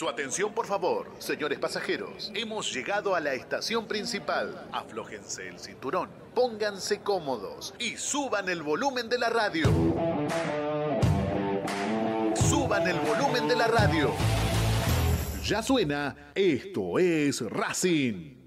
Su atención, por favor, señores pasajeros. Hemos llegado a la estación principal. Aflójense el cinturón, pónganse cómodos y suban el volumen de la radio. Suban el volumen de la radio. Ya suena, esto es Racing.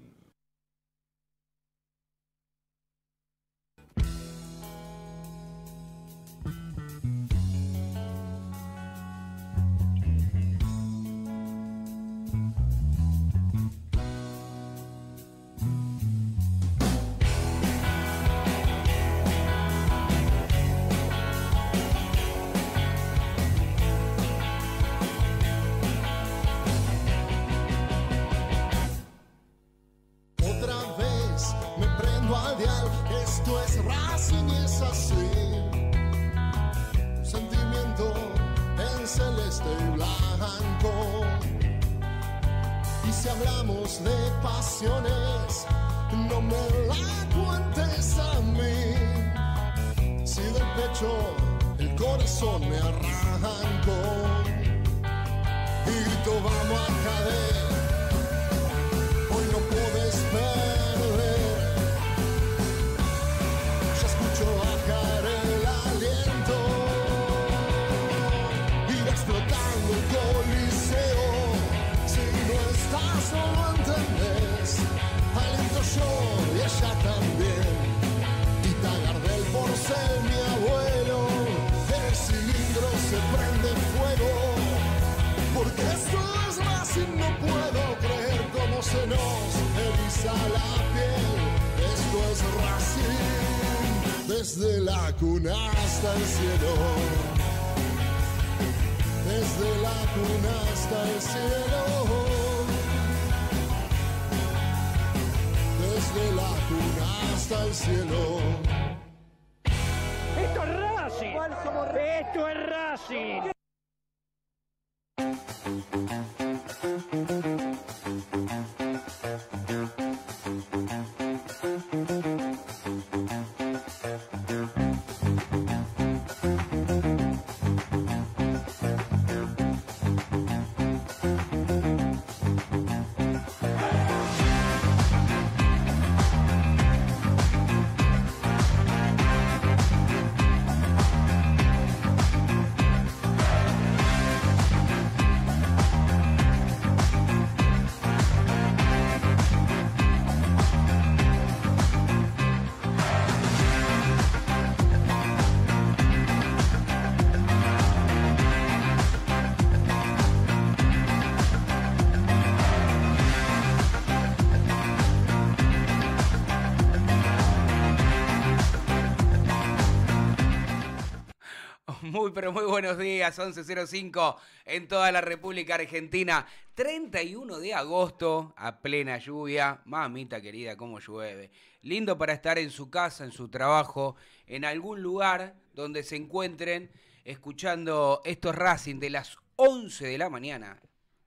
pero muy buenos días, 11.05 en toda la República Argentina. 31 de agosto, a plena lluvia. Mamita querida, cómo llueve. Lindo para estar en su casa, en su trabajo, en algún lugar donde se encuentren escuchando estos Racing de las 11 de la mañana,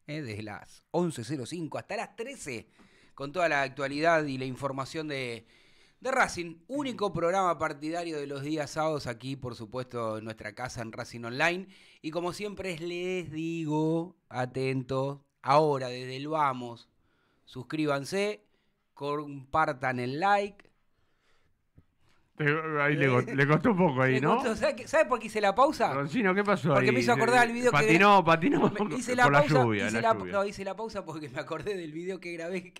desde eh, las 11.05 hasta las 13, con toda la actualidad y la información de de Racing, único programa partidario de los días sábados aquí, por supuesto, en nuestra casa en Racing Online. Y como siempre les digo, atentos, ahora desde el vamos, suscríbanse, compartan el like. Ahí eh, le, costó un poco ahí, ¿no? ¿Sabes por qué hice la pausa? Roncino, ¿qué pasó Porque me hizo acordar el eh, video que... Patinó, patinó hice por la lluvia. Hice la, No, hice la pausa porque me acordé del video que grabé.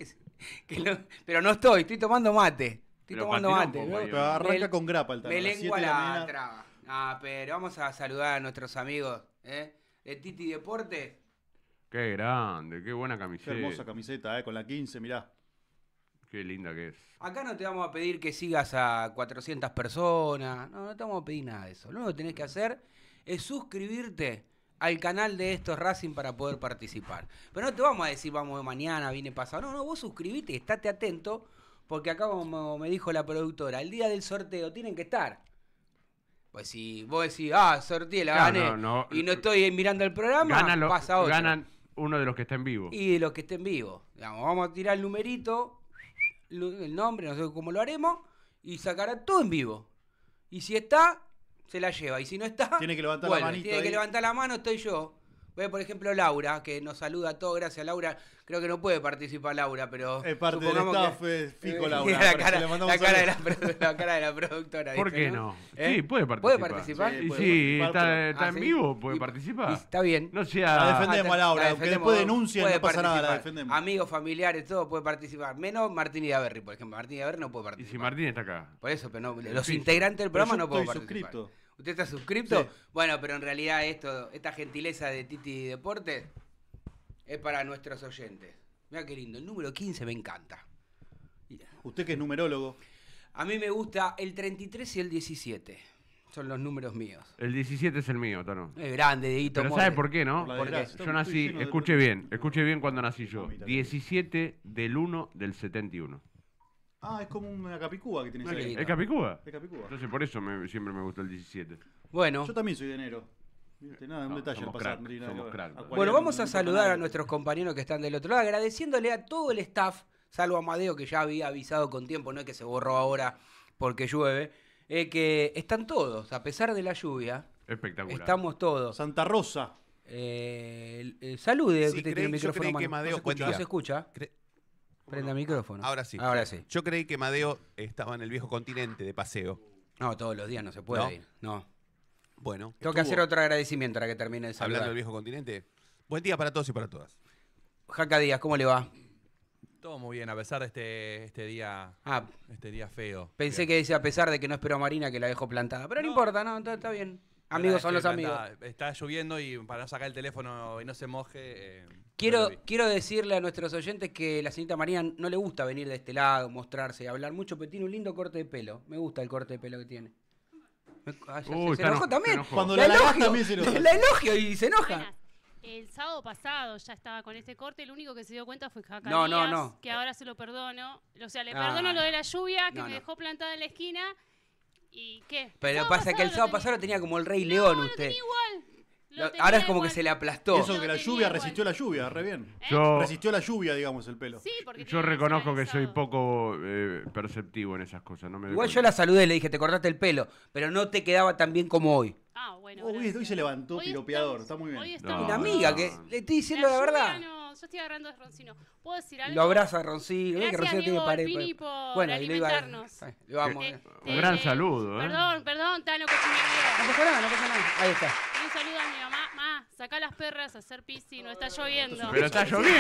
pero no estoy, estoy tomando mate. Estoy pero tomando arranca con grapa el tarro. lengua la, Ah, pero vamos a saludar a nuestros amigos. ¿eh? De Titi Deporte Qué grande, qué buena camiseta. hermosa camiseta, ¿eh? con la 15, mirá. Qué linda que es. Acá no te vamos a pedir que sigas a 400 personas. No, no te vamos a pedir nada de eso. Lo único que tenés que hacer es suscribirte al canal de estos Racing para poder participar. Pero no te vamos a decir, vamos de mañana, viene pasado. No, no, vos suscribite, estate atento porque acá como me dijo la productora, el día del sorteo tienen que estar. Pues si vos decís, ah, sorteé, la gané, y no eh, estoy mirando el programa, pasa otro. ganan uno de los que está en vivo. Y de los que estén vivos. Digamos, vamos a tirar el numerito, el nombre, no sé cómo lo haremos, y sacará todo en vivo. Y si está, se la lleva. Y si no está, Tiene que levantar la Tiene que levantar la mano, estoy yo por ejemplo, Laura, que nos saluda a todos. Gracias, Laura. Creo que no puede participar Laura, pero. Es parte del staff, eh, que, es Fico Laura. La cara, la, de la, cara, de la, productora. ¿Por qué no? ¿Eh? Sí, puede participar. ¿Puede participar? Sí, está, está en vivo, puede participar. está bien. No sea... La defendemos a ah, Laura, aunque después denuncien, no pasa nada, defendemos. Amigos, familiares, todo puede participar. Menos Martín y por ejemplo. Martín y no puede participar. Y si Martín está acá. Por eso, pero no, los integrantes del programa no pueden participar. suscrito. ¿Usted está suscrito. Bueno, pero en realidad esto, esta gentileza de Titi Deportes es para nuestros oyentes. Mira qué lindo, el número 15 me encanta. ¿Usted que es numerólogo? A mí me gusta el 33 y el 17. Son los números míos. El 17 es el mío, Tano. Es grande, Dieguito. Pero ¿sabe por qué, no? Porque yo nací, escuche bien, escuche bien cuando nací yo. 17 del 1 del 71. Ah, es como una capicúa que tiene. ahí. ¿Es Capicúa? Es capicúa. Entonces por eso siempre me gustó el 17. Bueno, Yo también soy de enero. nada, un detalle para somos crack, somos bueno, vamos a saludar a nuestros compañeros que están del otro lado, agradeciéndole a todo el staff, salvo a Madeo que ya había avisado con tiempo, no es que se borró ahora porque llueve, eh, que están todos, a pesar de la lluvia, Espectacular. estamos todos. Santa Rosa. Eh, salude, Sí, usted tiene el micrófono creí que Madeo no se escucha. Prenda micrófono. Ahora sí. Ahora sí. Yo creí que Madeo estaba en el viejo continente de paseo. No, todos los días no se puede ir. No. Bueno. Tengo que hacer otro agradecimiento para que termine de saludar. Hablando del viejo continente. Buen día para todos y para todas. Jaca Díaz, ¿cómo le va? Todo muy bien, a pesar de este, este día ah. este día feo. Pensé que decía, a pesar de que no espero a Marina que la dejo plantada. Pero no, importa, no, está bien. Amigos son los amigos. Está lloviendo y para sacar el teléfono y no se moje. Eh, quiero, quiero decirle a nuestros oyentes que la señorita María no le gusta venir de este lado, mostrarse y hablar mucho, pero tiene un lindo corte de pelo. Me gusta el corte de pelo que tiene. se, enoja enojó también. Cuando la, la elogio, se enoja. La elogio y se enoja. El sábado pasado ya estaba con este corte, el único que se dio cuenta fue no, no, no. que ahora se lo perdono. O sea, le ah. perdono lo de la lluvia que me dejó plantada en la esquina ¿Y qué? Pero pasa que el sábado pasado tenía como el Rey León usted. ahora es como que se le aplastó. Eso que la lluvia resistió la lluvia, re bien. ¿Eh? resistió la lluvia, digamos, el pelo. Sí, yo reconozco que soy poco eh, perceptivo en esas cosas. igual yo la saludé y le dije, te cortaste el pelo, pero no te quedaba tan bien como hoy. Ah, bueno. hoy, se levantó piropeador, está muy bien. una amiga que le estoy diciendo la, la verdad yo estoy agarrando de Roncino. ¿Puedo decir algo? Lo abraza Roncino. Gracias, que Roncino tiene Alpini, pues. por bueno, alimentarnos. Lo, iba, vamos. Eh. Este, un gran saludo. ¿eh? Perdón, perdón, Tano que No pasa No, no pasa nada. Ahí está. Un saludo a mi Sacá las perras a hacer y no está lloviendo. Pero está lloviendo.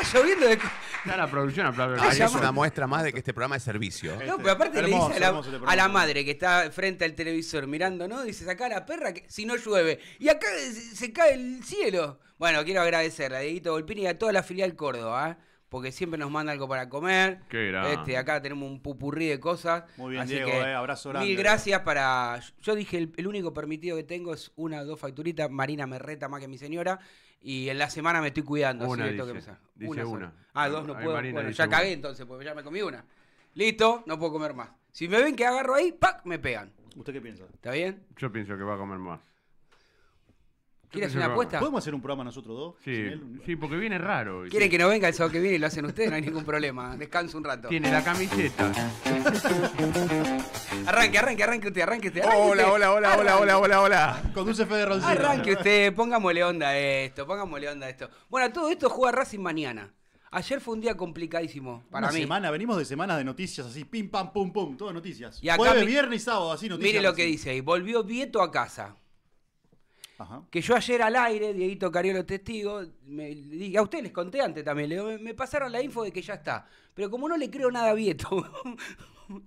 está lloviendo de. Está la producción Ahí es una muestra más de que este programa es servicio. Este, no, pero aparte le dice a la, este madre que está frente al televisor mirando, ¿no? Dice, sacá la perra que, si no llueve. Y acá se, cae el cielo. Bueno, quiero agradecerle a Dieguito Volpini y a toda la filial Córdoba, ¿eh? porque siempre nos manda algo para comer. Qué Este, acá tenemos un pupurrí de cosas. Muy bien, Diego, eh, abrazo grande. Mil gracias para. Yo dije, el, único permitido que tengo es una o dos facturitas. Marina me reta más que mi señora. Y en la semana me estoy cuidando. Una, que una, Ah, dos no puedo. bueno, ya cagué entonces, porque ya me comí una. Listo, no puedo comer más. Si me ven que agarro ahí, ¡pac! me pegan. ¿Usted qué piensa? ¿Está bien? Yo pienso que va a comer más. ¿Quieres hacer una apuesta? ¿Podemos hacer un programa nosotros dos? Sí, sí porque viene raro. ¿Quieren que no venga el sábado que viene y lo hacen ustedes? No hay ningún problema. Descanso un rato. Tiene la camiseta. arranque, arranque, arranque usted, arranque usted. hola, hola, hola, hola, hola, hola, hola. Conduce Fede Roncero. Arranque usted, pongámosle onda a esto, pongámosle onda a esto. Bueno, todo esto juega Racing mañana. Ayer fue un día complicadísimo para Una semana, venimos de semanas de noticias así, pim, pam, pum, pum, todas noticias. Y acá Jueves, viernes y sábado, así noticias. Mire lo que dice ahí, volvió Vieto a casa que yo ayer al aire, Dieguito Cariolo testigo, me, a ustedes les conté antes también, me pasaron la info de que ya está. Pero como no le creo nada a Vieto.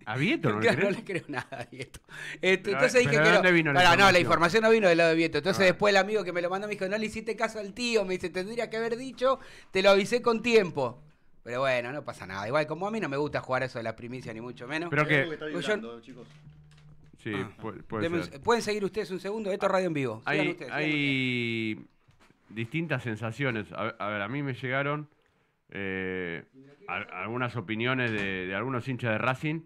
¿A Vieto? No, no le creo nada a Vieto. Este, entonces dije que. No, la no, la información no vino del lado de Vieto. Entonces ah. después el amigo que me lo mandó me dijo, no le hiciste caso al tío, me dice, tendría que haber dicho, te lo avisé con tiempo. Pero bueno, no pasa nada. Igual, como a mí no me gusta jugar eso de la primicia, ni mucho menos. Pero que. Pues chicos. Sí, ah. Pueden seguir ustedes un segundo. Esto es Radio en Vivo. hay, distintas sensaciones. A, ver, a mí me llegaron eh, algunas opiniones de, algunos hinchas de Racing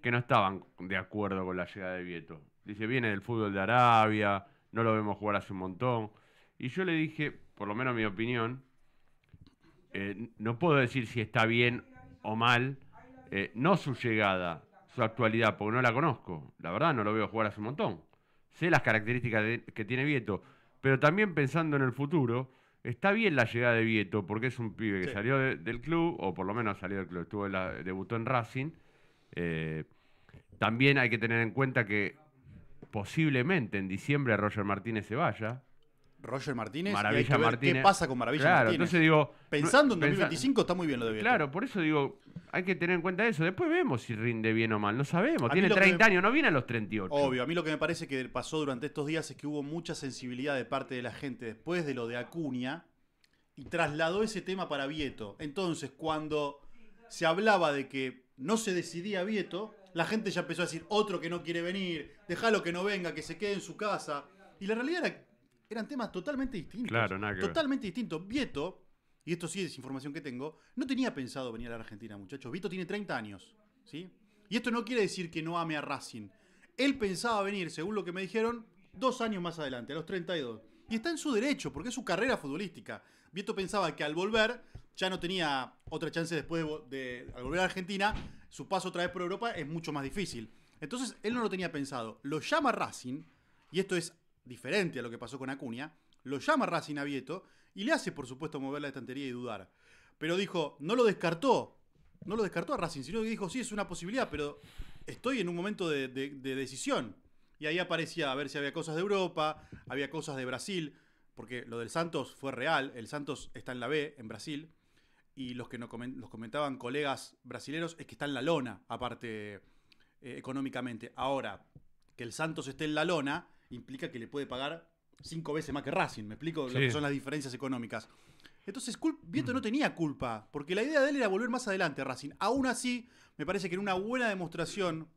que no estaban de acuerdo con la llegada de Vieto. Dice, viene del fútbol de Arabia, no lo vemos jugar hace un montón. Y yo le dije, por lo menos mi opinión, eh, no puedo decir si está bien o mal, eh, no su llegada, su actualidad, porque no la conozco. La verdad, no lo veo jugar hace un montón. Sé las características que tiene Vieto, pero también pensando en el futuro, está bien la llegada de Vieto, porque es un pibe que salió del club, o por lo menos salió del club, debutó en Racing. Eh, también hay que tener en cuenta que posiblemente en diciembre Roger Martínez se vaya. Roger Martínez. y ¿Qué pasa con Maravilla Martínez? Pensando en 2025 está muy bien lo de Vieto. Claro, por eso digo, hay que tener en cuenta eso. Después vemos si rinde bien o mal, no sabemos. Tiene 30 años, no viene a los 38. Obvio, a mí lo que me parece que pasó durante estos días es que hubo mucha sensibilidad de parte de la gente después de lo de Acuña y trasladó ese tema para Vieto. Entonces, cuando se hablaba de que no se decidía Vieto, la gente ya empezó a decir otro que no quiere venir, déjalo que no venga, que se quede en su casa. Y la realidad era eran temas totalmente distintos. Claro, Totalmente distintos. Vieto, y esto sí es información que tengo, no tenía pensado venir a la Argentina, muchachos. Vieto tiene 30 años, ¿sí? Y esto no quiere decir que no ame a Racing. Él pensaba venir, según lo que me dijeron, dos años más adelante, a los 32. Y está en su derecho, porque es su carrera futbolística. Vieto pensaba que al volver ya no tenía otra chance después de, de, al volver a Argentina, su paso otra vez por Europa es mucho más difícil. Entonces él no lo tenía pensado. Lo llama Racing, y esto es diferente a lo que pasó con Acuña, lo llama Racing a y le hace, por supuesto, mover la estantería y dudar. Pero dijo, no lo descartó, no lo descartó a Racing, sino que dijo, sí, es una posibilidad, pero estoy en un momento de, decisión. Y ahí aparecía a ver si había cosas de Europa, había cosas de Brasil, porque lo del Santos fue real, el Santos está en la B, en Brasil, y los que nos comentaban colegas brasileros es que está en la lona, aparte eh, económicamente. Ahora, que el Santos esté en la lona implica que le puede pagar cinco veces más que Racing. ¿Me explico? Lo que son las diferencias económicas. Entonces, Vieto mm. no tenía culpa, porque la idea de él era volver más adelante a Racing. Aún así, me parece que era una buena demostración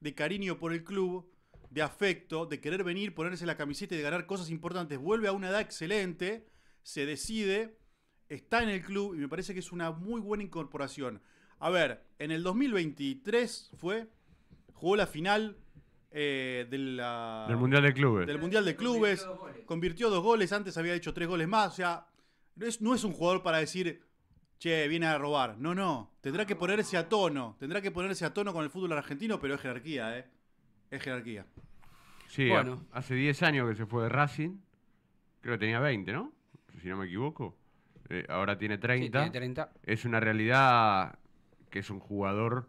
de cariño por el club, de afecto, de querer venir, ponerse la camiseta y de ganar cosas importantes, vuelve a una edad excelente, se decide, está en el club y me parece que es una muy buena incorporación. A ver, en el 2023 fue, jugó la final eh, del Mundial de Clubes. Del Mundial de Clubes. Convirtió dos, goles, antes había hecho tres goles más. O sea, no es, no es un jugador para decir, che, viene a robar. No, no. Tendrá que ponerse a tono. Tendrá que ponerse a tono con el fútbol argentino, pero es jerarquía, ¿eh? Es jerarquía. Sí, bueno. hace 10 años que se fue de Racing. Creo que tenía 20, ¿no? Si no me equivoco. Eh, ahora tiene 30. tiene 30. Es una realidad que es un jugador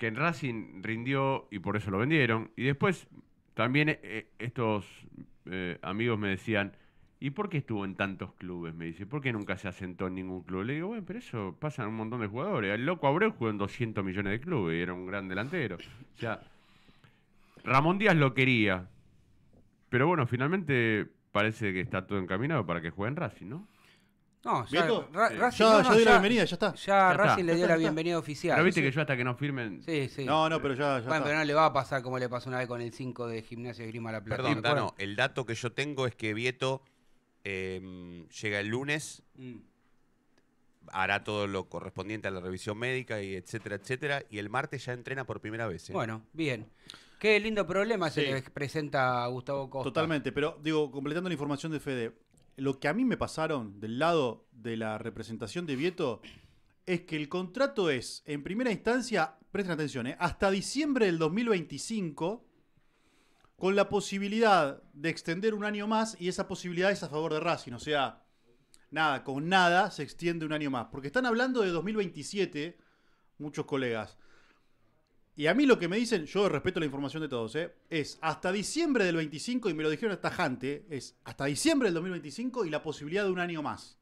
que en Racing rindió y por eso lo vendieron. Y después también eh, estos eh, amigos me decían, ¿y por qué estuvo en tantos clubes? Me dice, ¿por qué nunca se asentó en ningún club? Le digo, bueno, pero eso pasa en un montón de jugadores. El loco Abreu jugó en 200 millones de clubes y era un gran delantero. O sea, Ramón Díaz lo quería. Pero bueno, finalmente parece que está todo encaminado para que juegue en Racing, ¿no? No, ya, ya, dio la bienvenida, ya está. Ya, Racing le dio la bienvenida oficial. viste que yo hasta que no firmen. Sí, sí. No, no, pero ya. bueno, pero no le va a pasar como le pasó una vez con el 5 de Gimnasia Grima La Plata. Perdón, no, el dato que yo tengo es que Vieto em, llega el lunes, mm. hará todo lo correspondiente a la revisión médica y etcétera, etcétera, y el martes ya entrena por primera vez. ¿eh? Bueno, bien. Qué lindo problema se le presenta a Gustavo Costa. Totalmente, pero digo, completando la información de Fede, lo que a mí me pasaron del lado de la representación de Vieto es que el contrato es, en primera instancia, presten atención, eh, hasta diciembre del 2025, con la posibilidad de extender un año más y esa posibilidad es a favor de Racing. O sea, nada, con nada se extiende un año más. Porque están hablando de 2027, muchos colegas. Y a mí lo que me dicen, yo respeto la información de todos, ¿eh? es hasta diciembre del 25, y me lo dijeron estajante, es hasta diciembre del 2025 y la posibilidad de un año más.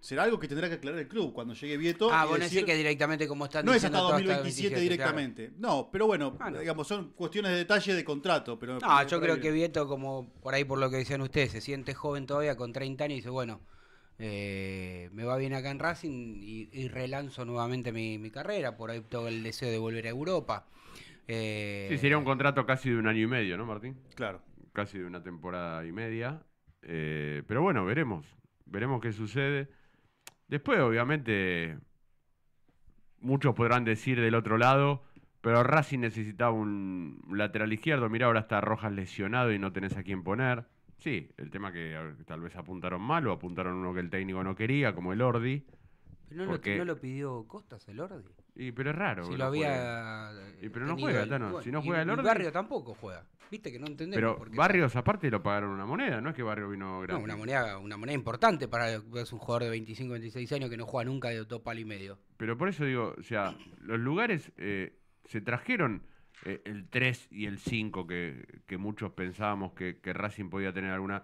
Será algo que tendrá que aclarar el club cuando llegue Vieto. Ah, bueno, es que directamente como están No es hasta 2027 directamente. No, pero bueno, ah, digamos, son cuestiones de detalle de contrato. Pero no, yo creo que Vieto, como por ahí por lo que decían ustedes, se siente joven todavía con 30 años y dice, bueno, eh, me va bien acá en Racing y, relanzo nuevamente mi, carrera. Por ahí todo el deseo de volver a Europa. Eh, sí, sería un contrato casi de un año y medio, ¿no, Martín? Claro. Casi de una temporada y media. Eh, pero bueno, veremos. Veremos qué sucede. Después, obviamente, muchos podrán decir del otro lado, pero Racing necesitaba un lateral izquierdo. Mira, ahora está Rojas lesionado y no tenés a quién poner. Sí, el tema que tal vez apuntaron mal o apuntaron uno que el técnico no quería, como el Ordi. Pero no, lo, pidió Costas el Ordi. Y, pero es raro. Si lo había. pero no juega, el, si no juega el Ordi. Barrio tampoco juega. Viste que no entendemos. Pero por Barrios, aparte, lo pagaron una moneda, no es que Barrio vino grande. No, una moneda, una moneda importante para un jugador de 25, 26 años que no juega nunca de dos palo y medio. Pero por eso digo, o sea, los lugares eh, se trajeron eh, el 3 y el 5, que, muchos pensábamos que, Racing podía tener alguna,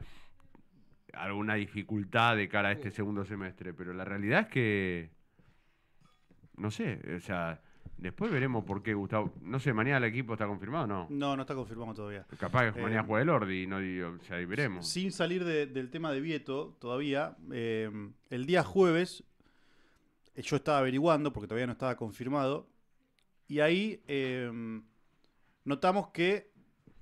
alguna dificultad de cara a este segundo semestre, pero la realidad es que, no sé, o sea... Después veremos por qué, Gustavo. No sé, mañana el equipo está confirmado o no. No, no está confirmado todavía. Capaz que mañana eh, juega el Ordi, y, o sea, ahí veremos. Sin salir del tema de Vieto todavía, eh, el día jueves yo estaba averiguando, porque todavía no estaba confirmado, y ahí notamos que,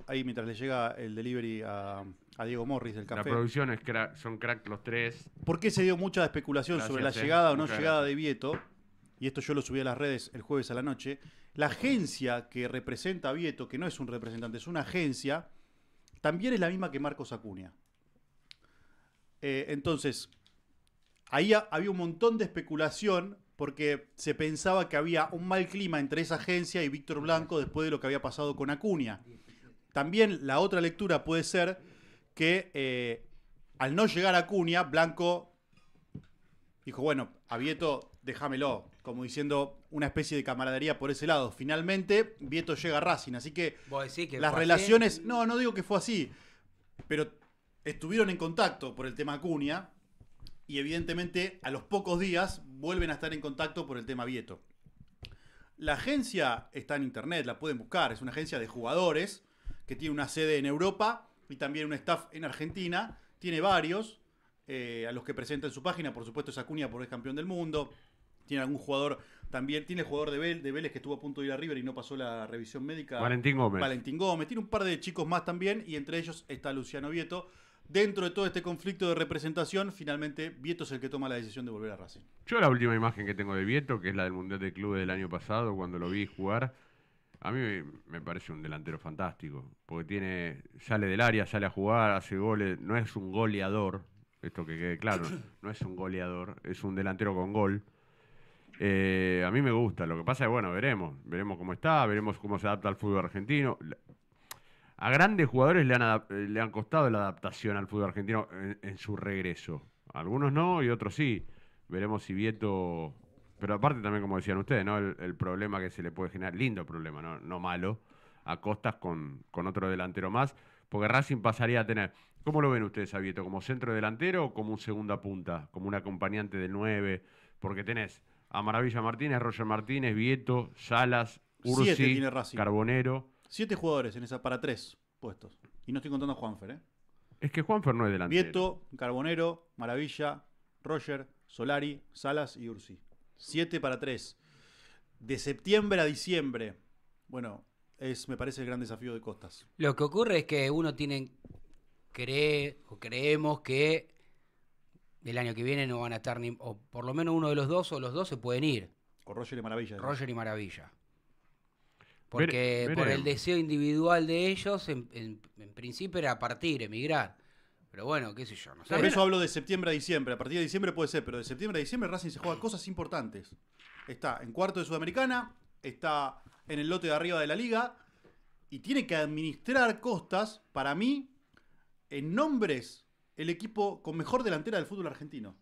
ahí mientras le llega el delivery a, Diego Morris del café. La producción es crack, son crack los tres. ¿Por qué se dio mucha especulación sobre la eh. llegada o no llegada de Vieto? Y esto yo lo subí a las redes el jueves a la noche. La agencia que representa a Vieto, que no es un representante, es una agencia, también es la misma que Marcos Acuña. Eh, entonces, ahí había un montón de especulación porque se pensaba que había un mal clima entre esa agencia y Víctor Blanco después de lo que había pasado con Acuña. También la otra lectura puede ser que eh, al no llegar a Acuña, Blanco dijo, bueno, Vieto déjamelo, como diciendo una especie de camaradería por ese lado. Finalmente, Vieto llega a Racing, así que, las relaciones, no, no digo que fue así, pero estuvieron en contacto por el tema Acuña, y evidentemente a los pocos días vuelven a estar en contacto por el tema Vieto. La agencia está en internet, la pueden buscar, es una agencia de jugadores que tiene una sede en Europa y también un staff en Argentina, tiene varios, eh, a los que presenta en su página, por supuesto es Acuña porque es campeón del mundo, tiene algún jugador también, tiene jugador de, de Vélez que estuvo a punto de ir a River y no pasó la revisión médica. Valentín Gómez. Valentín Gómez, tiene un par de chicos más también y entre ellos está Luciano Vieto dentro de todo este conflicto de representación, finalmente Vieto es el que toma la decisión de volver a Racing. Yo la última imagen que tengo de Vieto, que es la del Mundial de Clubes del año pasado, cuando lo vi jugar, a mí me parece un delantero fantástico, porque tiene sale del área, sale a jugar, hace goles, no es un goleador, esto que quede claro, no es un goleador, es un delantero con gol. Eh, a mí me gusta, lo que pasa es, bueno, veremos, veremos cómo está, veremos cómo se adapta al fútbol argentino a grandes jugadores le han, eh, le costado la adaptación al fútbol argentino en, su regreso. Algunos no y otros sí. Veremos si Vieto... Pero aparte también, como decían ustedes, ¿no? El, problema que se le puede generar, lindo problema, no, no malo, a costas con, con otro delantero más, porque Racing pasaría a tener... ¿Cómo lo ven ustedes a Vieto? ¿Como centro delantero o como un segunda punta? ¿Como un acompañante del nueve? Porque tenés a Maravilla Martínez, Roger Martínez, Vieto, Salas, Ursi, Carbonero. Siete jugadores en esa para tres puestos. Y no estoy contando a Juanfer, ¿eh? Es que Juanfer no es delantero. Vieto, Carbonero, Maravilla, Roger, Solari, Salas y Ursi. Siete para tres. De septiembre a diciembre. Bueno, es, me parece el gran desafío de Costas. Lo que ocurre es que uno tiene, cree o creemos que el año que viene no van a estar ni, o por lo menos uno de los dos o los dos se pueden ir. O Roger y Maravilla. Roger y Maravilla. Porque por el deseo individual de ellos, en, principio era partir, emigrar. Pero bueno, qué sé yo. No sé. Por eso hablo de septiembre a diciembre. A partir de diciembre puede ser, pero de septiembre a diciembre Racing se juega cosas importantes. Está en cuarto de Sudamericana, está en el lote de arriba de la liga y tiene que administrar costas, para mí, en nombres, el equipo con mejor delantera del fútbol argentino.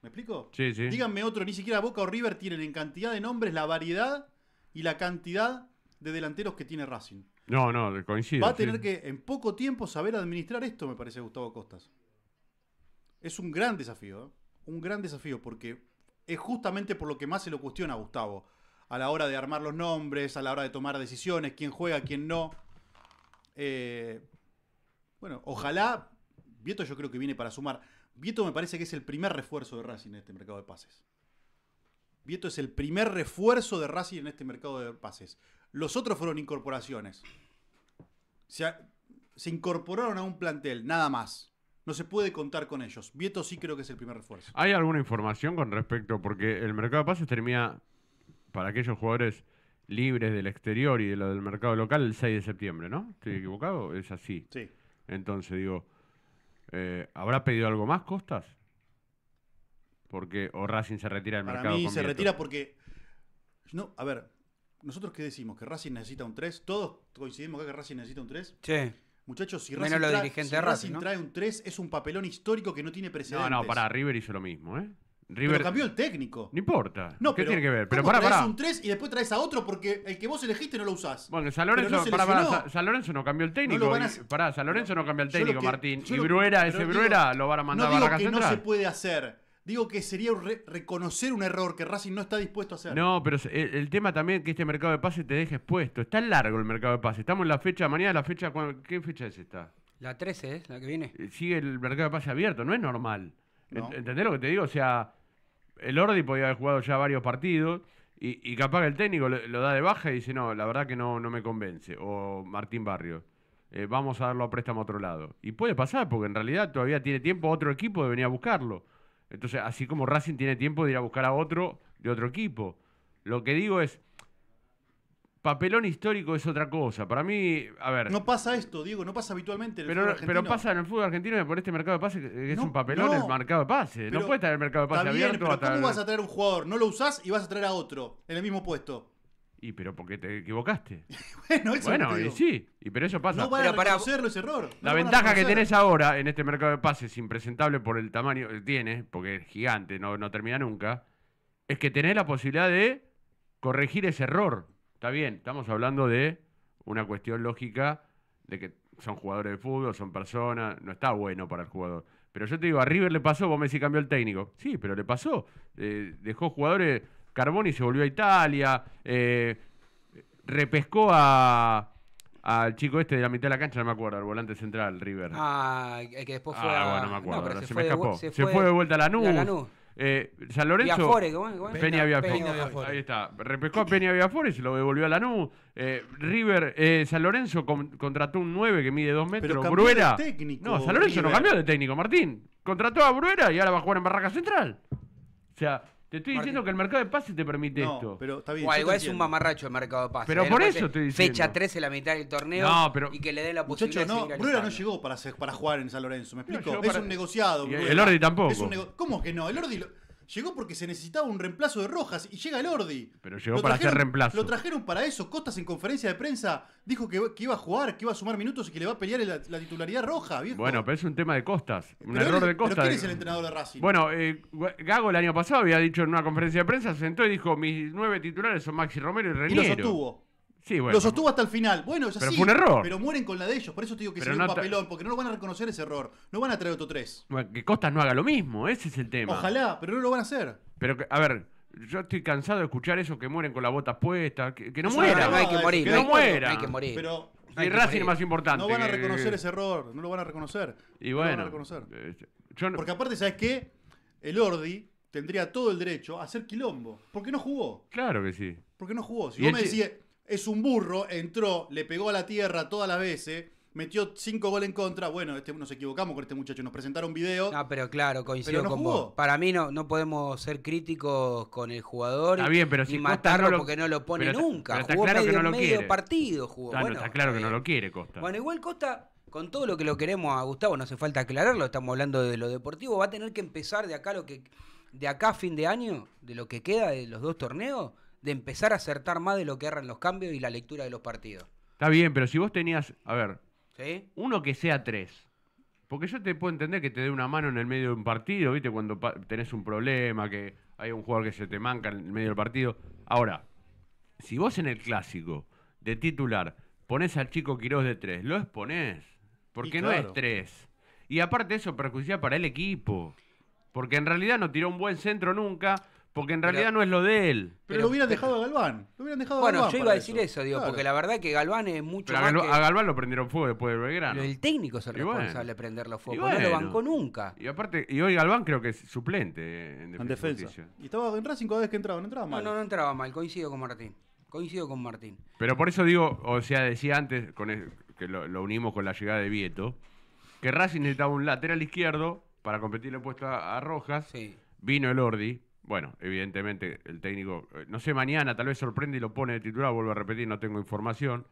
¿Me explico? Sí, sí. Díganme otro, ni siquiera Boca o River tienen en cantidad de nombres la variedad y la cantidad de delanteros que tiene Racing. No, no, coincido. Va a tener que en poco tiempo saber administrar esto, me parece Gustavo Costas. Es un gran desafío, ¿eh? un gran desafío, porque es justamente por lo que más se lo cuestiona a Gustavo. A la hora de armar los nombres, a la hora de tomar decisiones, quién juega, quién no. Eh, bueno, ojalá. Vieto yo creo que viene para sumar. Vieto me parece que es el primer refuerzo de Racing en este mercado de pases. Vieto es el primer refuerzo de Racing en este mercado de pases. Los otros fueron incorporaciones. Se, se incorporaron a un plantel, nada más. No se puede contar con ellos. Vieto sí creo que es el primer refuerzo. ¿Hay alguna información con respecto? Porque el mercado de pases termina para aquellos jugadores libres del exterior y de lo del mercado local el 6 de septiembre, ¿no? ¿Estoy equivocado? Es así. Entonces digo, eh, ¿habrá pedido algo más Costas? Porque o Racing se retira del mercado. Para mí se retira porque. No, a ver, ¿nosotros qué decimos? ¿Que Racing necesita un 3? ¿Todos coincidimos acá que Racing necesita un 3? Sí. Muchachos, si Racing, trae, un 3, es un papelón histórico que no tiene precedentes. No, no, para River hizo lo mismo, ¿eh? River... Pero cambió el técnico. No importa. ¿Qué tiene que ver? Pero para, para. un 3 y después traes a otro porque el que vos elegiste no lo usás. Bueno, San Lorenzo, no, para, no cambió el técnico. a... pará, San Lorenzo no cambió el técnico, Martín. y Bruera, ese Bruera, lo van a mandar a la No no se puede hacer digo que sería reconocer un error que Racing no está dispuesto a hacer. No, pero el, tema también es que este mercado de pases te deja expuesto. Está largo el mercado de pases. Estamos en la fecha, mañana la fecha, ¿qué fecha es esta? La 13, es ¿eh? La que viene. Eh, sigue el mercado de pases abierto, no es normal. entender ¿Entendés lo que te digo? O sea, el Ordi podía haber jugado ya varios partidos. Y, capaz que el técnico lo, da de baja y dice, no, la verdad que no, no me convence. O Martín Barrio eh, vamos a darlo a préstamo a otro lado. Y puede pasar, porque en realidad todavía tiene tiempo otro equipo de venir a buscarlo. Entonces, así como Racing tiene tiempo de ir a buscar a otro de otro equipo. Lo que digo es, papelón histórico es otra cosa. Para mí, a ver. No pasa esto, Diego, no pasa habitualmente en el pero, fútbol argentino. Pero pasa en el fútbol argentino por este mercado de pases, que es un papelón el mercado de pases. No puede estar el mercado de pases abierto. pero ¿Cómo vas a traer un jugador? No lo usás y vas a traer a otro en el mismo puesto. Y pero porque te equivocaste. bueno, eso bueno, y sí, y, pero eso pasa. No van a para... hacerlo ese error la ventaja que tenés ahora en este mercado de pases, impresentable por el tamaño que tiene, porque es gigante, no, termina nunca, es que tenés la posibilidad de corregir ese error. Está bien, estamos hablando de una cuestión lógica de que son jugadores de fútbol, son personas, no está bueno para el jugador. Pero yo te digo, a River le pasó, vos me decís cambió el técnico. Sí, pero le pasó. Eh, dejó jugadores Carboni se volvió a Italia, eh, repescó a, al chico este de la mitad de la cancha, no me acuerdo, al volante central, River. Ah, que después ah, fue ah, bueno, no me acuerdo, se, me escapó. Se, fue de vuelta a la eh, San Lorenzo. Viafore, ¿cómo, Peña, Viafore. Ahí está. Repescó a Peña Viafore y se lo devolvió a Lanús. Eh, River, eh, San Lorenzo contrató un 9 que mide 2 metros. Pero Bruera. no, San Lorenzo no cambió de técnico, Martín. Contrató a Bruera y ahora va a jugar en Barraca Central. O sea, te estoy diciendo que el mercado de pases te permite esto. Pero está bien, o algo es un mamarracho el mercado de pases. Pero ¿eh? por eso te diciendo. Fecha 13, la mitad del torneo. Y que le dé la posibilidad Muchacho, no, Bruera no llegó para, para jugar en San Lorenzo, ¿me explico? es un negociado. El Ordi tampoco. Es ¿Cómo que no? El Ordi. Llegó porque se necesitaba un reemplazo de Rojas y llega el Ordi. Pero llegó para hacer reemplazo. Lo trajeron para eso. Costas en conferencia de prensa dijo que, iba a jugar, que iba a sumar minutos y que le va a pelear la, titularidad roja. Bueno, pero es un tema de Costas. Un error de Costas. ¿pero ¿Quién es el entrenador de Racing? Bueno, eh, Gago el año pasado había dicho en una conferencia de prensa, sentó y dijo: Mis nueve titulares son Maxi Romero y Reniero. Y Sí, bueno. Lo sostuvo hasta el final. Bueno, es así. Pero fue un error. Pero mueren con la de ellos. Por eso te digo que es un papelón, porque no lo van a reconocer ese error. No van a traer otro tres. que Costas no haga lo mismo, ese es el tema. Ojalá, pero no lo van a hacer. Pero, a ver, yo estoy cansado de escuchar eso que mueren con la bota puesta, Que, no, muera. No hay que morir. no, hay, hay que morir. Pero. Racing más importante. No van a reconocer ese error, no lo van a reconocer. Y bueno. a reconocer. Este, porque aparte, ¿sabes qué? El Ordi tendría todo el derecho a hacer quilombo. Porque no jugó. Claro que sí. Porque no jugó. Si me decís, es un burro, entró, le pegó a la tierra todas las veces, metió cinco goles en contra. Bueno, este, nos equivocamos con este muchacho, nos presentaron video. Ah, pero claro, coincidió con Para mí no, no podemos ser críticos con el jugador pero y matarlo porque no lo pone nunca. jugó medio, partido. Jugó. Está, bueno, está claro que no lo quiere Costa. Bueno, igual Costa con todo lo que lo queremos a Gustavo, no hace falta aclararlo, estamos hablando de lo deportivo, va a tener que empezar de acá lo que de acá a fin de año, de lo que queda de los dos torneos, de empezar a acertar más de lo que erran los cambios y la lectura de los partidos. Está bien, pero si vos tenías, a ver, uno que sea tres. Porque yo te puedo entender que te dé una mano en el medio de un partido, ¿viste? Cuando tenés un problema, que hay un jugador que se te manca en el medio del partido. Ahora, si vos en el clásico de titular ponés al chico Quirós de tres, lo exponés. Porque no es tres. Y aparte eso perjudicia para el equipo. Porque en realidad no tiró un buen centro nunca. Porque en realidad no es lo de él. Pero, lo hubieran dejado a Galván. Lo dejado bueno, a Galván yo iba a decir eso, digo, porque la verdad es que Galván es mucho más. A Galván, lo prendieron fuego después de Belgrano. El técnico es el responsable de prenderlo fuego, no lo bancó nunca. Y aparte, y hoy Galván creo que es suplente eh, en defensa. Y estaba en Racing cada vez que entraba, no entraba mal. No, no, entraba mal, coincido con Martín. Coincido con Martín. Pero por eso digo, o sea, decía antes, con que lo, unimos con la llegada de Vieto, que Racing necesitaba un lateral izquierdo para competir en puesta a, Rojas. Sí. Vino el Ordi, bueno, evidentemente el técnico, eh, no sé, mañana tal vez sorprende y lo pone de titular, vuelvo a repetir, no tengo información.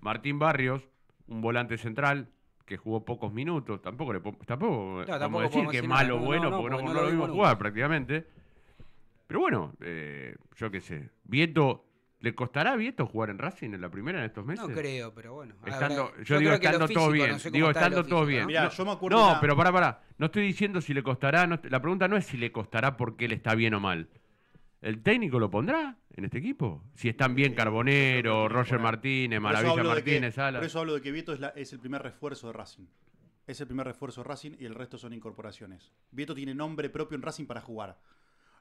Martín Barrios, un volante central que jugó pocos minutos, tampoco le tampoco, decir que es malo o bueno, porque, no, lo vimos jugar prácticamente. Pero bueno, eh, yo qué sé, Vieto ¿Le costará a Vieto jugar en Racing en la primera en estos meses? No creo, pero bueno. yo, digo estando todo bien. No pero pará, pará. No estoy diciendo si le costará. la pregunta no es si le costará porque él está bien o mal. ¿El técnico lo pondrá en este equipo? Si están bien Carbonero, Roger Martínez, Maravilla Martínez, Sala. Por eso hablo de que Vieto es, es el primer refuerzo de Racing. Es el primer refuerzo de Racing y el resto son incorporaciones. Vieto tiene nombre propio en Racing para jugar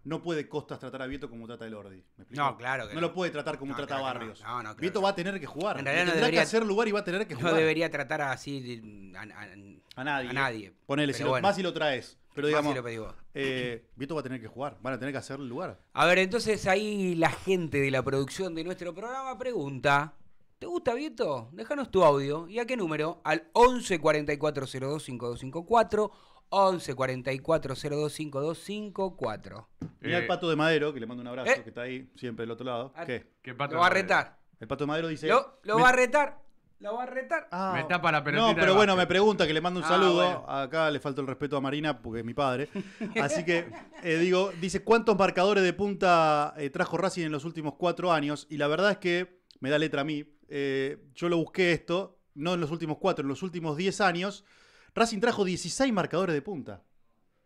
no puede Costas tratar a Vieto como trata el Ordi. No, claro que no. no. lo puede tratar como trata Barrios. No, Vieto va a tener que jugar. En tendrá debería, que hacer lugar y va a tener que jugar. No debería tratar así a, nadie. A eh. nadie. Ponele, si más si lo traes. Pero digamos, eh, Vieto va a tener que jugar, van a tener que hacer lugar. A ver, entonces ahí la gente de la producción de nuestro programa pregunta, ¿te gusta Vieto? Déjanos tu audio. ¿Y a qué número? Al 11 44 5254 11 44 025254. Mira eh, el pato de madero, que le mando un abrazo, eh, que está ahí siempre del otro lado. ¿Qué? ¿Qué pato lo va a retar. El pato de madero dice. Lo, va a retar. Lo va a retar. Ah. me tapa la pelotita. No, pero bueno, me pregunta que le mando un ah, saludo. Acá le falta el respeto a Marina porque es mi padre. Así que eh, digo, dice cuántos marcadores de punta trajo Racing en los últimos cuatro años. Y la verdad es que me da letra a mí. yo lo busqué esto, no en los últimos cuatro, en los últimos diez años. Racing trajo 16 marcadores de punta.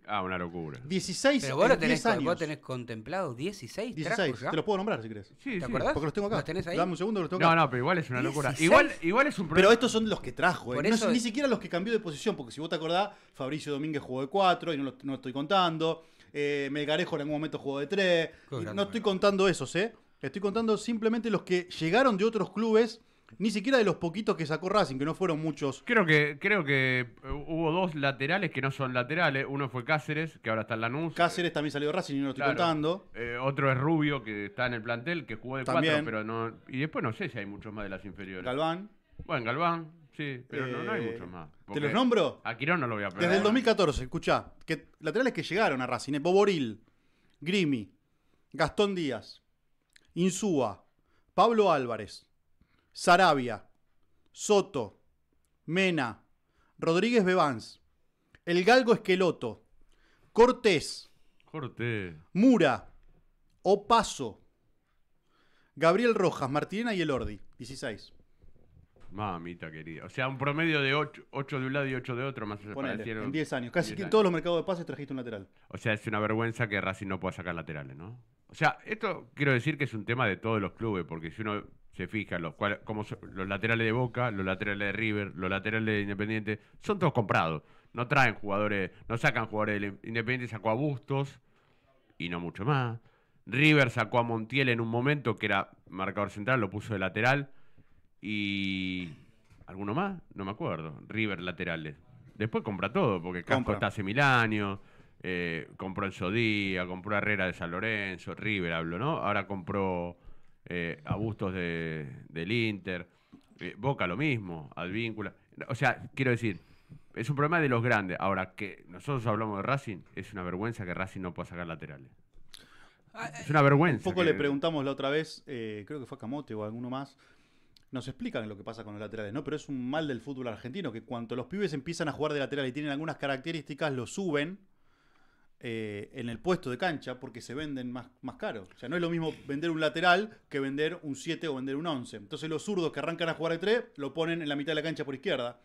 Ah, una locura. 16 Pero vos, lo tenés, vos tenés contemplado 16 16, te los puedo nombrar si querés. Sí, ¿Te acordás? Porque los tengo acá. ¿Los ahí? Dame un segundo, los tengo acá. No, no, pero igual es una locura. Igual, es un problema. Pero estos son los que trajo, eh. no ni siquiera los que cambió de posición, porque si vos te acordás, Fabricio Domínguez jugó de 4 y no lo, estoy contando. Eh, Melgarejo en algún momento jugó de 3. No estoy contando esos, ¿eh? Estoy contando simplemente los que llegaron de otros clubes ni siquiera de los poquitos que sacó Racing, que no fueron muchos. Creo que, creo que eh, hubo dos laterales que no son laterales. Uno fue Cáceres, que ahora está en Lanús. Cáceres también salió Racing y no lo estoy eh, otro es Rubio, que está en el plantel, que jugó de también. cuatro, pero no. Y después no sé si hay muchos más de las inferiores. Galván. Bueno, Galván, sí, pero no, hay eh, muchos más. ¿Te los nombro? A Quirón no lo voy a perder. Desde el 2014, escuchá, laterales que llegaron a Racing, Boboril, Grimi, Gastón Díaz, Insúa, Pablo Álvarez, Sarabia, Soto, Mena, Rodríguez Bevans, El Galgo Esqueloto, Cortés, Mura, Opaso, Gabriel Rojas, Martínez y Elordi, 16. Mamita querida. O sea, un promedio de 8, de un lado y 8 de otro, más o en 10 años. Casi que en todos los mercados de pases trajiste un lateral. O sea, es una vergüenza que Racing no pueda sacar laterales, ¿no? O sea, esto quiero decir que es un tema de todos los clubes, porque si uno se fija, los, como los laterales de Boca, los laterales de River, los laterales de Independiente, son todos comprados. No traen jugadores, no sacan jugadores. de Independiente sacó a Bustos y no mucho más. River sacó a Montiel en un momento que era marcador central, lo puso de lateral. Y. ¿Alguno más? No me acuerdo. River laterales. Después compra todo, porque Campo está hace mil años. Eh, compró el Zodía, compró Herrera de San Lorenzo, River hablo, ¿no? Ahora compró eh, a Bustos de, del Inter, eh, Boca lo mismo, Advíncula. O sea, quiero decir, es un problema de los grandes. Ahora, que nosotros hablamos de Racing, es una vergüenza que Racing no pueda sacar laterales. Ah, es una vergüenza. Un poco le preguntamos la otra vez, eh, creo que fue Camote o alguno más, nos explican lo que pasa con los laterales, ¿no? Pero es un mal del fútbol argentino, que cuando los pibes empiezan a jugar de lateral y tienen algunas características, lo suben eh, en el puesto de cancha porque se venden más, más caro. O sea, no es lo mismo vender un lateral que vender un 7 o vender un 11. Entonces los zurdos que arrancan a jugar de 3 lo ponen en la mitad de la cancha por izquierda.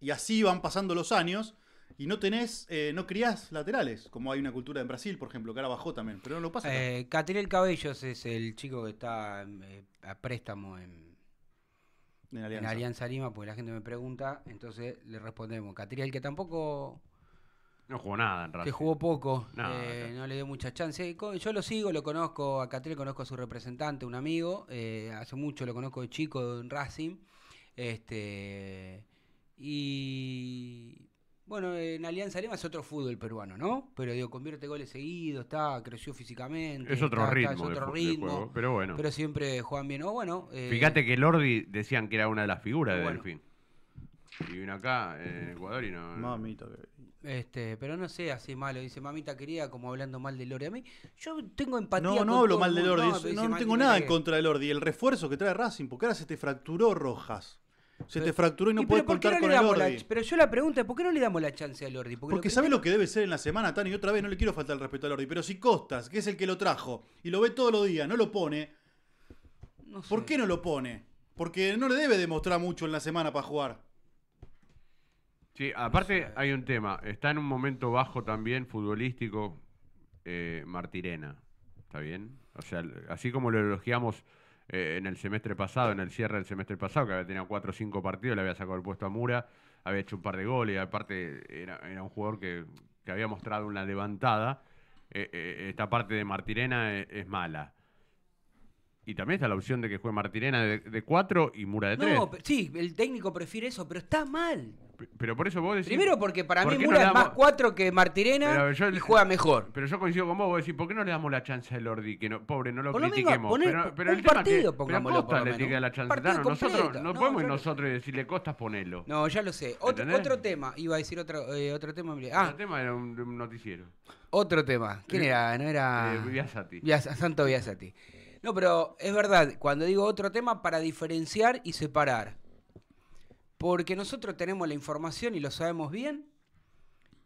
Y así van pasando los años y no tenés, eh, no criás laterales, como hay una cultura en Brasil, por ejemplo, que ahora bajó también, pero no lo pasa. Eh, Cabellos es el chico que está eh, a préstamo en, Alianza. Lima, porque la gente me pregunta, entonces le respondemos. Catriel que tampoco no jugó nada en Racing. Que jugó poco, eh, no, le dio mucha chance. Yo lo sigo, lo conozco, a Catril conozco a su representante, un amigo, eh, hace mucho lo conozco de chico en Racing. Este, y bueno, en Alianza Lima es otro fútbol peruano, ¿no? Pero digo, convierte goles seguidos, está, creció físicamente. Es otro ritmo. es otro ritmo. pero bueno. Pero siempre juegan bien. O bueno. Eh, Fíjate que Lordi decían que era una de las figuras de bueno, Delfín. Y vino acá, en Ecuador, y no. Mamita Este, pero no sé, así malo. Dice mamita querida, como hablando mal de Lordi A mí, yo tengo empatía. No, no hablo mal de Lordi. No, tengo nada en contra de Lordi. El refuerzo que trae Racing, porque ahora se te fracturó Rojas. Se te fracturó y no puedes contar con el Lordi. pero yo la pregunta es, ¿por qué no le damos la chance a Lordi? Porque, sabe lo que debe ser en la semana, Tani. Otra vez, no le quiero faltar el respeto a Lordi. Pero si Costas, que es el que lo trajo, y lo ve todos los días, no lo pone. ¿Por qué no lo pone? Porque no le debe demostrar mucho en la semana para jugar. Sí, aparte hay un tema. Está en un momento bajo también futbolístico eh, Martirena. ¿Está bien? O sea, así como lo elogiamos eh, en el semestre pasado, en el cierre del semestre pasado, que había tenido cuatro o cinco partidos, le había sacado el puesto a Mura, había hecho un par de goles, aparte era, un jugador que, había mostrado una levantada. Eh, esta parte de Martirena es mala. Y también está la opción de que juegue Martirena de 4 y Mura de 3. No, sí, el técnico prefiere eso, pero está mal. Pero por eso vos decís. Primero porque para mí Mura es más 4 que Martirena y juega mejor. Pero yo coincido con vos, vos decís, ¿por qué no le damos la chance a Lordi? Que no, pobre, no lo Por critiquemos. poner pero, un el partido, pongámoslo, la chance. nosotros no, podemos ir nosotros y decirle, Costas, ponelo. No, ya lo sé. Otro, tema, iba a decir otro, eh, otro tema. Ah, El tema era un, noticiero. otro tema. ¿Quién eh, era? No era... Eh, Santo Viasati. No, pero es verdad, cuando digo otro tema, para diferenciar y separar. Porque nosotros tenemos la información y lo sabemos bien,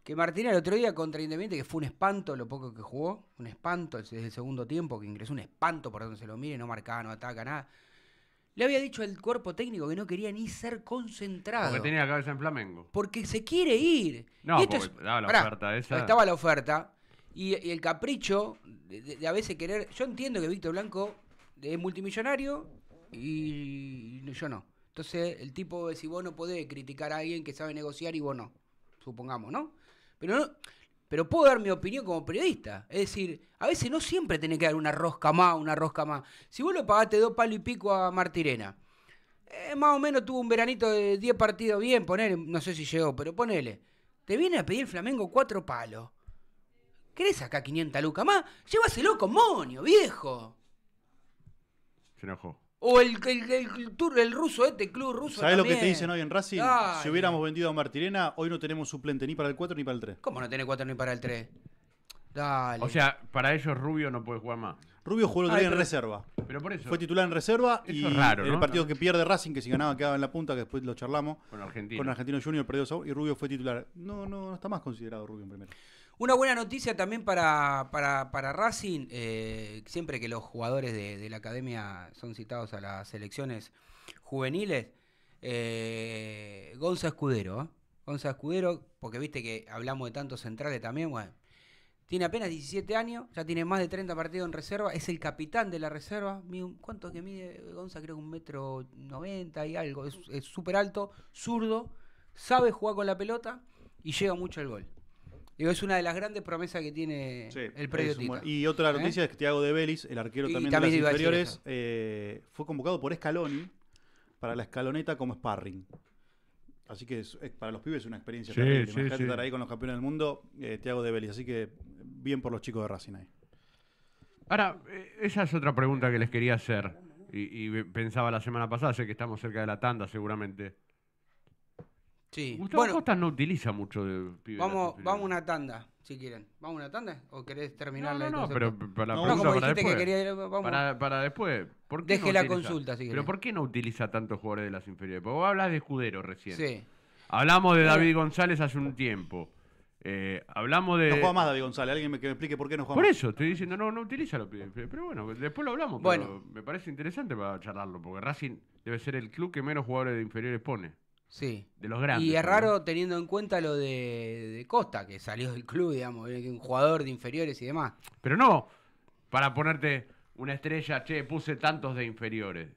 que Martina el otro día contra Independiente, que fue un espanto lo poco que jugó, un espanto desde el segundo tiempo, que ingresó un espanto por donde se lo mire, no marcaba, no ataca, nada. Le había dicho al cuerpo técnico que no quería ni ser concentrado. Porque tenía la cabeza en Flamengo. Porque se quiere ir. No, estaba la oferta esa. Estaba la oferta. Y, el capricho de, a veces querer. Yo entiendo que Víctor Blanco es multimillonario y yo no. Entonces, el tipo de si vos no podés criticar a alguien que sabe negociar y vos no, supongamos, ¿no? Pero pero puedo dar mi opinión como periodista. Es decir, a veces no siempre tenés que dar una rosca más, una rosca más. Si vos le pagaste dos palos y pico a Martirena, eh, más o menos tuvo un veranito de 10 partidos bien, ponele, no sé si llegó, pero ponele. Te viene a pedir Flamengo cuatro palos. ¿Querés acá 500 lucas más? Llévase loco Monio, viejo. Se enojó. O el, el, el, el ruso, este club ruso. ¿Sabes lo que te dicen hoy en Racing? Si hubiéramos vendido a Martirena, hoy no tenemos suplente ni para el 4 ni para el 3. ¿Cómo no tiene 4 ni para el 3? Dale. O sea, para ellos Rubio no puede jugar más. Rubio jugó en reserva. Pero por eso. Fue titular en reserva y es el partido que pierde Racing, que si ganaba quedaba en la punta, que después lo charlamos. Con Argentino. Con Argentino Junior perdió y Rubio fue titular. No, no, no está más considerado Rubio en primero. Una buena noticia también para, para, Racing, eh, siempre que los jugadores de, la academia son citados a las selecciones juveniles, eh, Gonza Escudero, ¿eh? Gonza Escudero, porque viste que hablamos de tantos centrales también, bueno, tiene apenas 17 años, ya tiene más de 30 partidos en reserva, es el capitán de la reserva. ¿Cuánto que mide Gonza? Creo que un metro 90 y algo. Es súper alto, zurdo, sabe jugar con la pelota y llega mucho al gol es una de las grandes promesas que tiene el predio Y otra ¿Eh? noticia es que Thiago de Belis, el arquero también, de las inferiores, eh, fue convocado por Scaloni para la escaloneta como sparring. Así que eh, para los pibes es una experiencia sí, terrible. estar ahí con los campeones del mundo, Tiago de Belis. Así que bien por los chicos de Racing ahí. Ahora, esa es otra pregunta que les quería hacer. y pensaba la semana pasada, sé que estamos cerca de la tanda seguramente. Sí. bueno, no utiliza mucho de Vamos, vamos una tanda, si quieren. ¿Vamos una tanda? ¿O querés terminar no, no, pero para, para después. Que Para, después. Deje la consulta, si Pero ¿por qué no utiliza tantos jugadores de las inferiores? Porque vos hablas de Escudero recién. Sí. Hablamos de eh. David González hace un tiempo. Eh, hablamos de. No juega más David González, alguien me, que me explique por qué no juega Por eso, estoy diciendo, no, no utiliza los pibes. Pero bueno, después lo hablamos. Bueno. Pero me parece interesante para charlarlo, porque Racing debe ser el club que menos jugadores de inferiores pone. Sí. De los grandes. Y es raro teniendo en cuenta lo de, Costa, que salió del club, digamos, un jugador de inferiores y demás. Pero no, para ponerte una estrella, che, puse tantos de inferiores.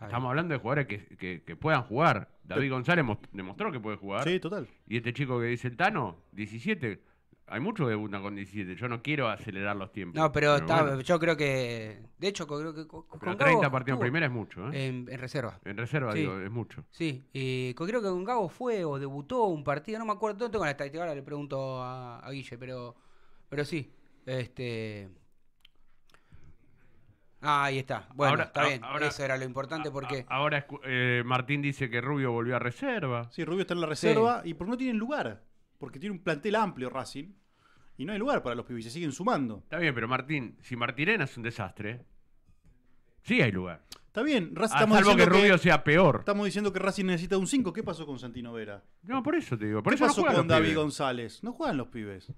Estamos hablando de jugadores que, que, puedan jugar. David González demostró que puede jugar. Sí, total. Y este chico que dice el Tano, 17 hay muchos que debutan con 17. Yo no quiero acelerar los tiempos. No, pero, yo creo que. De hecho, creo que. Con, 30 partidos en primera es mucho, ¿eh? En, reserva. En reserva, digo, es mucho. Sí, y creo que con Gabo fue o debutó un partido, no me acuerdo, no tengo la estadística, ahora le pregunto a, Guille, pero, pero sí. Este. Ah, ahí está. Bueno, está bien. Eso era lo importante porque. Ahora eh, Martín dice que Rubio volvió a reserva. Sí, Rubio está en la reserva y por no tienen lugar porque tiene un plantel amplio Racing y no hay lugar para los pibes se siguen sumando. Está bien, pero Martín, si Martirena es un desastre, sí hay lugar. Está bien, Racing ah, estamos salvo que Rubio sea peor. Estamos diciendo que Racing necesita un 5. ¿Qué pasó con Santino Vera? No, por eso te digo. Por ¿Qué eso pasó con David González? No juegan los pibes.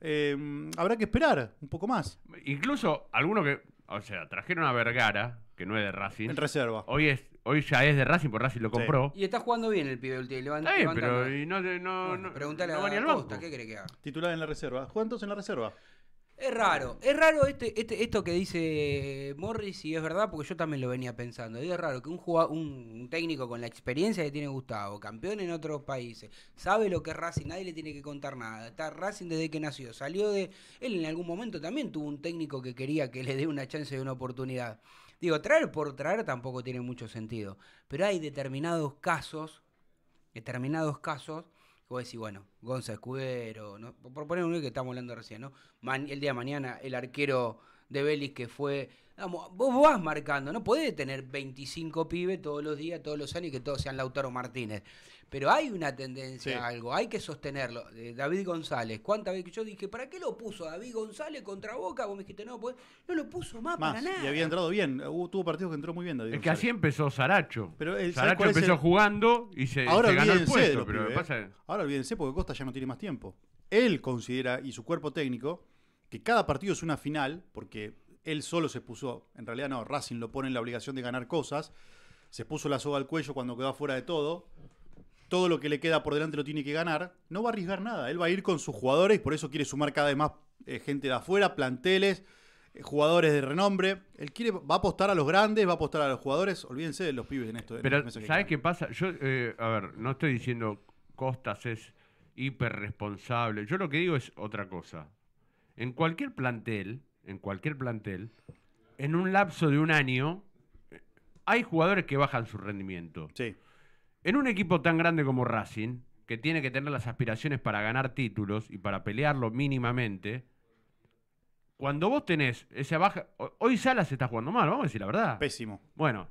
Eh, habrá que esperar un poco más. Incluso alguno que. O sea, trajeron a Vergara, que no es de Racing. En reserva. Hoy es hoy ya es de Racing, porque Racing lo compró. Y está jugando bien el pibe ulti. Levanta, y no, no, no, pregúntale a al ¿qué cree que haga? Titular en la reserva. cuántos en la reserva? Es raro, es raro este, este, esto que dice Morris y es verdad porque yo también lo venía pensando. es raro que un, jugador, un técnico con la experiencia que tiene Gustavo, campeón en otros países, sabe lo que es Racing, nadie le tiene que contar nada. Está Racing desde que nació, salió de... Él en algún momento también tuvo un técnico que quería que le dé una chance y una oportunidad. Digo, traer por traer tampoco tiene mucho sentido, pero hay determinados casos, determinados casos, que vos bueno, Gonza Escudero, ¿no? por poner uno que estamos hablando recién, ¿no? el día de mañana, el arquero de Vélez que fue. vamos vos vas marcando, no podés tener 25 pibes todos los días, todos los años y que todos sean Lautaro Martínez pero hay una tendencia a algo, hay que sostenerlo. Eh, David González, ¿cuántas veces yo dije, ¿para qué lo puso David González contra Boca? Vos me dijiste, no, pues no lo puso más, para nada. Y había entrado bien, Hubo, tuvo partidos que entró muy bien David. Es que así empezó Saracho. Pero eh, Saracho empezó jugando y se, Ahora se el puesto. Eh. Ahora olvídense porque Costa ya no tiene más tiempo. Él considera, y su cuerpo técnico, que cada partido es una final, porque él solo se puso, en realidad no, Racing lo pone en la obligación de ganar cosas, se puso la soga al cuello cuando quedó fuera de todo, todo lo que le queda por delante lo tiene que ganar, no va a arriesgar nada. Él va a ir con sus jugadores, por eso quiere sumar cada vez más eh, gente de afuera, planteles, eh, jugadores de renombre. Él quiere, va a apostar a los grandes, va a apostar a los jugadores. Olvídense de los pibes en esto. Pero, ¿sabes qué pasa? Yo, eh, a ver, no estoy diciendo Costas es hiperresponsable. Yo lo que digo es otra cosa. En cualquier plantel, en cualquier plantel, en un lapso de un año, hay jugadores que bajan su rendimiento. Sí. En un equipo tan grande como Racing, que tiene que tener las aspiraciones para ganar títulos y para pelearlo mínimamente, cuando vos tenés esa baja. Hoy Salas está jugando mal, vamos a decir la verdad. Pésimo. Bueno,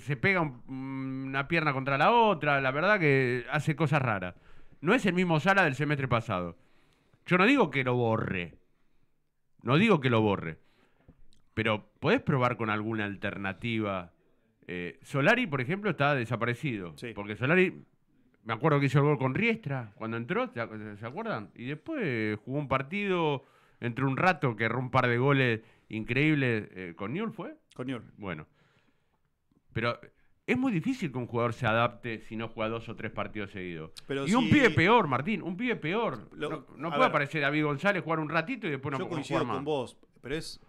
se pega una pierna contra la otra, la verdad que hace cosas raras. No es el mismo Sala del semestre pasado. Yo no digo que lo borre. No digo que lo borre. Pero podés probar con alguna alternativa eh, Solari, por ejemplo, está desaparecido. Porque Solari, me acuerdo que hizo el gol con Riestra cuando entró, ¿se acuerdan? Y después jugó un partido entre un rato que erró un par de goles increíbles. Eh, ¿Con Newell fue? Con Newell. Bueno. Pero es muy difícil que un jugador se adapte si no juega dos o tres partidos seguidos. y un pibe peor, Martín, un pibe peor. no, puede aparecer David González, jugar un ratito y después no, Yo coincido no con vos, pero es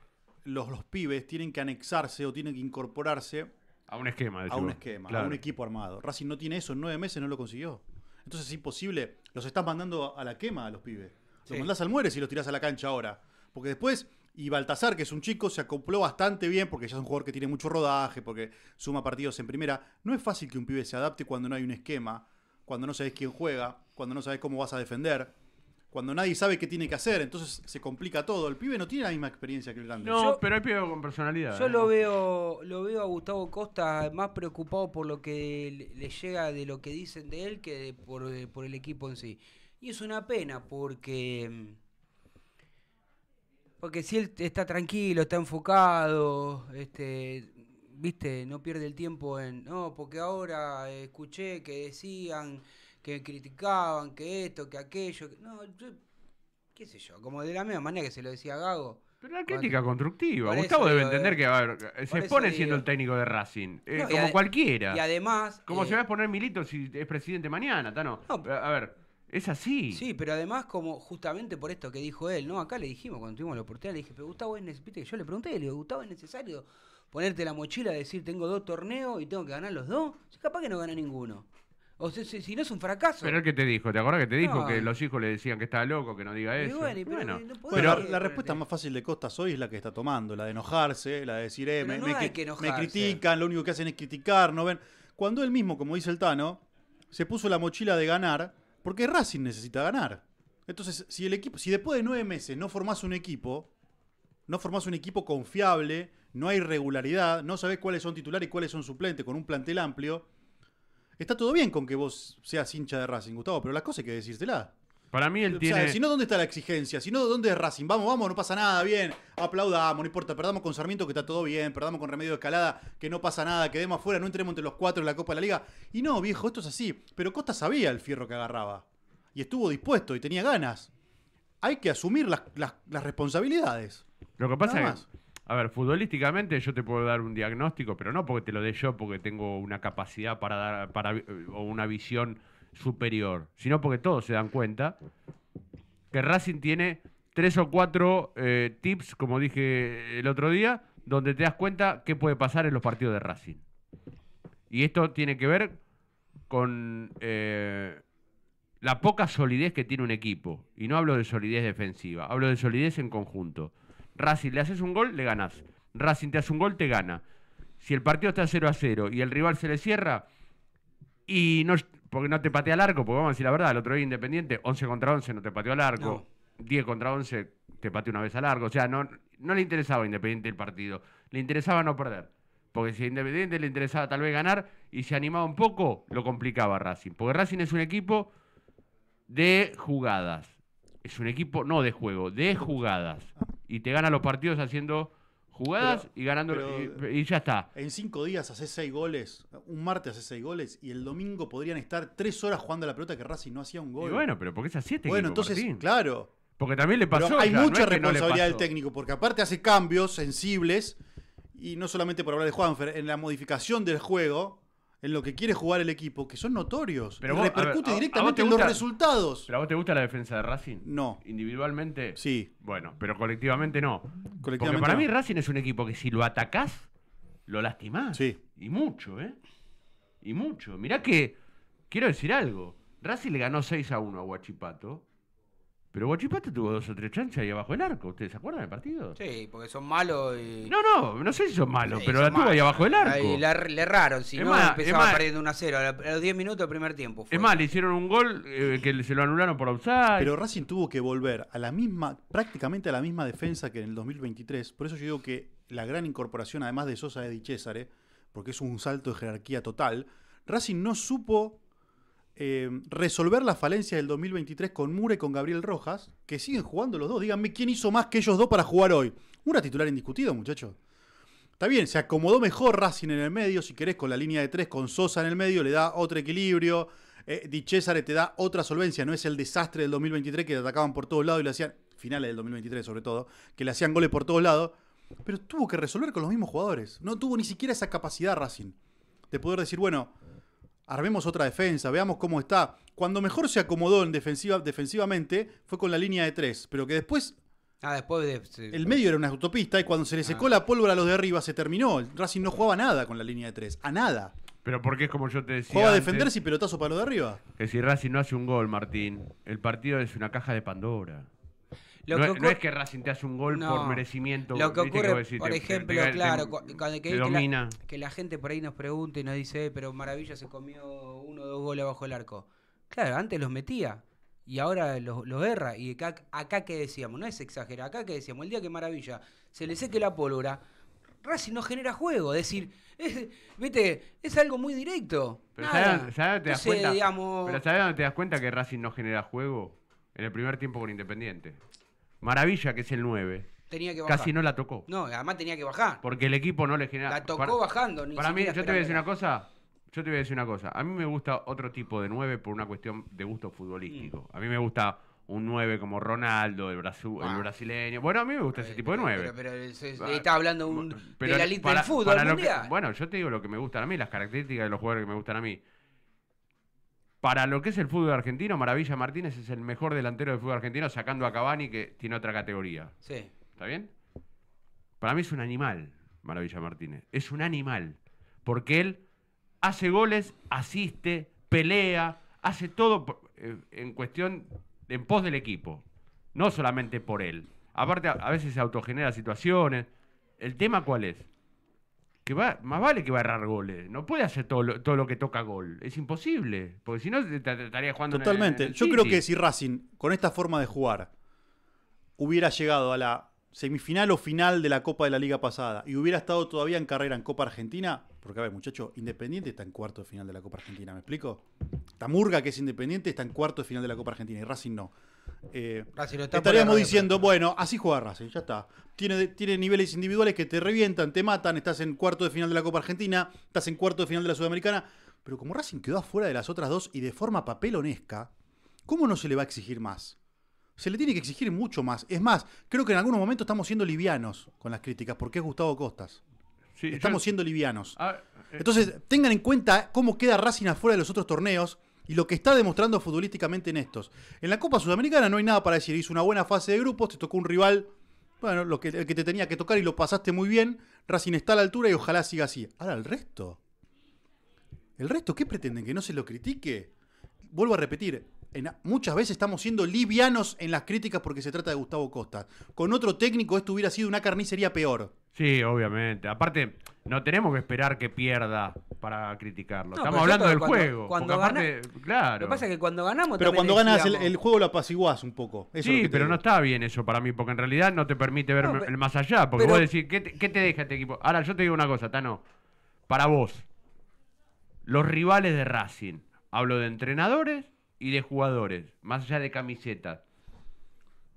los, los pibes tienen que anexarse o tienen que incorporarse a un esquema. A un esquema, a un equipo armado. Racing no tiene eso, en nueve meses no lo consiguió. Entonces es imposible. Los estás mandando a la quema a los pibes. Los mandás al muere si los tirás a la cancha ahora. Porque después, y Baltasar, que es un chico, se acopló bastante bien porque ya es un jugador que tiene mucho rodaje, porque suma partidos en primera. No es fácil que un pibe se adapte cuando no hay un esquema, cuando no sabes quién juega, cuando no sabes cómo vas a defender cuando nadie sabe qué tiene que hacer, entonces se complica todo. El pibe no tiene la misma experiencia que el grande. No, pero hay pibe con personalidad. Yo eh, lo veo, lo veo a Gustavo Costa más preocupado por lo que le llega de lo que dicen de él que por, eh, por el equipo en sí. Y es una pena porque. Mm, porque si él está tranquilo, está enfocado, este, viste, no pierde el tiempo en. No, porque ahora escuché que decían que criticaban, que esto, que aquello. No, yo, qué sé yo, como de la misma manera que se lo decía Gago. Pero la crítica constructiva. Gustavo debe entender que, a ver, eh, se expone siendo el técnico de Racing, eh, como cualquiera. Y además. Como se eh, va a exponer Milito si es presidente mañana, Tano. No, a ver, es así. Sí, pero además, como justamente por esto que dijo él, ¿no? Acá le dijimos, cuando tuvimos la oportunidad, le dije, pero Gustavo es necesario. Yo le pregunté, le digo, Gustavo es necesario ponerte la mochila, decir, tengo dos torneos y tengo que ganar los dos. capaz que no gana ninguno. O sea, si, no es un fracaso. Pero él que te dijo, ¿te acordás que te dijo que los hijos le decían que estaba loco, que no diga eso? Bueno, pero, la, respuesta más fácil de Costas hoy es la que está tomando, la de enojarse, la de decir, eh, me, critican, lo único que hacen es criticar, ¿no ven? Cuando él mismo, como dice el Tano, se puso la mochila de ganar, porque Racing necesita ganar. Entonces, si el equipo, si después de nueve meses no formás un equipo, no formás un equipo confiable, no hay regularidad, no sabés cuáles son titulares y cuáles son suplentes con un plantel amplio Está todo bien con que vos seas hincha de Racing, Gustavo, pero las cosas hay que decírtela. Para mí él o si no, ¿dónde está la exigencia? Si no, ¿dónde es Racing? Vamos, vamos, no pasa nada, bien. Aplaudamos, no importa. Perdamos con Sarmiento, que está todo bien. Perdamos con Remedio de Escalada, que no pasa nada. Quedemos afuera, no entremos entre los cuatro en la Copa de la Liga. Y no, viejo, esto es así. Pero Costa sabía el fierro que agarraba. Y estuvo dispuesto y tenía ganas. Hay que asumir las, las responsabilidades. Lo que pasa es que a ver, futbolísticamente yo te puedo dar un diagnóstico, pero no porque te lo dé yo, porque tengo una capacidad para dar para, o una visión superior, sino porque todos se dan cuenta que Racing tiene tres o cuatro eh, tips, como dije el otro día, donde te das cuenta qué puede pasar en los partidos de Racing. Y esto tiene que ver con eh, la poca solidez que tiene un equipo. Y no hablo de solidez defensiva, hablo de solidez en conjunto. Racing le haces un gol, le ganas Racing te hace un gol, te gana. Si el partido está 0 a 0 y el rival se le cierra y no porque no te patea al arco, porque vamos a decir la verdad, el otro día Independiente 11 contra 11 no te pateó al arco, 10 contra 11 te pateó una vez al arco, o sea, no no le interesaba Independiente el partido, le interesaba no perder. Porque si a Independiente le interesaba tal vez ganar y se animaba un poco, lo complicaba Racing. Porque Racing es un equipo de jugadas, es un equipo no de juego, de jugadas. Y te gana los partidos haciendo jugadas y ganando. y, ya está. En cinco días haces seis goles, un martes haces seis goles y el domingo podrían estar tres horas jugando la pelota que Racing no hacía un gol. Y bueno, pero porque es a siete. Bueno, entonces, claro. Porque también le pasó. hay mucha responsabilidad del técnico, porque aparte hace cambios sensibles, y no solamente por hablar de Juanfer, en la modificación del juego, en lo que quiere jugar el equipo, que son notorios. Pero repercute directamente en los resultados. ¿Pero a vos te gusta la defensa de Racing? No. ¿Individualmente? Sí. Bueno, pero colectivamente no. Porque para mí Racing es un equipo que si lo atacás, lo lastimás. Sí. Y mucho, ¿eh? Y mucho. Mirá que, quiero decir algo. Racing le ganó 6 a 1 a Huachipato. Pero Guachipate tuvo dos o tres chanchas ahí abajo del arco. ¿Ustedes se acuerdan del partido? Sí, porque son malos y. No, no, no sé si son malos, pero la tuvo ahí abajo del arco. Ahí le erraron, si no empezaba perdiendo 1 a 0. A los 10 minutos del primer tiempo. Es más, le hicieron un gol eh, que se lo anularon por outside. Pero Racing tuvo que volver a la misma, prácticamente a la misma defensa que en el 2023. Por eso yo digo que la gran incorporación, además de Sosa, es y César, porque es un salto de jerarquía total. Racing no supo Em, resolver la falencia del 2023 con Mure y con Gabriel Rojas, que siguen jugando los dos. Díganme quién hizo más que ellos dos para jugar hoy. Una titular indiscutido, muchachos. Está bien, se acomodó mejor Racing en el medio, si querés, con la línea de tres, con Sosa en el medio, le da otro equilibrio. Eh, Di César te da otra solvencia, no es el desastre del 2023 que le atacaban por todos lados y le hacían, finales del 2023 sobre todo, que le hacían goles por todos lados. Pero tuvo que resolver con los mismos jugadores. No tuvo ni siquiera esa capacidad Racing de poder decir, bueno, armemos otra defensa, veamos cómo está. Cuando mejor se acomodó en defensiva, defensivamente fue con la línea de tres, pero que después... Ah, después de, El medio era una autopista y cuando se le secó ah. la pólvora a los de arriba se terminó. Racing no jugaba nada con la línea de tres, a nada. Pero porque es como yo te decía. Juega a defenderse y pelotazo para los de arriba. Que si Racing no hace un gol, Martín, el partido es una caja de Pandora no, es que Racing te hace un gol por merecimiento. Lo que ocurre, por ejemplo, claro, cuando que, la, gente por ahí nos pregunta y nos dice, eh, pero Maravilla se comió uno o dos goles bajo el arco. Claro, antes los metía y ahora los erra. Y acá, acá que decíamos, no es exagerar, acá que decíamos, el día que Maravilla se le seque la pólvora, Racing no genera juego. Es decir, es, viste, es algo muy directo. Pero ¿sabes, te das cuenta? Pero te das cuenta que Racing no genera juego? En el primer tiempo con Independiente. Maravilla, que es el 9. Tenía que Casi no la tocó. No, además tenía que bajar. Porque el equipo no le generaba. La tocó bajando. para mí, yo te voy a decir una cosa. Yo te voy a decir una cosa. A mí me gusta otro tipo de 9 por una cuestión de gusto futbolístico. Mm. A mí me gusta un 9 como Ronaldo, el, ah. brasileño. Bueno, a mí me gusta ese tipo de 9. Pero, ah, hablando de la del fútbol mundial. bueno, yo te digo lo que me gustan a mí, las características de los jugadores que me gustan a mí para lo que es el fútbol argentino, Maravilla Martínez es el mejor delantero del fútbol argentino, sacando a Cavani, que tiene otra categoría. Sí. ¿Está bien? Para mí es un animal, Maravilla Martínez. Es un animal. Porque él hace goles, asiste, pelea, hace todo eh, en cuestión, en pos del equipo. No solamente por él. Aparte, a veces se autogenera situaciones. ¿El tema cuál es? va, más vale que va a errar goles. No puede hacer todo lo, todo lo que toca gol. Es imposible. Porque si no, te estaría jugando. Totalmente. Yo creo que si Racing, con esta forma de jugar, hubiera llegado a la semifinal o final de la Copa de la Liga pasada y hubiera estado todavía en carrera en Copa Argentina, porque a ver, muchachos, Independiente está en cuarto de final de la Copa Argentina, ¿me explico? Tamurga, que es Independiente, está en cuarto de final de la Copa Argentina y Racing no. Eh, Racing no está estaríamos diciendo, bueno, así juega Racing, ya está. Tiene, tiene niveles individuales que te revientan, te matan, estás en cuarto de final de la Copa Argentina, estás en cuarto de final de la Sudamericana, pero como Racing quedó afuera de las otras dos y de forma papelonesca, ¿cómo no se le va a exigir más? se le tiene que exigir mucho más. Es más, creo que en algunos momentos estamos siendo livianos con las críticas, porque es Gustavo Costas. estamos siendo livianos. Ah, eh. Entonces, tengan en cuenta cómo queda Racing afuera de los otros torneos y lo que está demostrando futbolísticamente en estos. En la Copa Sudamericana no hay nada para decir. Hizo una buena fase de grupos, te tocó un rival, bueno, lo que, el que te tenía que tocar y lo pasaste muy bien. Racing está a la altura y ojalá siga así. Ahora, el resto. ¿El resto qué pretenden? ¿Que no se lo critique? Vuelvo a repetir, muchas veces estamos siendo livianos en las críticas porque se trata de Gustavo Costa. Con otro técnico esto hubiera sido una carnicería peor. Sí, obviamente. Aparte, no tenemos que esperar que pierda para criticarlo. Estamos hablando del juego. Cuando claro. Lo que pasa es que cuando ganamos. Pero cuando ganas el, juego lo apaciguás un poco. sí, pero no está bien eso para mí, porque en realidad no te permite ver el más allá. Porque vos decís, ¿qué te deja este equipo? Ahora, yo te digo una cosa, Tano. Para vos, los rivales de Racing, hablo de entrenadores y de jugadores, más allá de camisetas,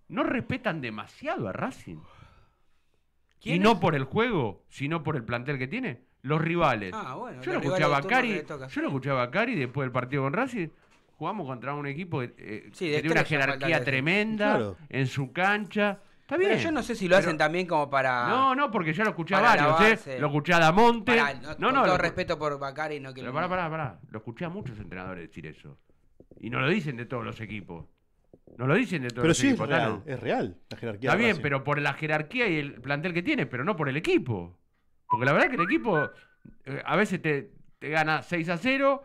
no respetan demasiado a Racing. Y no por el juego, sino por el plantel que tiene. Los rivales. Ah, yo, lo escuché a Bacari, yo lo a después del partido con Racing. Jugamos contra un equipo que, eh, tiene una jerarquía tremenda en su cancha. yo no sé si lo hacen también como para. No, no, porque yo lo escuché a varios, ¿eh? Lo escuché a Damonte. no, no, todo respeto por Bacari, no pará, pará. Lo escuché a muchos entrenadores decir eso. Y no lo dicen de todos los equipos. No lo dicen de todos los equipos. Pero sí, es real la jerarquía. Está bien, pero por la jerarquía y el plantel que tiene, pero no por el equipo. Porque la verdad que el equipo eh, a veces te, te, gana 6 a 0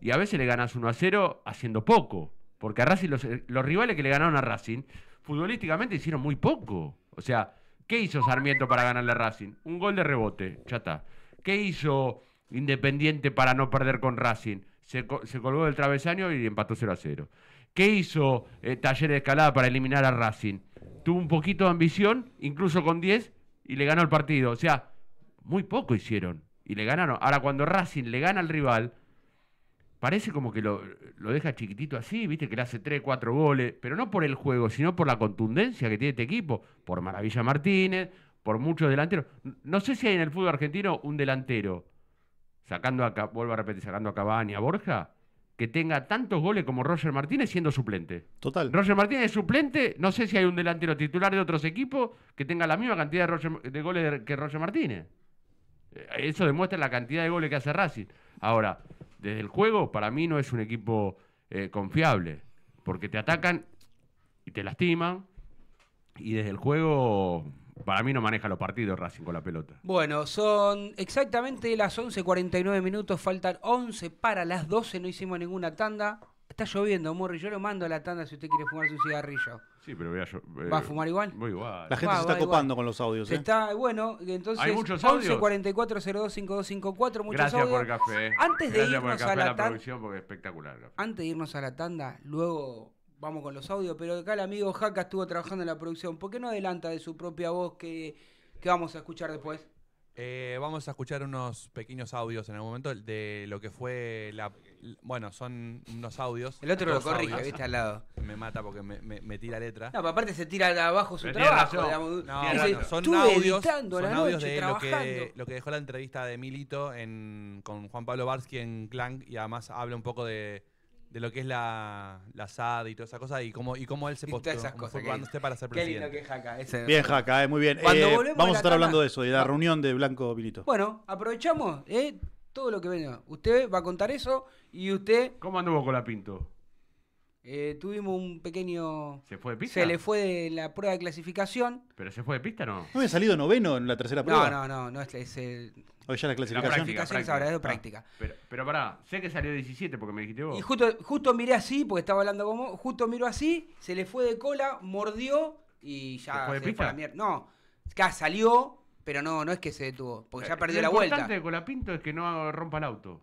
y a veces le ganas 1 a 0 haciendo poco. Porque a Racing, los, eh, los rivales que le ganaron a Racing, futbolísticamente hicieron muy poco. O sea, ¿Qué hizo Sarmiento para ganarle a Racing? Un gol de rebote, ya está. ¿Qué hizo Independiente para no perder con Racing? se, colgó del travesaño y empató 0 a 0. ¿Qué hizo eh, Taller de Escalada para eliminar a Racing? Tuvo un poquito de ambición, incluso con 10, y le ganó el partido. O sea, muy poco hicieron y le ganaron. Ahora, cuando Racing le gana al rival, parece como que lo, lo, deja chiquitito así, viste, que le hace 3, 4 goles, pero no por el juego, sino por la contundencia que tiene este equipo, por Maravilla Martínez, por muchos delanteros. No sé si hay en el fútbol argentino un delantero sacando a, vuelvo a repetir, sacando a Cavani, a Borja, que tenga tantos goles como Roger Martínez siendo suplente. Total. Roger Martínez es suplente, no sé si hay un delantero titular de otros equipos que tenga la misma cantidad de, goles que Roger Martínez. Eh, eso demuestra la cantidad de goles que hace Racing. Ahora, desde el juego, para mí no es un equipo eh, confiable, porque te atacan y te lastiman, y desde el juego para mí no maneja los partidos Racing con la pelota. Bueno, son exactamente las 11.49 minutos, faltan 11 para las 12, no hicimos ninguna tanda. Está lloviendo, Morri, yo lo mando a la tanda si usted quiere fumar su cigarrillo. Sí, pero voy a, eh, ¿Va a fumar igual? Voy igual. La gente se está copando con los audios. ¿eh? Está, bueno, entonces. ¿Hay muchos audios? 1144025254, muchos Gracias por el café. Antes de irnos por el café, a la, la porque es espectacular. Antes de irnos a la tanda, luego vamos con los audios, pero acá el amigo Jaca estuvo trabajando en la producción. ¿Por qué no adelanta de su propia voz que, vamos a escuchar después? Eh, vamos a escuchar unos pequeños audios en el momento de lo que fue la. Bueno, son unos audios. El otro lo corrige, viste al lado. Me mata porque me, tira letra. No, aparte se tira abajo su trabajo. no, son audios, son audios de lo que, dejó la entrevista de Milito en, con Juan Pablo Barsky en Clank y además habla un poco de de lo que es la, la SAD y toda esa cosa y cómo, y cómo él se esas para ser Qué lindo que es Jaca. Bien, Jaca, eh, muy bien. Eh, cuando vamos a estar hablando de eso, de la reunión de Blanco Vinito. Bueno, aprovechamos eh, todo lo que venga. Usted va a contar eso y usted ¿Cómo anduvo con la Pinto? Eh, tuvimos un pequeño. ¿Se fue de pista? Se le fue de la prueba de clasificación. ¿Pero se fue de pista no? ¿No había salido noveno en la tercera prueba? No, no, no. no es, el... Hoy oh, ya la clasificación. Es ahora, práctica. pero, pero pará, sé que salió 17 porque me dijiste vos. Y justo, justo miré así, porque estaba hablando como. Justo miró así, se le fue de cola, mordió y ya. ¿Se fue de pista? mierda. No, ya salió, pero no, no es que se detuvo, porque eh, ya perdió la vuelta. Lo importante de pinto es que no rompa el auto.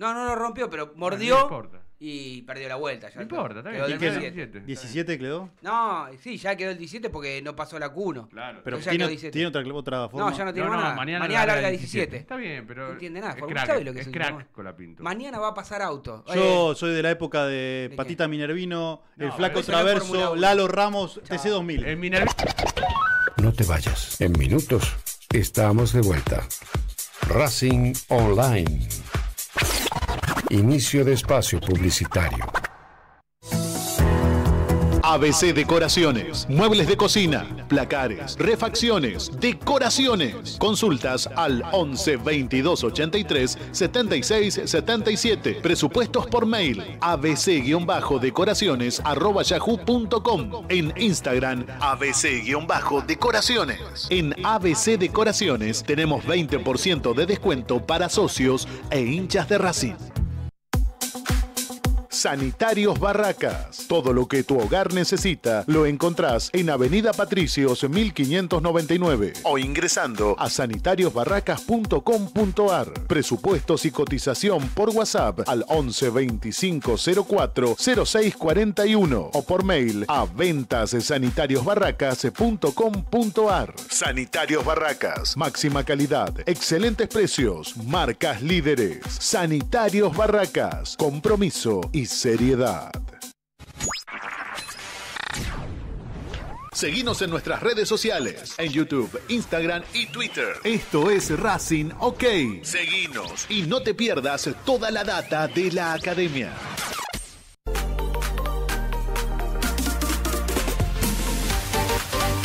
No, no lo rompió, pero ah, mordió y perdió la vuelta. Ya no importa, está Quedó el 17. 17. quedó? No, sí, ya quedó el 17 porque no pasó la 1. Claro. Pero ya tiene, tiene otra, otra, forma. No, ya no tiene nada. Mañana, mañana larga 17. 17. Está bien, pero... No entiende nada. Es crack, sabe lo que es con la pinto. Mañana va a pasar auto. Yo soy de la época de, Patita Minervino, El Flaco Traverso, Lalo Ramos, TC2000. En Minervino... No te vayas. En minutos estamos de vuelta. Racing Online. Inicio de espacio publicitario. ABC Decoraciones, muebles de cocina, placares, refacciones, decoraciones. Consultas al 11 22 83 76 77. Presupuestos por mail abc-decoraciones yahoo.com. En Instagram abc-decoraciones. En ABC Decoraciones tenemos 20% de descuento para socios e hinchas de Racing. Sanitarios Barracas. Todo lo que tu hogar necesita lo encontrás en Avenida Patricios 1599 o ingresando a sanitariosbarracas.com.ar. Presupuestos y cotización por WhatsApp al 11 25 04 06 41 o por mail a ventassanitariosbarracas.com.ar. Sanitarios Barracas, máxima calidad, excelentes precios, marcas líderes. Sanitarios Barracas, compromiso y seriedad. Seguimos en nuestras redes sociales, en YouTube, Instagram y Twitter. Esto es Racing OK. Seguinos y no te pierdas toda la data de la academia.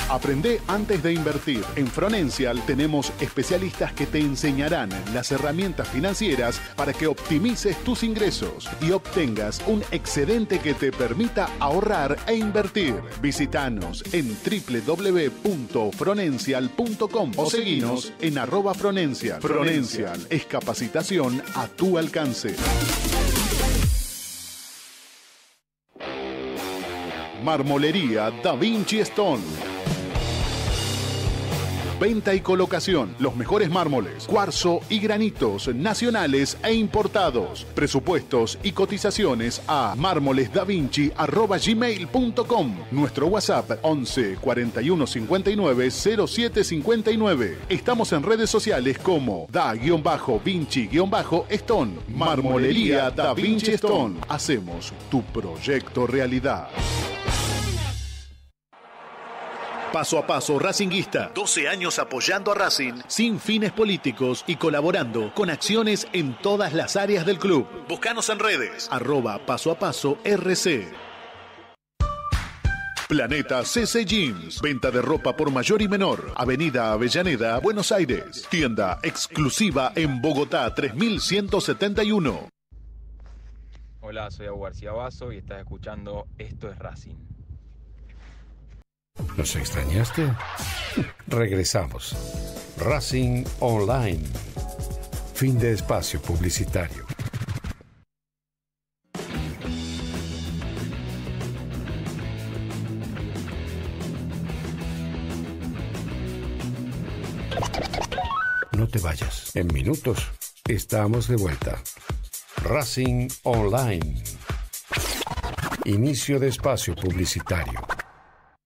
Aprende antes de invertir. En Fronencial tenemos especialistas que te enseñarán las herramientas financieras para que optimices tus ingresos y obtengas un excedente que te permita ahorrar e invertir. Visítanos en www.fronencial.com o seguinos en arroba Fronencial. Fronencial es capacitación a tu alcance. Marmolería Da Vinci Stone Venta y colocación. Los mejores mármoles, cuarzo y granitos nacionales e importados. Presupuestos y cotizaciones a mármolesdavinci.com. Nuestro WhatsApp 11 41 59 07 59. Estamos en redes sociales como da-vinci-stone. Marmolería Da Vinci Stone. Hacemos tu proyecto realidad. Paso a paso Racinguista. 12 años apoyando a Racing sin fines políticos y colaborando con acciones en todas las áreas del club. Búscanos en redes. Arroba paso a paso RC. Planeta CC Jeans. Venta de ropa por mayor y menor. Avenida Avellaneda, Buenos Aires. Tienda exclusiva en Bogotá 3171. Hola, soy García Basso y estás escuchando Esto es Racing. ¿Nos extrañaste? Regresamos. Racing Online. Fin de espacio publicitario. No te vayas. En minutos estamos de vuelta. Racing Online. Inicio de espacio publicitario.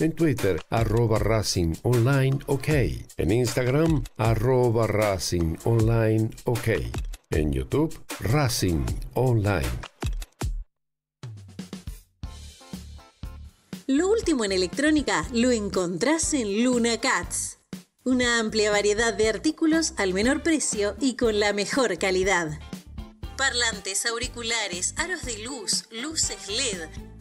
en Twitter, arroba Racing Online OK. En Instagram, arroba Racing Online OK. En YouTube, Racing Online. Lo último en electrónica lo encontrás en Luna Cats. Una amplia variedad de artículos al menor precio y con la mejor calidad. Parlantes, auriculares, aros de luz, luces LED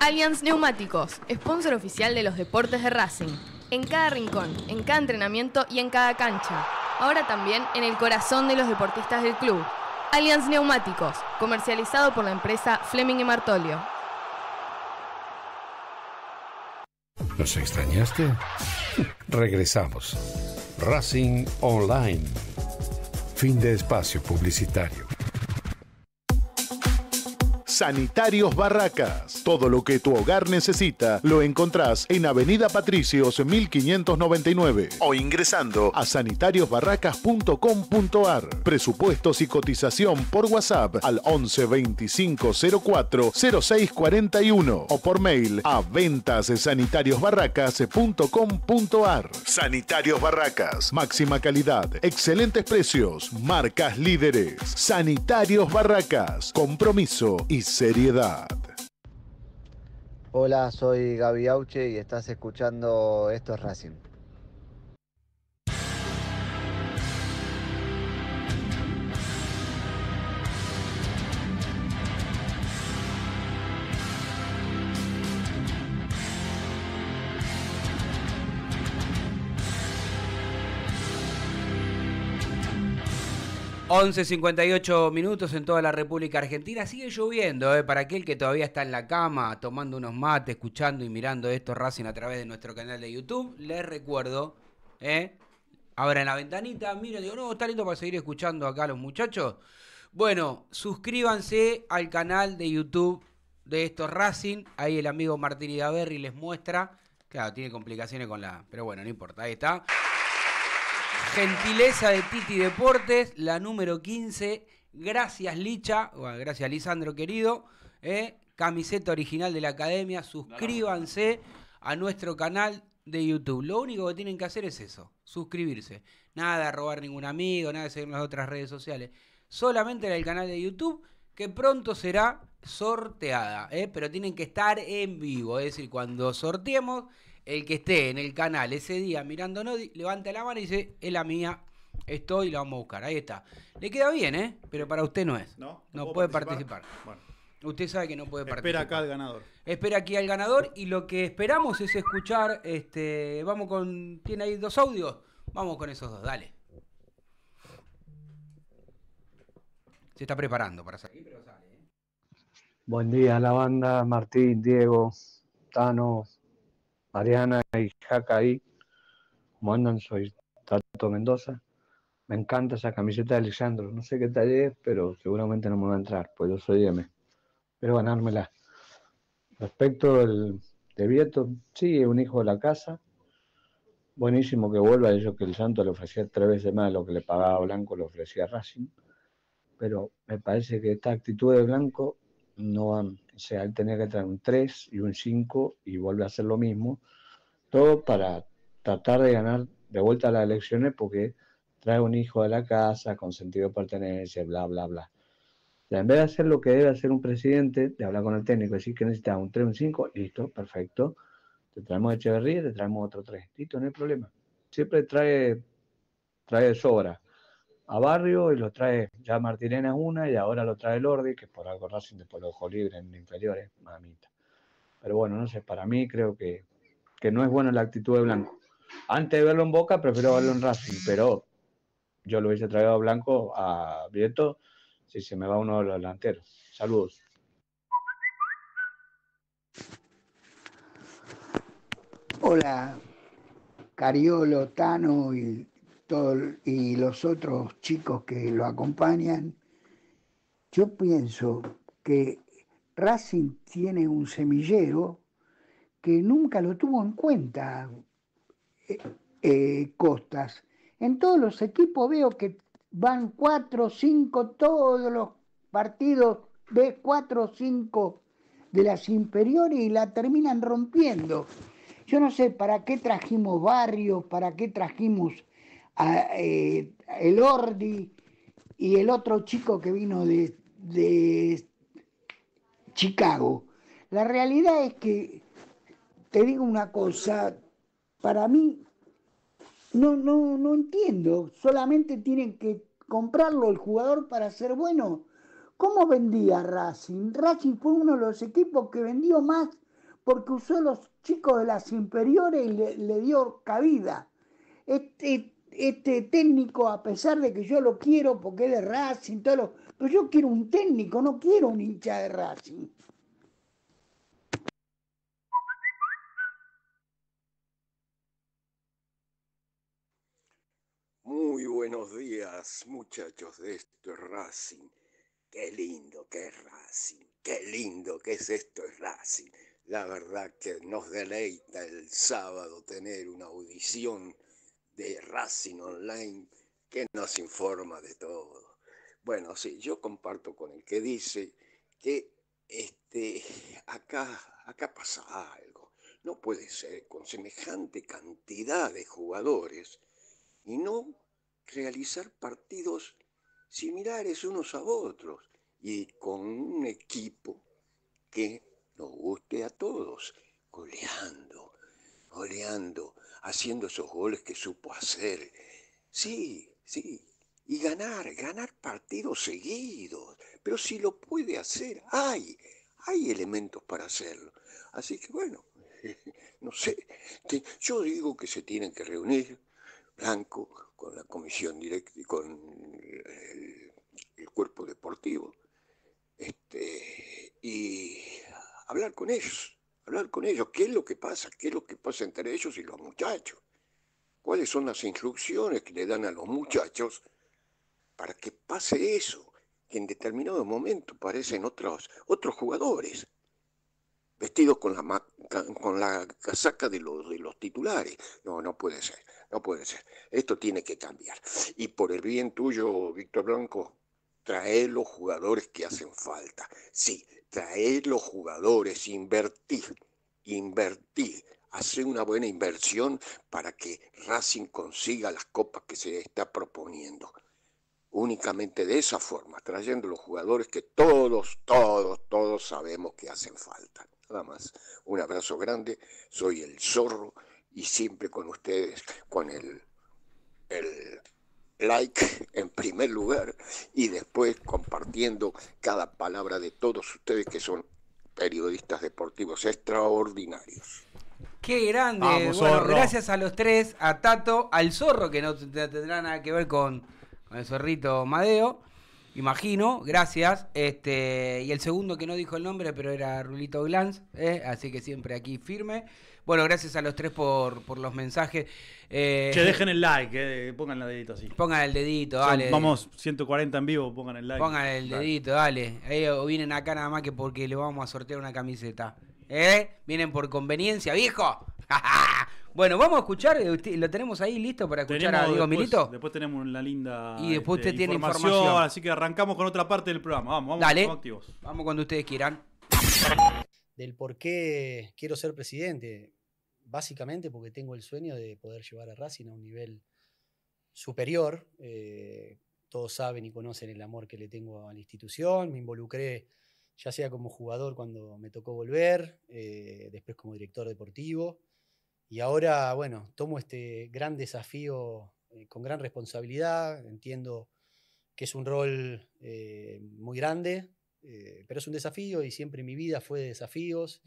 Allianz Neumáticos, sponsor oficial de los deportes de Racing. En cada rincón, en cada entrenamiento y en cada cancha. Ahora también en el corazón de los deportistas del club. Allianz Neumáticos, comercializado por la empresa Fleming y Martolio. ¿Nos extrañaste? Regresamos. Racing Online. Fin de espacio publicitario. Sanitarios Barracas. Todo lo que tu hogar necesita lo encontrás en Avenida Patricios 1599 o ingresando a sanitariosbarracas.com.ar. Presupuestos y cotización por WhatsApp al 11 25 04 06 41 o por mail a ventassanitariosbarracas.com.ar. Sanitarios Barracas, máxima calidad, excelentes precios, marcas líderes. Sanitarios Barracas, compromiso y seriedad. Hola, soy Gaby Auche y estás escuchando Esto es Racing. 11.58 minutos en toda la República Argentina. Sigue lloviendo, ¿eh? para aquel que todavía está en la cama tomando unos mates, escuchando y mirando esto Racing a través de nuestro canal de YouTube. Les recuerdo, ¿eh? ahora en la ventanita, miren, digo, no, está lindo para seguir escuchando acá a los muchachos. Bueno, suscríbanse al canal de YouTube de estos Racing. Ahí el amigo Martín Idaverri les muestra. Claro, tiene complicaciones con la. Pero bueno, no importa, ahí está. Gentileza de Titi Deportes, la número 15. Gracias, Licha. gracias, Lisandro, querido. Eh, camiseta original de la academia. Suscríbanse a nuestro canal de YouTube. Lo único que tienen que hacer es eso: suscribirse. Nada de robar ningún amigo, nada de seguir las otras redes sociales. Solamente en el canal de YouTube, que pronto será sorteada. Eh, pero tienen que estar en vivo. Es decir, cuando sorteemos el que esté en el canal ese día mirándonos, levanta la mano y dice, es la mía, estoy, la vamos a buscar. Ahí está. Le queda bien, ¿eh? Pero para usted no es. No, no, puede participar. Bueno. Usted sabe que no puede participar. Espera acá al ganador. Espera aquí al ganador y lo que esperamos es escuchar, este, vamos con, tiene ahí dos audios, vamos con esos dos, dale. Se está preparando para salir, ¿eh? Buen día, la banda, Martín, Diego, Tano, Mariana y ahí, como andan? Soy Tato Mendoza. Me encanta esa camiseta de Alejandro. No sé qué tal es, pero seguramente no me va a entrar, pues yo soy M. Pero ganármela. Respecto del, de Vieto, sí, es un hijo de la casa. Buenísimo que vuelva. Yo que el Santo le ofrecía tres veces más de lo que le pagaba Blanco, le ofrecía Racing. Pero me parece que esta actitud de Blanco no va. O sea, él tenía que traer un 3 y un 5 y vuelve a hacer lo mismo. Todo para tratar de ganar de vuelta a las elecciones porque trae un hijo de la casa con sentido de pertenencia, bla, bla, bla. en vez de hacer lo que debe hacer un presidente, de hablar con el técnico, decir que necesita un 3, un 5, listo, perfecto. Te traemos Echeverría, te traemos otro 3, listo, no hay problema. Siempre trae, trae sobra a Barrio y lo trae ya Martirena una y ahora lo trae Lordi, que por algo Racing de lo libre en inferiores, mamita. Pero bueno, no sé, para mí creo que, que no es buena la actitud de Blanco. Antes de verlo en Boca, prefiero verlo en Racing, pero yo lo hubiese traído a Blanco a Vieto si se me va uno de los delanteros. Saludos. Hola, Cariolo, Tano y y los otros chicos que lo acompañan, yo pienso que Racing tiene un semillero que nunca lo tuvo en cuenta eh, eh, Costas. En todos los equipos veo que van cuatro, cinco, todos los partidos de cuatro o cinco de las inferiores y la terminan rompiendo. Yo no sé para qué trajimos barrios, para qué trajimos eh, el Ordi y el otro chico que vino de, Chicago. La realidad es que, te digo una cosa, para mí no, no, no entiendo, solamente tienen que comprarlo el jugador para ser bueno. ¿Cómo vendía Racing? Racing fue uno de los equipos que vendió más porque usó a los chicos de las inferiores y le, dio cabida. Este, este técnico, a pesar de que yo lo quiero porque es de Racing, todo pero yo quiero un técnico, no quiero un hincha de Racing. Muy buenos días, muchachos de esto es Racing. Qué lindo que es Racing, qué lindo que es esto es Racing. La verdad que nos deleita el sábado tener una audición de Racing Online que nos informa de todo. Bueno, sí, yo comparto con el que dice que este, acá, acá pasa algo. No puede ser con semejante cantidad de jugadores y no realizar partidos similares unos a otros y con un equipo que nos guste a todos, goleando, goleando haciendo esos goles que supo hacer. Sí, sí. Y ganar, ganar partidos seguidos. Pero si lo puede hacer, hay, hay elementos para hacerlo. Así que bueno, no sé. Yo digo que se tienen que reunir Blanco con la comisión directa y con el, cuerpo deportivo este, y hablar con ellos hablar con ellos, qué es lo que pasa, qué es lo que pasa entre ellos y los muchachos, cuáles son las instrucciones que le dan a los muchachos para que pase eso, que en determinado momento parecen otros, otros jugadores, vestidos con la, con la casaca de los, de los titulares. No, no puede ser, no puede ser. Esto tiene que cambiar. Y por el bien tuyo, Víctor Blanco, traer los jugadores que hacen falta. Sí, traer los jugadores, invertir, invertir, hacer una buena inversión para que Racing consiga las copas que se está proponiendo. Únicamente de esa forma, trayendo los jugadores que todos, todos, todos sabemos que hacen falta. Nada más. Un abrazo grande. Soy el zorro y siempre con ustedes, con el, el like en primer lugar y después compartiendo cada palabra de todos ustedes que son periodistas deportivos extraordinarios. Qué grande. gracias a los tres, a Tato, al zorro, que no tendrá nada que ver con, el zorrito Madeo, imagino, gracias. Este, y el segundo que no dijo el nombre, pero era Rulito Glanz, ¿eh? así que siempre aquí firme. Bueno, gracias a los tres por, los mensajes. que eh, dejen el like, eh, pongan el dedito así. Pongan el dedito, dale. vamos, 140 en vivo, pongan el like. Pongan el dedito, dale. vienen acá nada más que porque le vamos a sortear una camiseta. ¿Eh? Vienen por conveniencia, viejo. bueno, vamos a escuchar. Eh, ¿Lo tenemos ahí listo para escuchar a Diego Milito? Después tenemos la linda. Y después este, usted tiene información, Así que arrancamos con otra parte del programa. Vamos, vamos, activos. Vamos cuando ustedes quieran. Del por qué quiero ser presidente básicamente porque tengo el sueño de poder llevar a Racing a un nivel superior. Eh, todos saben y conocen el amor que le tengo a la institución. Me involucré ya sea como jugador cuando me tocó volver, eh, después como director deportivo. Y ahora, bueno, tomo este gran desafío eh, con gran responsabilidad. Entiendo que es un rol muy grande, pero es un desafío y siempre mi vida fue de desafíos.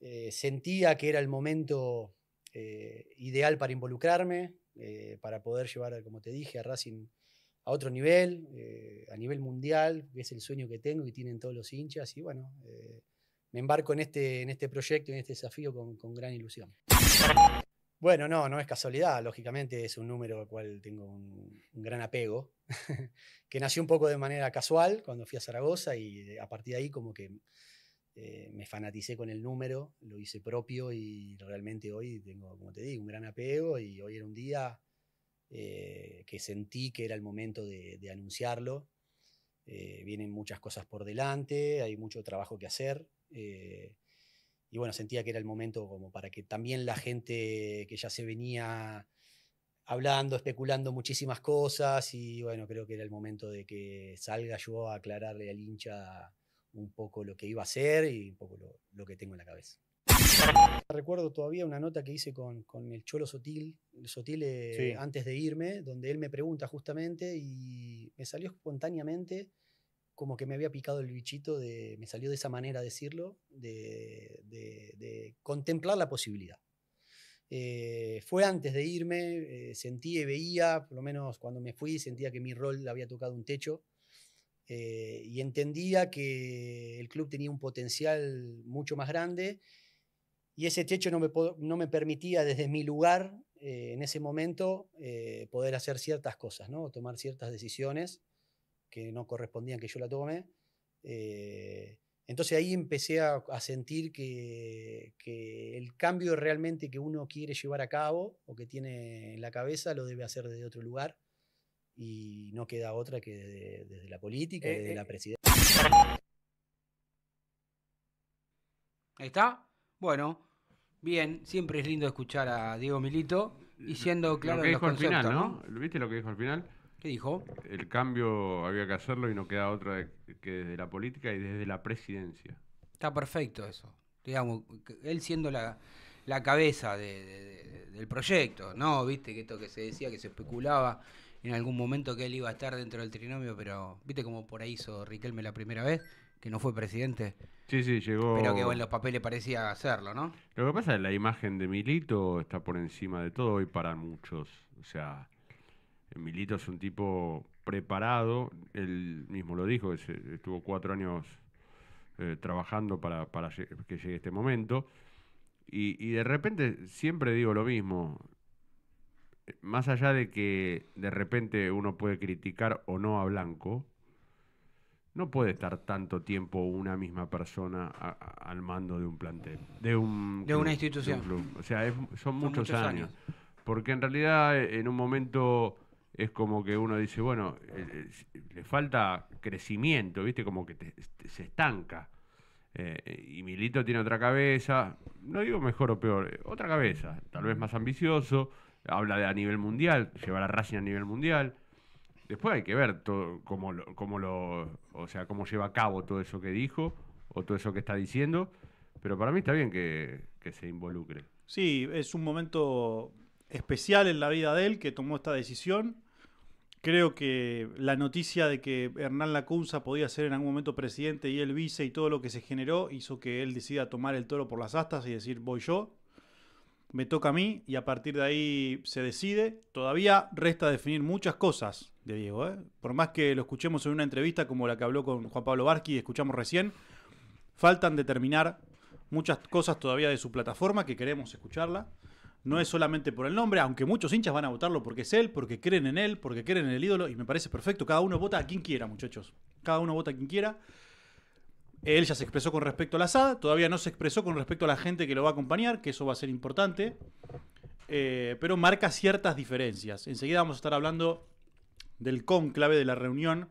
Eh, sentía que era el momento eh, ideal para involucrarme, eh, para poder llevar, como te dije, a Racing a otro nivel, a nivel mundial, que es el sueño que tengo y tienen todos los hinchas. Y bueno, me embarco en este, en este proyecto, en este desafío con, gran ilusión. Bueno, no, no es casualidad, lógicamente es un número al cual tengo un, un gran apego, que nació un poco de manera casual cuando fui a Zaragoza y a partir de ahí como que eh, me fanaticé con el número, lo hice propio y realmente hoy tengo, como te digo, un gran apego y hoy era un día eh, que sentí que era el momento de, anunciarlo. Eh, vienen muchas cosas por delante, hay mucho trabajo que hacer. y bueno, sentía que era el momento como para que también la gente que ya se venía hablando, especulando muchísimas cosas, y bueno, creo que era el momento de que salga yo a aclararle al hincha un poco lo que iba a hacer y un poco lo, que tengo en la cabeza. Recuerdo todavía una nota que hice con, el Cholo Sotil, Sotil eh, antes de irme, donde él me pregunta justamente y me salió espontáneamente como que me había picado el bichito, de, me salió de esa manera decirlo, de, de, contemplar la posibilidad. Eh, fue antes de irme, eh, sentí y veía, por lo menos cuando me fui, sentía que mi rol había tocado un techo eh, y entendía que el club tenía un potencial mucho más grande y ese techo no me, permitía desde mi lugar eh, en ese momento eh, poder hacer ciertas cosas, ¿no? tomar ciertas decisiones que no correspondían que yo la tome. entonces ahí empecé a, sentir que, que, el cambio realmente que uno quiere llevar a cabo o que tiene en la cabeza lo debe hacer desde otro lugar y no queda otra que desde, la política, y eh, desde la eh. presidencia. Ahí está. Bueno, bien, siempre es lindo escuchar a Diego Milito y siendo claro lo que dijo al final, ¿no? ¿Viste lo que dijo al final? ¿Qué dijo? El cambio había que hacerlo y no queda otra que desde la política y desde la presidencia. Está perfecto eso. Digamos, él siendo la, cabeza de, del proyecto, ¿no? Viste que esto que se decía, que se especulaba en algún momento que él iba a estar dentro del trinomio, pero viste como por ahí hizo Riquelme la primera vez, que no fue presidente. Sí, sí, llegó. Pero que en los papeles parecía hacerlo, ¿no? Lo que pasa es que la imagen de Milito está por encima de todo y para muchos. O sea, Milito es un tipo preparado, él mismo lo dijo, estuvo cuatro años eh, trabajando para, que llegue este momento. Y, y de repente siempre digo lo mismo, más allá de que de repente uno puede criticar o no a Blanco, no puede estar tanto tiempo una misma persona al mando de un plantel, de una institución. O sea, son, muchos, años. Porque en realidad eh, en un momento es como que uno dice, bueno, eh, eh, le falta crecimiento, ¿viste? Como que se estanca. y Milito tiene otra cabeza, no digo mejor o peor, otra cabeza, tal vez más ambicioso, habla de a nivel mundial, lleva a Racing a nivel mundial. Después hay que ver cómo, lo, o sea, cómo lleva a cabo todo eso que dijo o todo eso que está diciendo, pero para mí está bien que, que se involucre. Sí, es un momento especial en la vida de él que tomó esta decisión. Creo que la noticia de que Hernán Lacunza podía ser en algún momento presidente y él vice y todo lo que se generó hizo que él decida tomar el toro por las astas y decir voy yo me toca a mí y a partir de ahí se decide. Todavía resta definir muchas cosas de Diego. ¿eh? Por más que lo escuchemos en una entrevista como la que habló con Juan Pablo Barqui y escuchamos recién, faltan determinar muchas cosas todavía de su plataforma que queremos escucharla. No es solamente por el nombre, aunque muchos hinchas van a votarlo porque es él, porque creen en él, porque creen en el ídolo y me parece perfecto. Cada uno vota a quien quiera, muchachos. Cada uno vota a quien quiera. Él ya se expresó con respecto a la SAD, todavía no se expresó con respecto a la gente que lo va a acompañar, que eso va a ser importante, eh, pero marca ciertas diferencias. Enseguida vamos a estar hablando del conclave de la reunión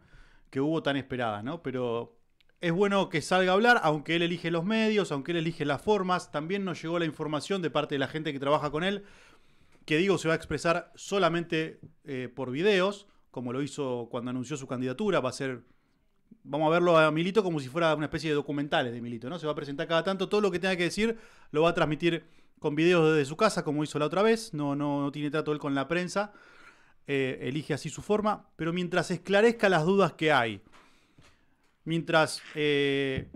que hubo tan esperada, ¿no? Pero es bueno que salga a hablar, aunque él elige los medios, aunque él elige las formas, también nos llegó la información de parte de la gente que trabaja con él, que digo se va a expresar solamente eh, por videos, como lo hizo cuando anunció su candidatura, va a ser vamos a verlo a Milito como si fuera una especie de documentales de Milito, ¿no? Se va a presentar cada tanto, todo lo que tenga que decir lo va a transmitir con videos desde su casa, como hizo la otra vez, no, no, tiene trato él con la prensa, eh, elige así su forma, pero mientras esclarezca las dudas que hay, mientras eh,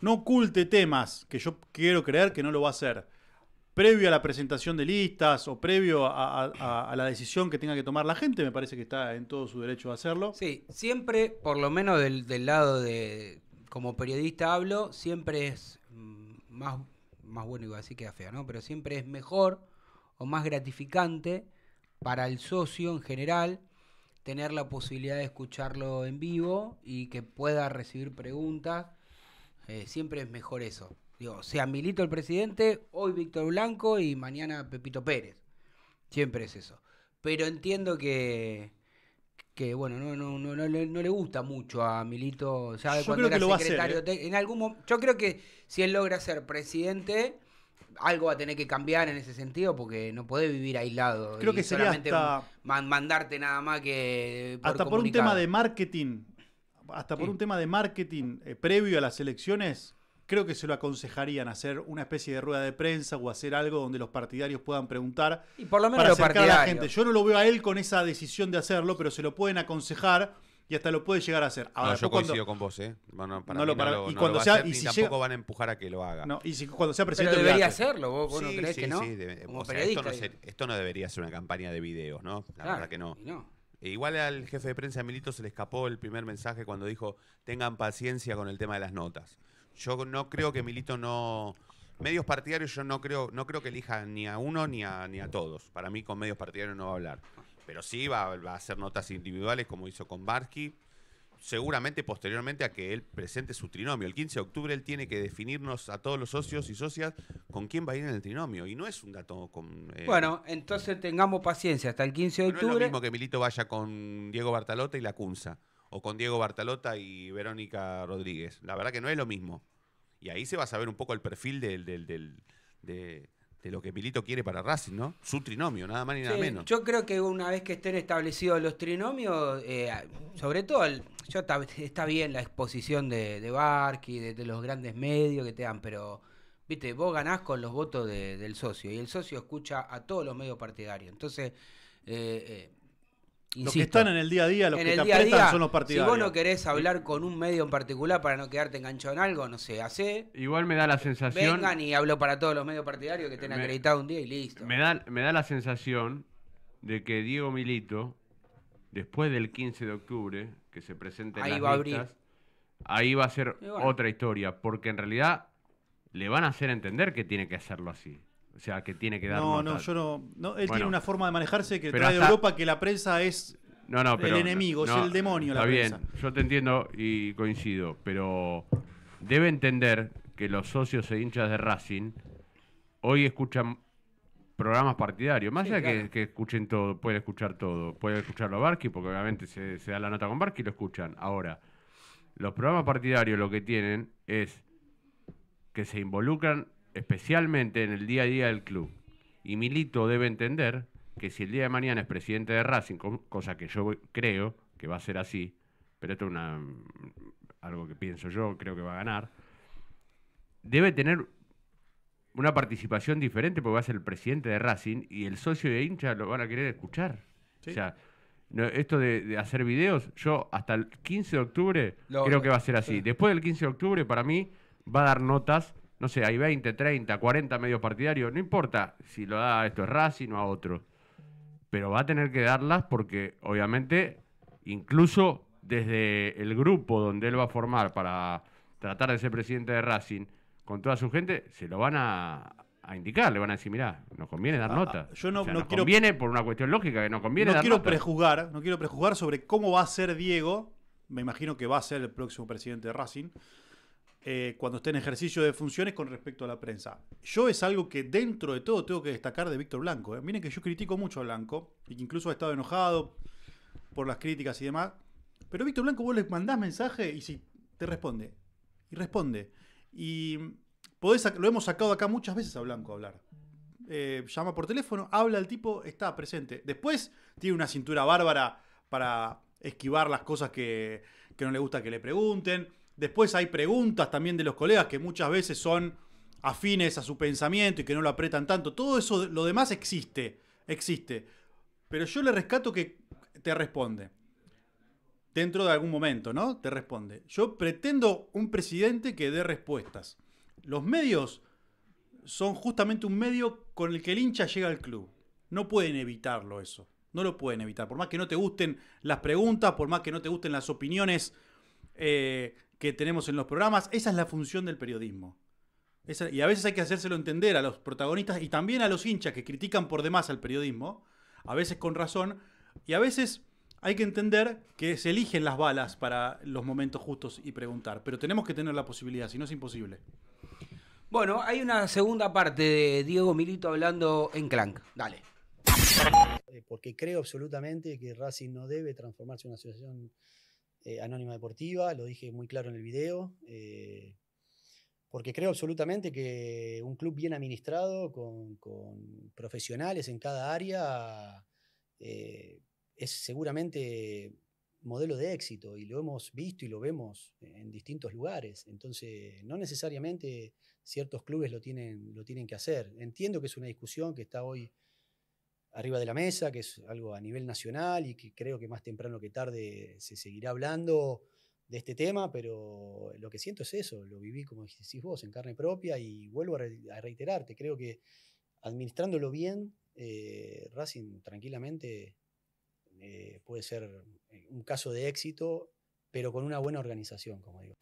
no oculte temas, que yo quiero creer que no lo va a hacer, previo a la presentación de listas o previo a, la decisión que tenga que tomar la gente, me parece que está en todo su derecho a hacerlo. Sí, siempre, por lo menos del, del lado de, como periodista hablo, siempre es mm, más, más bueno, iba así decir que fea ¿no? Pero siempre es mejor o más gratificante para el socio en general tener la posibilidad de escucharlo en vivo y que pueda recibir preguntas. Eh, siempre es mejor eso. O sea Milito el presidente, hoy Víctor Blanco y mañana Pepito Pérez. Siempre es eso. Pero entiendo que, que bueno, no, no, no, no, le, gusta mucho a Milito, yo cuando creo era que ¿eh? En algún yo creo que si él logra ser presidente, algo va a tener que cambiar en ese sentido, porque no puede vivir aislado. Creo que sería mandarte nada más que. Por hasta por un tema de marketing. Hasta por un tema de marketing eh, previo a las elecciones creo que se lo aconsejarían hacer una especie de rueda de prensa o hacer algo donde los partidarios puedan preguntar y por lo menos para acercar a la gente. Yo no lo veo a él con esa decisión de hacerlo, pero se lo pueden aconsejar y hasta lo puede llegar a hacer. no, yo coincido con vos, ¿eh? Bueno, y y tampoco van a empujar a que lo haga. No, cuando debería hacerlo, vos, no crees que no. esto, no debería ser una campaña de videos, ¿no? La verdad que no. E igual al jefe de prensa Milito se le escapó el primer mensaje cuando dijo tengan paciencia con el tema de las notas. Yo no creo que Milito no. Medios partidarios yo no creo, no creo que elija ni a uno ni a, ni a todos. Para mí con medios partidarios no va a hablar. Pero sí va, a hacer notas individuales como hizo con Barsky. Seguramente posteriormente a que él presente su trinomio. El 15 de octubre él tiene que definirnos a todos los socios y socias con quién va a ir en el trinomio. Y no es un dato con... Eh, bueno, entonces tengamos paciencia hasta el 15 de no es lo mismo que Milito vaya con Diego Bartalota y la Cunza o con Diego Bartalota y Verónica Rodríguez. La verdad que no es lo mismo. Y ahí se va a saber un poco el perfil del de, lo que Pilito quiere para Racing, ¿no? Su trinomio, nada más ni nada menos. Yo creo que una vez que estén establecidos los trinomios, eh, sobre todo, yo, está, bien la exposición de, de Barqui, de, los grandes medios que te dan, pero, viste, vos ganás con los votos del socio y el socio escucha a todos los medios partidarios. Entonces, eh, eh, Insisto, los que están en el día a día, los que te apretan son los partidarios. Si vos no querés hablar con un medio en particular para no quedarte enganchado en algo, no sé, hace. Igual me da la sensación. Vengan y hablo para todos los medios partidarios que estén acreditados un día y listo. Me da, la sensación de que Diego Milito, después del 15 de octubre, que se presente en las ahí va a ser otra historia, porque en realidad le van a hacer entender que tiene que hacerlo así. O sea, que tiene que dar. No, no, yo no. él tiene una forma de manejarse que trae Europa que la prensa es no, el enemigo, es el demonio la prensa. bien, yo te entiendo y coincido, pero debe entender que los socios e hinchas de Racing hoy escuchan programas partidarios. Más allá de que, escuchen todo, puede escuchar todo. puede escucharlo a Barqui, porque obviamente se, da la nota con Barqui y lo escuchan. Ahora, los programas partidarios lo que tienen es que se involucran especialmente en el día a día del club. Y Milito debe entender que si el día de mañana es presidente de Racing, cosa que yo creo que va a ser así, pero esto es una, algo que pienso yo, creo que va a ganar, debe tener una participación diferente porque va a ser el presidente de Racing y el socio de hincha lo van a querer escuchar. O sea, esto de, hacer videos, yo hasta el 15 de octubre creo que va a ser así. Después del 15 de octubre, para mí, va a dar notas no sé, hay 20, 30, 40 medios partidarios, no importa si lo da esto es Racing o a otro, pero va a tener que darlas porque obviamente incluso desde el grupo donde él va a formar para tratar de ser presidente de Racing, con toda su gente, se lo van a, indicar, le van a decir, mira, nos conviene dar ah, nota. Ah, no, nos conviene por una cuestión lógica que no conviene no quiero nota. no quiero prejuzgar sobre cómo va a ser Diego, me imagino que va a ser el próximo presidente de Racing, eh, cuando esté en ejercicio de funciones con respecto a la prensa. Yo es algo que dentro de todo tengo que destacar de Víctor Blanco. ¿eh? Miren que yo critico mucho a Blanco y que incluso ha estado enojado por las críticas y demás. Pero Víctor Blanco vos le mandás mensaje y si te responde. Y responde. Y podés, lo hemos sacado acá muchas veces a Blanco a hablar. Eh, llama por teléfono, habla el tipo, está presente. Después tiene una cintura bárbara para esquivar las cosas que, que no le gusta que le pregunten Después hay preguntas también de los colegas que muchas veces son afines a su pensamiento y que no lo apretan tanto. Todo eso, lo demás existe, existe. Pero yo le rescato que te responde. Dentro de algún momento, ¿no? Te responde. Yo pretendo un presidente que dé respuestas. Los medios son justamente un medio con el que el hincha llega al club. No pueden evitarlo eso. No lo pueden evitar. Por más que no te gusten las preguntas, por más que no te gusten las opiniones eh, que tenemos en los programas. Esa es la función del periodismo. y a veces hay que hacérselo entender a los protagonistas y también a los hinchas que critican por demás al periodismo, a veces con razón, y a veces hay que entender que se eligen las balas para los momentos justos y preguntar, pero tenemos que tener la posibilidad, si no es imposible. Bueno, hay una segunda parte de Diego Milito hablando en Clank. Dale. Eh, porque creo absolutamente que Racing no debe transformarse en una asociación eh, Anónima Deportiva, lo dije muy claro en el video, eh, porque creo absolutamente que un club bien administrado, con, profesionales en cada área, eh, es seguramente modelo de éxito y lo hemos visto y lo vemos en distintos lugares. Entonces, no necesariamente ciertos clubes lo tienen, lo tienen que hacer. Entiendo que es una discusión que está hoy arriba de la mesa, que es algo a nivel nacional y que creo que más temprano que tarde se seguirá hablando de este tema, pero lo que siento es eso, lo viví como decís vos, en carne propia y vuelvo a, reiterarte, creo que administrándolo bien, eh, Racing tranquilamente eh, puede ser eh, un caso de éxito, pero con una buena organización, como digo.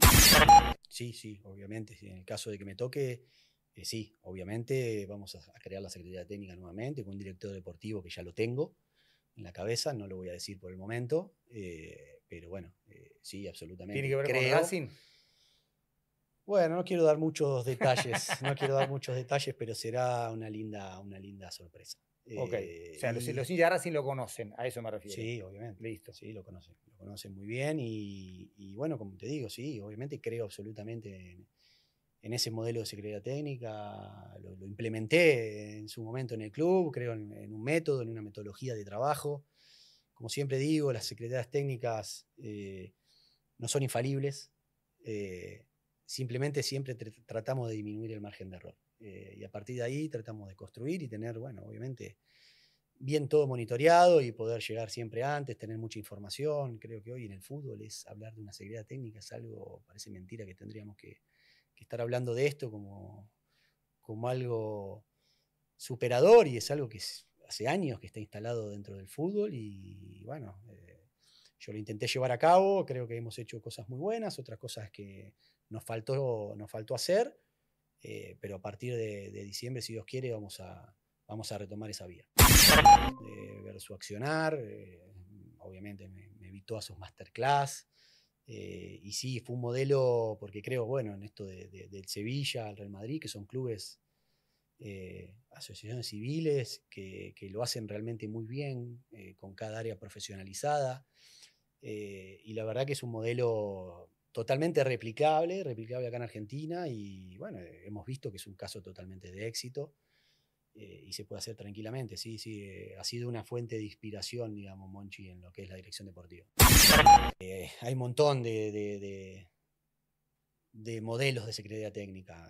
Sí, sí, obviamente, en el caso de que me toque, sí, obviamente vamos a, crear la Secretaría Técnica nuevamente con un director deportivo que ya lo tengo en la cabeza, no lo voy a decir por el momento, eh, pero bueno, eh, sí, absolutamente. ¿Tiene que ver con Racing? Bueno, no quiero dar muchos detalles, no quiero dar muchos detalles, pero será una linda, una linda sorpresa. Ok, eh, o sea, los, los de Racing lo conocen, a eso me refiero. Sí, obviamente. Listo. Sí, lo conocen, lo conocen muy bien y, y bueno, como te digo, sí, obviamente creo absolutamente en, en ese modelo de secretaría técnica, lo, implementé en su momento en el club, creo en, un método, en una metodología de trabajo. Como siempre digo, las Secretarías técnicas eh, no son infalibles, eh, simplemente siempre tratamos de disminuir el margen de error. Eh, y a partir de ahí tratamos de construir y tener, bueno, obviamente, bien todo monitoreado y poder llegar siempre antes, tener mucha información. Creo que hoy en el fútbol es hablar de una seguridad técnica, es algo, parece mentira que tendríamos que estar hablando de esto como, como algo superador y es algo que hace años que está instalado dentro del fútbol y bueno, eh, yo lo intenté llevar a cabo, creo que hemos hecho cosas muy buenas, otras cosas que nos faltó, nos faltó hacer, eh, pero a partir de, diciembre, si Dios quiere, vamos a, vamos a retomar esa vía. ver su accionar, eh, obviamente me, me, a todas sus masterclass, eh, y sí, fue un modelo, porque creo, bueno, en esto del Sevilla, al Real Madrid, que son clubes, eh, asociaciones civiles, que, que, lo hacen realmente muy bien, eh, con cada área profesionalizada. y la verdad que es un modelo totalmente replicable, replicable acá en Argentina, y bueno, hemos visto que es un caso totalmente de éxito. Eh, y se puede hacer tranquilamente. Sí, sí, eh, ha sido una fuente de inspiración, digamos, Monchi, en lo que es la dirección deportiva. Eh, hay un montón de, de, modelos de secretaría técnica.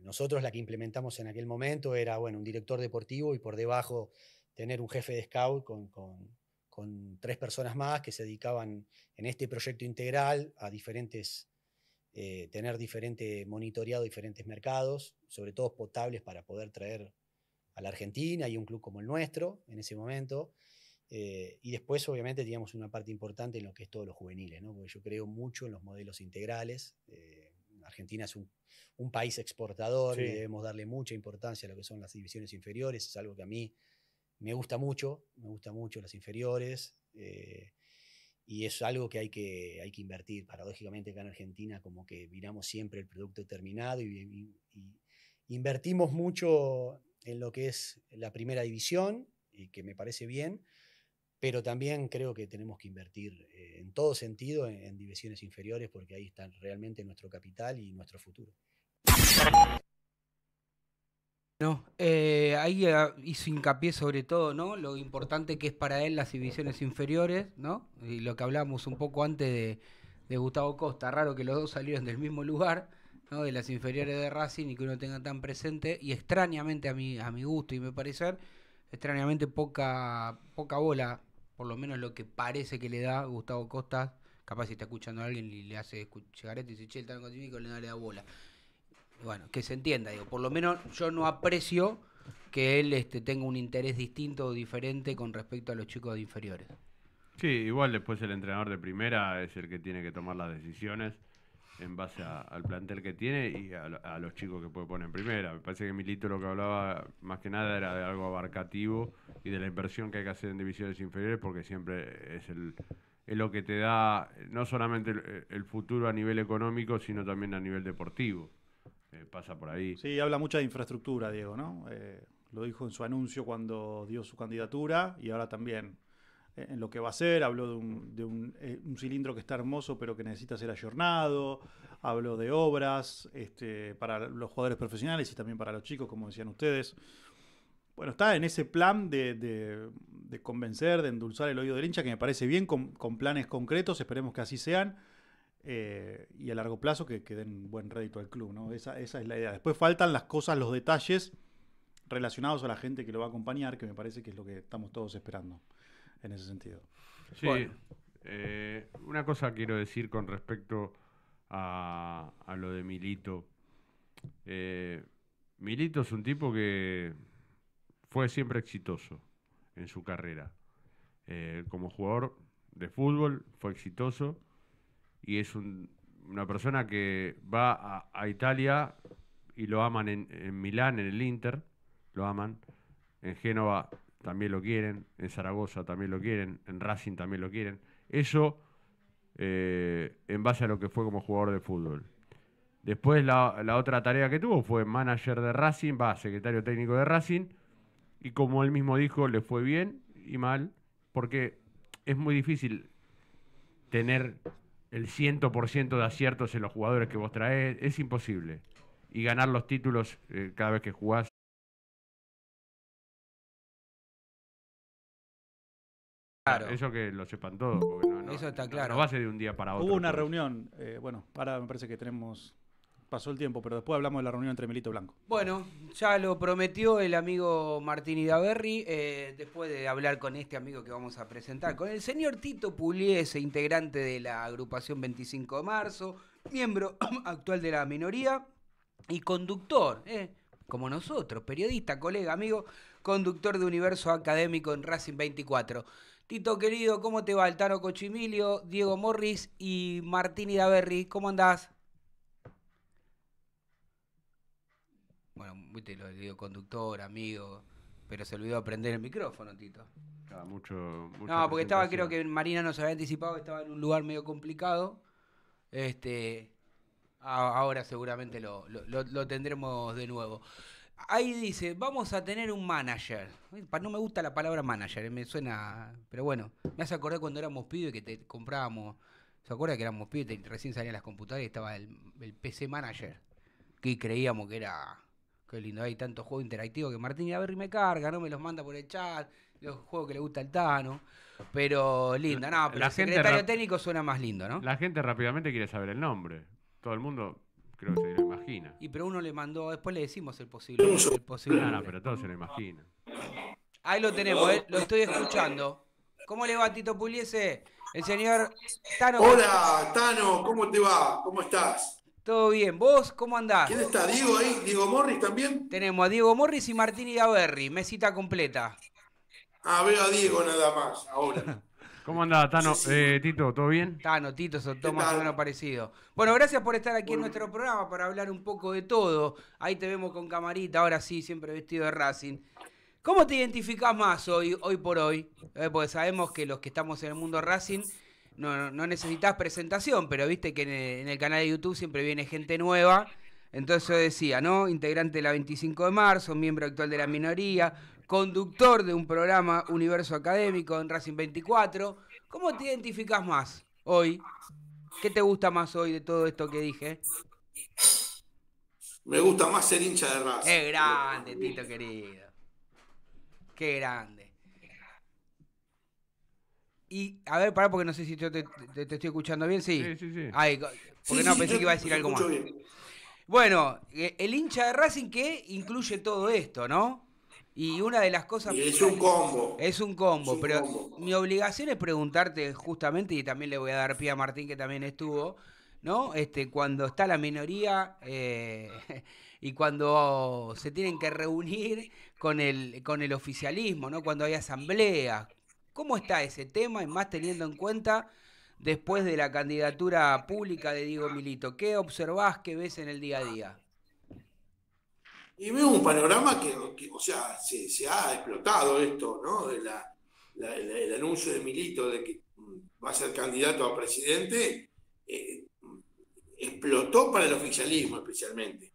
nosotros la que implementamos en aquel momento era, bueno, un director deportivo y por debajo tener un jefe de scout con, con, con tres personas más que se dedicaban en este proyecto integral a diferentes... tener diferente monitoreado diferentes mercados, sobre todo potables para poder traer a la Argentina y un club como el nuestro en ese momento. Eh, y después, obviamente, teníamos una parte importante en lo que es todos los juveniles, ¿no? porque yo creo mucho en los modelos integrales. Eh, Argentina es un, país exportador y debemos darle mucha importancia a lo que son las divisiones inferiores. Es algo que a mí me gusta mucho, me gusta mucho las inferiores. Eh, y es algo que hay, que hay que invertir. Paradójicamente, acá en Argentina, como que miramos siempre el producto terminado y invertimos mucho en lo que es la primera división, y que me parece bien, pero también creo que tenemos que invertir eh, en todo sentido en, divisiones inferiores porque ahí está realmente nuestro capital y nuestro futuro. No, eh, ahí ah, hizo hincapié sobre todo, ¿no? Lo importante que es para él las divisiones inferiores, ¿no? Y lo que hablábamos un poco antes de, de Gustavo Costa, raro que los dos salieron del mismo lugar, de las inferiores de Racing y que uno tenga tan presente y extrañamente a mi, a mi gusto y me parecer, extrañamente poca, poca bola, por lo menos lo que parece que le da Gustavo Costas, capaz si está escuchando a alguien y le hace llegar y dice, che, el le da bola. Bueno, que se entienda, digo, por lo menos yo no aprecio que él este, tenga un interés distinto o diferente con respecto a los chicos de inferiores. Sí, igual después el entrenador de primera es el que tiene que tomar las decisiones en base al plantel que tiene y a, los chicos que puede poner en primera. Me parece que Milito lo que hablaba más que nada era de algo abarcativo y de la inversión que hay que hacer en divisiones inferiores porque siempre es el lo que te da no solamente el, futuro a nivel económico, sino también a nivel deportivo. Eh, pasa por ahí. Sí, habla mucho de infraestructura, Diego, ¿no? Eh, lo dijo en su anuncio cuando dio su candidatura y ahora también en lo que va a ser, habló de, eh, un, cilindro que está hermoso pero que necesita ser ayornado, habló de obras este, para los jugadores profesionales y también para los chicos, como decían ustedes. Bueno, está en ese plan de, convencer, de endulzar el oído del hincha, que me parece bien, con, planes concretos, esperemos que así sean, eh, y a largo plazo que, queden den buen rédito al club, ¿no? Esa, esa es la idea. Después faltan las cosas, los detalles relacionados a la gente que lo va a acompañar, que me parece que es lo que estamos todos esperando en ese sentido. Sí, eh, una cosa quiero decir con respecto a, lo de Milito. Eh, Milito es un tipo que fue siempre exitoso en su carrera. Eh, como jugador de fútbol fue exitoso y es una persona que va a, Italia y lo aman en, en Milán, en el Inter, lo aman. En Génova también lo quieren, en Zaragoza también lo quieren, en Racing también lo quieren. Eso eh, en base a lo que fue como jugador de fútbol. Después la, otra tarea que tuvo fue manager de Racing, va, secretario técnico de Racing, y como él mismo dijo, le fue bien y mal, porque es muy difícil tener el 100% de aciertos en los jugadores que vos traes, es imposible. Y ganar los títulos eh, cada vez que jugás Eso que lo sepan todos. Eso está claro. No va a ser de un día para otro. Hubo una pues. reunión, eh, bueno, ahora me parece que tenemos... Pasó el tiempo, pero después hablamos de la reunión entre Melito Blanco. Bueno, ya lo prometió el amigo Martín Idaverri, eh, después de hablar con este amigo que vamos a presentar, con el señor Tito Puliese, integrante de la agrupación 25 de marzo, miembro actual de la minoría y conductor, eh, como nosotros, periodista, colega, amigo, conductor de Universo Académico en Racing 24. Tito querido, ¿cómo te va? El Tano Cochimilio, Diego Morris y Martín Idaverri, ¿cómo andás? Bueno, te lo digo conductor, amigo, pero se olvidó aprender el micrófono, Tito. Ah, mucho, no, porque estaba, creo que Marina nos había anticipado, estaba en un lugar medio complicado. Este, ahora seguramente lo tendremos de nuevo. Ahí dice, vamos a tener un manager. No me gusta la palabra manager, eh, me suena, pero bueno, me hace acordar cuando éramos pibes que te comprábamos, ¿se acuerda que éramos pibes? y recién salían las computadoras y estaba el, PC manager, que creíamos que era, qué lindo, hay tantos juegos interactivos que Martín y me carga, no me los manda por el chat, los juegos que le gusta al Tano, pero lindo, no, pero el gente secretario técnico suena más lindo, ¿no? La gente rápidamente quiere saber el nombre, todo el mundo creo que se lo imagina. Y pero uno le mandó, después le decimos el posible. El No, pero todos se lo imaginan. Ahí lo tenemos, eh, lo estoy escuchando. ¿Cómo le va, Tito Puliese? El señor Tano. Hola, Tano, ¿cómo te va? ¿Cómo estás? Todo bien, ¿vos cómo andás? ¿Quién está? ¿Diego ahí? ¿Diego Morris también? Tenemos a Diego Morris y Martín Idaverri, mesita completa. Ah, veo a Diego nada más, ahora. ¿Cómo andás Tano? Eh, Tito, ¿todo bien? Tano, Tito, son todos más o menos Bueno, gracias por estar aquí en nuestro programa para hablar un poco de todo. Ahí te vemos con camarita, ahora sí, siempre vestido de Racing. ¿Cómo te identificás más hoy, hoy por hoy? Eh, porque sabemos que los que estamos en el mundo Racing no, necesitas presentación, pero viste que en el, en el, canal de YouTube siempre viene gente nueva. Entonces yo decía, ¿no? Integrante de la 25 de marzo, miembro actual de la minoría, conductor de un programa Universo Académico en Racing 24. ¿Cómo te identificas más hoy? ¿Qué te gusta más hoy de todo esto que dije? Me gusta más ser hincha de Racing. Qué grande, Tito querido. Qué grande. Y, a ver, pará, porque no sé si yo te, estoy escuchando bien, sí. Sí, sí, sí. Ay, porque no, pensé que iba a decir algo más. Bueno, eh, el hincha de Racing que incluye todo esto, ¿no? Y una de las cosas... es un combo. Es un combo, pero mi obligación es preguntarte justamente, y también le voy a dar pie a Martín que también estuvo, ¿no? Este, cuando está la minoría eh, y cuando se tienen que reunir con el, con el oficialismo, ¿no? Cuando hay asamblea, ¿Cómo está ese tema? Y más teniendo en cuenta después de la candidatura pública de Diego Milito. ¿Qué observás, qué ves en el día a día? Y veo un panorama que, o sea, se, ha explotado esto, ¿no? De el anuncio de Milito de que mm, va a ser candidato a presidente, eh, explotó para el oficialismo especialmente,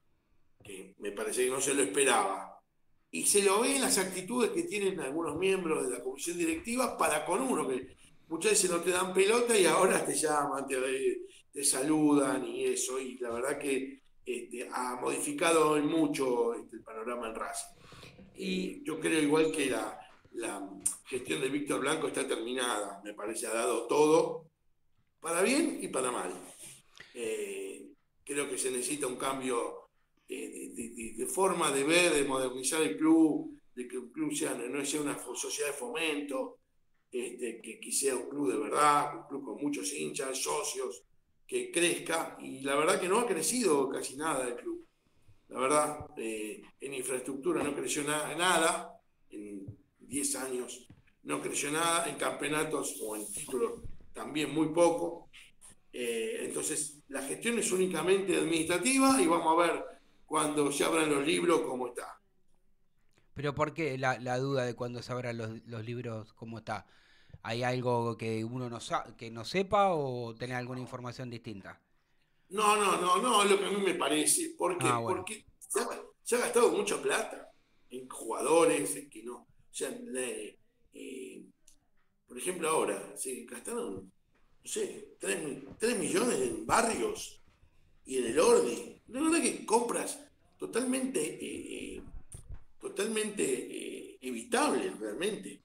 que me parece que no se lo esperaba. Y se lo ven en las actitudes que tienen algunos miembros de la comisión directiva para con uno, que muchas veces no te dan pelota y ahora te llaman, te saludan y eso. Y la verdad que este, ha modificado en mucho este, el panorama en Racing. Y eh, yo creo igual que la, gestión de Víctor Blanco está terminada, me parece ha dado todo, para bien y para mal. Eh, creo que se necesita un cambio eh, de, forma de ver, de modernizar el club, de que un club sea, no sea una sociedad de fomento, este, que, que, sea un club de verdad, un club con muchos hinchas, socios, que crezca, y la verdad que no ha crecido casi nada el club. La verdad, eh, en infraestructura no creció nada, en 10 años no creció nada, en campeonatos o en títulos también muy poco. Eh, entonces, la gestión es únicamente administrativa y vamos a ver cuando se abran los libros cómo está. Pero ¿por qué la, duda de cuando se abran los libros cómo está? ¿Hay algo que uno no, que no sepa o tenés alguna información distinta? No, no, no, no, lo que a mí me parece. Porque ah, se ha, gastado mucha plata en jugadores, en que no. O sea, eh, por ejemplo, ahora se gastaron, no sé, 3, millones en barrios y en el orden. La verdad que compras totalmente, eh, eh, totalmente evitables realmente.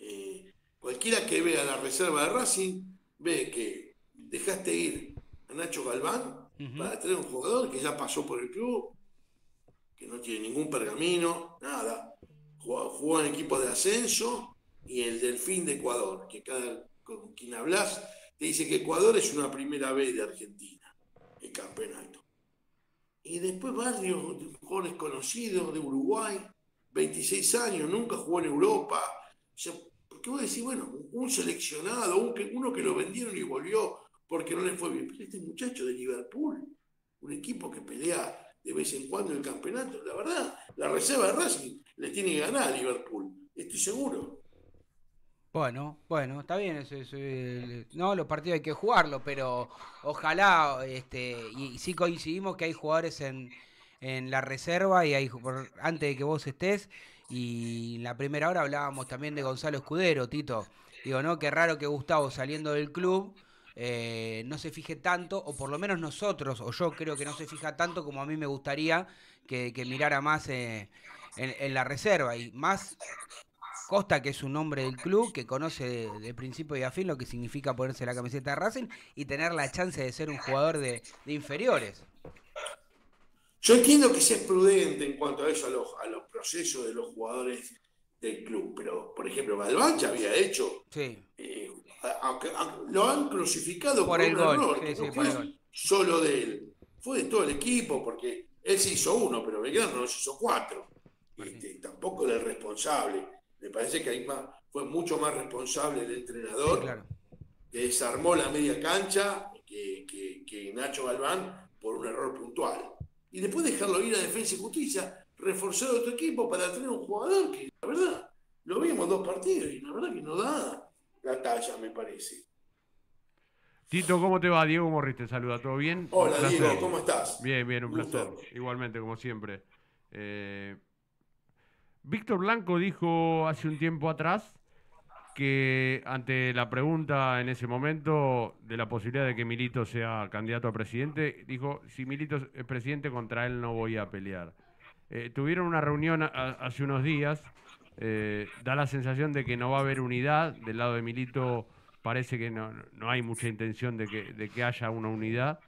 Eh, Cualquiera que vea la reserva de Racing ve que dejaste ir a Nacho Galván para traer un jugador que ya pasó por el club, que no tiene ningún pergamino, nada. Jugó, en equipo de ascenso y el Delfín de Ecuador, que cada con quien hablas te dice que Ecuador es una primera vez de Argentina, el campeonato. Y después varios jugadores conocidos de Uruguay, 26 años, nunca jugó en Europa. O que vos decís, bueno, un seleccionado, uno que lo vendieron y volvió porque no le fue bien. Pero este muchacho de Liverpool, un equipo que pelea de vez en cuando el campeonato, la verdad, la reserva de Racing le tiene que ganar a Liverpool, estoy seguro. Bueno, bueno, está bien, no, los partidos hay que jugarlo, pero ojalá, este, y, sí coincidimos que hay jugadores en, la reserva y hay, antes de que vos estés, y la primera hora hablábamos también de Gonzalo Escudero, Tito. Digo, ¿no? Qué raro que Gustavo saliendo del club eh, no se fije tanto, o por lo menos nosotros, o yo creo que no se fija tanto como a mí me gustaría que, mirara más eh, en, la reserva. Y más Costa, que es un hombre del club, que conoce de, principio y a fin lo que significa ponerse la camiseta de Racing y tener la chance de ser un jugador de inferiores. Yo entiendo que se es prudente en cuanto a eso, a los, procesos de los jugadores del club, pero por ejemplo, Galván ya había hecho. Sí. Eh, aunque, lo han crucificado por, el un Error, solo de él, fue de todo el equipo, porque él se hizo uno, pero Belgrano no se hizo cuatro. tampoco del responsable. Me parece que ahí fue mucho más responsable el entrenador, que desarmó la media cancha que, Nacho Galván por un error puntual y después dejarlo ir a Defensa y Justicia, reforzar otro equipo para tener un jugador que, la verdad, lo vimos dos partidos y la verdad que no da la talla, me parece. Tito, ¿cómo te va? Diego Morris saluda, ¿todo bien? Hola Diego, ¿cómo estás? Bien, bien, un placer. Igualmente, como siempre. Eh, Víctor Blanco dijo hace un tiempo atrás que ante la pregunta en ese momento de la posibilidad de que Milito sea candidato a presidente, dijo, si Milito es presidente, contra él no voy a pelear. Eh, tuvieron una reunión hace unos días, eh, da la sensación de que no va a haber unidad, del lado de Milito parece que no, hay mucha intención de que haya una unidad.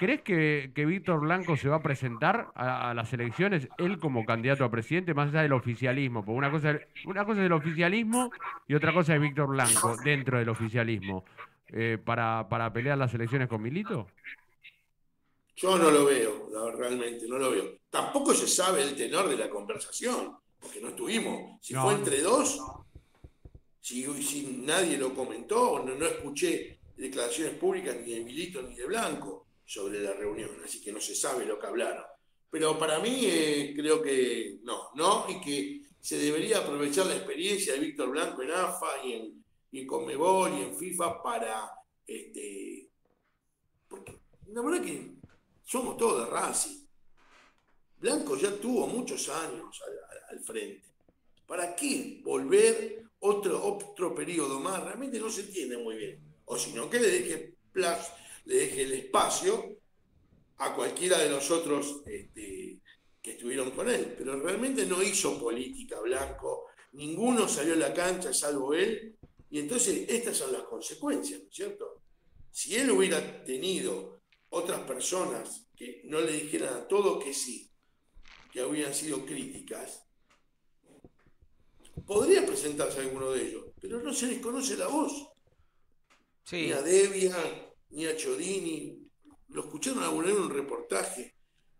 ¿Crees que, Víctor Blanco se va a presentar a, las elecciones, él como candidato a presidente, más allá del oficialismo? Porque una cosa, una cosa es el oficialismo y otra cosa es Víctor Blanco dentro del oficialismo. Eh, para, para pelear las elecciones con Milito? Yo no lo veo, realmente, no lo veo. Tampoco se sabe el tenor de la conversación, porque no estuvimos. Si fue entre dos, si, nadie lo comentó, no, no escuché declaraciones públicas ni de Milito ni de Blanco sobre la reunión, así que no se sabe lo que hablaron. Pero para mí eh, creo que no, no, y que se debería aprovechar la experiencia de Víctor Blanco en AFA y en, y Conmebol y en FIFA para, este, porque la verdad que somos todos de Racing. Blanco ya tuvo muchos años al, frente. ¿Para qué volver otro, otro periodo más? Realmente no se entiende muy bien. O si no, que le deje le deje el espacio a cualquiera de los otros este, que estuvieron con él. Pero realmente no hizo política Blanco, ninguno salió a la cancha salvo él, y entonces estas son las consecuencias, ¿no es cierto? Si él hubiera tenido otras personas que no le dijeran a todo que sí, que hubieran sido críticas, podría presentarse alguno de ellos, pero no se les conoce la voz. Sí. Ni a Debian, ni a Chodini, lo escucharon alguna vez en un reportaje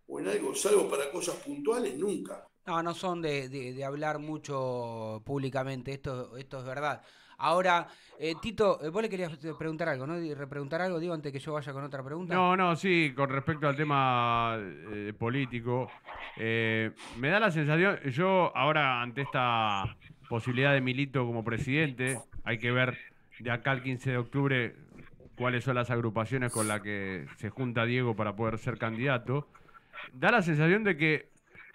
o en algo, salvo para cosas puntuales, nunca. No, no son de, de, hablar mucho públicamente, esto, esto es verdad. Ahora, eh, Tito, eh, vos le querías preguntar algo, ¿no? Repreguntar algo, digo, antes que yo vaya con otra pregunta. No, no, sí, con respecto al tema eh, político, me da la sensación, yo ahora ante esta posibilidad de Milito como presidente, hay que ver de acá al 15 de octubre cuáles son las agrupaciones con las que se junta Diego para poder ser candidato, da la sensación de que,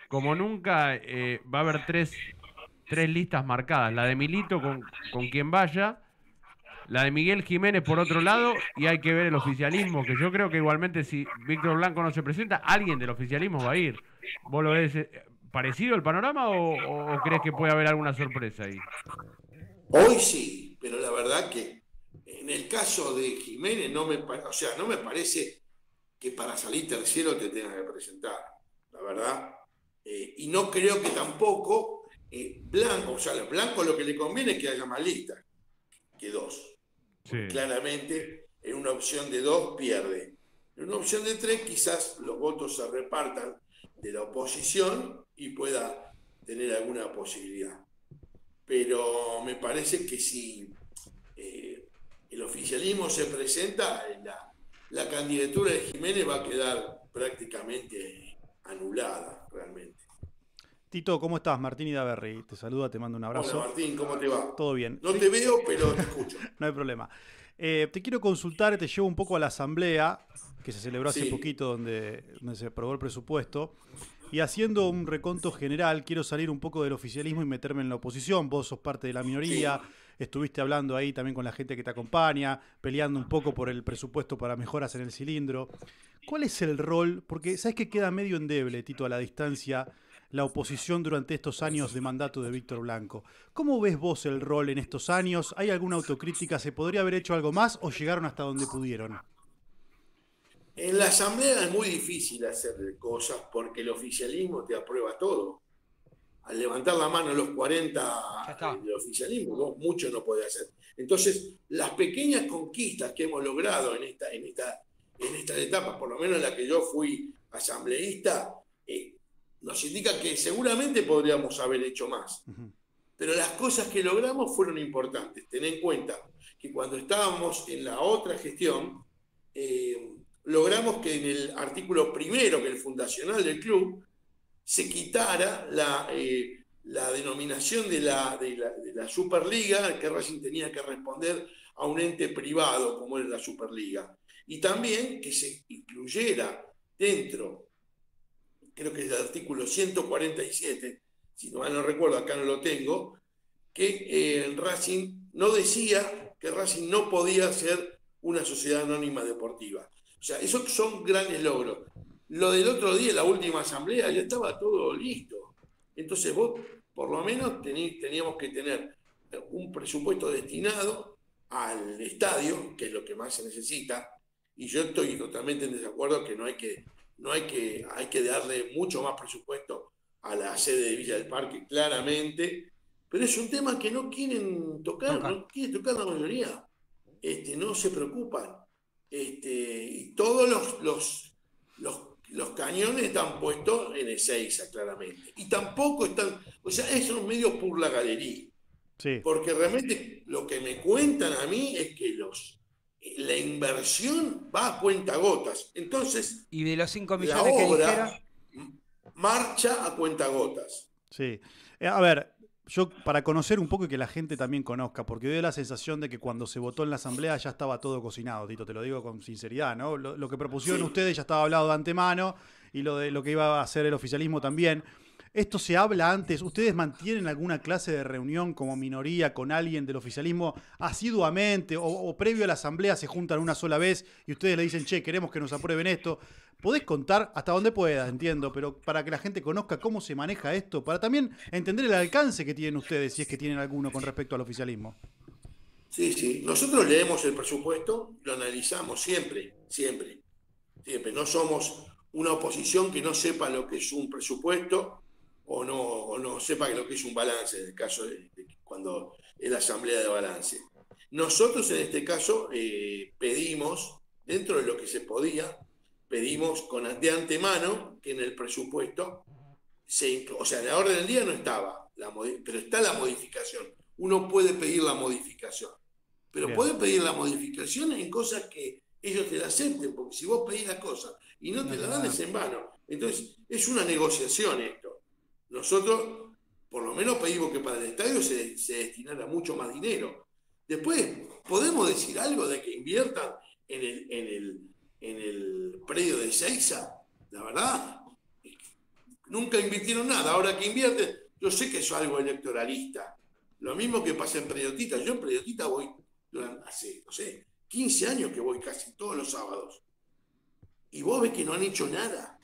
como nunca, eh, va a haber tres, listas marcadas. La de Milito con, con quien vaya, la de Miguel Jiménez por otro lado, y hay que ver el oficialismo, que yo creo que igualmente si Víctor Blanco no se presenta, alguien del oficialismo va a ir. ¿Vos lo ves eh, parecido el panorama o crees que puede haber alguna sorpresa ahí? Hoy sí, pero la verdad que en el caso de Jiménez, no me, o sea, no me parece que para salir tercero te tengas que presentar, la verdad. Eh, y no creo que tampoco eh, Blanco, o sea, a Blanco lo que le conviene es que haya más que dos. Claramente, en una opción de dos pierde. En una opción de tres quizás los votos se repartan de la oposición y pueda tener alguna posibilidad. Pero me parece que si eh, el oficialismo se presenta, eh, la, la candidatura de Jiménez va a quedar prácticamente anulada, realmente. Tito, ¿cómo estás? Martín Idaverri, te saluda, te mando un abrazo. Hola Martín, ¿cómo te va? Todo bien. No te veo, pero te escucho. no hay problema. Eh, te quiero consultar, te llevo un poco a la asamblea que se celebró hace poquito donde, se aprobó el presupuesto. Y haciendo un reconto general, quiero salir un poco del oficialismo y meterme en la oposición. Vos sos parte de la minoría, estuviste hablando ahí también con la gente que te acompaña, peleando un poco por el presupuesto para mejoras en el cilindro. ¿Cuál es el rol? Porque sabes que queda medio endeble, Tito, a la distancia, la oposición durante estos años de mandato de Víctor Blanco. ¿Cómo ves vos el rol en estos años? ¿Hay alguna autocrítica? ¿Se podría haber hecho algo más o llegaron hasta donde pudieron? En la asamblea es muy difícil hacer cosas porque el oficialismo te aprueba todo al levantar la mano los 40 eh, de oficialismo, mucho no podía hacer. Entonces, las pequeñas conquistas que hemos logrado en esta, etapa, por lo menos en la que yo fui asambleísta, eh, nos indica que seguramente podríamos haber hecho más. Pero las cosas que logramos fueron importantes. Ten en cuenta que cuando estábamos en la otra gestión, eh, logramos que en el artículo primero, que el fundacional del club, se quitara la, eh, denominación de la, de, la, Superliga, que Racing tenía que responder a un ente privado como era la Superliga. Y también que se incluyera dentro, creo que es el artículo 147, si no mal no recuerdo, acá no lo tengo, que el eh, Racing no decía que Racing no podía ser una sociedad anónima deportiva. O sea, esos son grandes logros. Lo del otro día, la última asamblea, ya estaba todo listo. Entonces vos, por lo menos, tení, teníamos que tener eh, un presupuesto destinado al estadio, que es lo que más se necesita, y yo estoy totalmente en desacuerdo que no hay que, no hay que, hay que darle mucho más presupuesto a la sede de Villa del Parque, claramente, pero es un tema que no quieren tocar, no quiere tocar la mayoría. Este, no se preocupan. Este, y todos los, los, los los cañones están puestos en Ezeiza, claramente. Y tampoco están, o sea, un medio por la galería. Sí. Porque realmente lo que me cuentan a mí es que los la inversión va a cuenta Entonces, y de los 5 millones la obra que marcha a cuentagotas. Sí. Eh, a ver, yo para conocer un poco y que la gente también conozca, porque he la sensación de que cuando se votó en la asamblea ya estaba todo cocinado, Tito, te lo digo con sinceridad, ¿no? Lo, que propusieron ustedes ya estaba hablado de antemano y lo de lo que iba a hacer el oficialismo también. Esto se habla antes. ¿Ustedes mantienen alguna clase de reunión como minoría con alguien del oficialismo asiduamente o, o previo a la asamblea se juntan una sola vez y ustedes le dicen, che, queremos que nos aprueben esto? podés contar hasta donde puedas, entiendo, pero para que la gente conozca cómo se maneja esto, para también entender el alcance que tienen ustedes, si es que tienen alguno con respecto al oficialismo. Sí, sí. Nosotros leemos el presupuesto, lo analizamos siempre, siempre, siempre. No somos una oposición que no sepa lo que es un presupuesto o no, no sepa lo que es un balance, en el caso de, cuando es la asamblea de balance. Nosotros en este caso eh, pedimos, dentro de lo que se podía, pedimos con, de antemano que en el presupuesto, se, o sea, en la orden del día no estaba, pero está la modificación. Uno puede pedir la modificación, pero puede pedir la modificación en cosas que ellos te la acepten, porque si vos pedís la cosa y no te la dan es en vano. Entonces, es una negociación esto. Nosotros, por lo menos, pedimos que para el estadio se, se destinara mucho más dinero. Después, podemos decir algo de que inviertan en el, en el en el predio de Seiza, la verdad, nunca invirtieron nada. Ahora que invierten, yo sé que es algo electoralista. Lo mismo que pasa en Periodista. Yo en Periodista voy durante, hace, no sé, 15 años que voy casi todos los sábados. Y vos ves que no han hecho nada.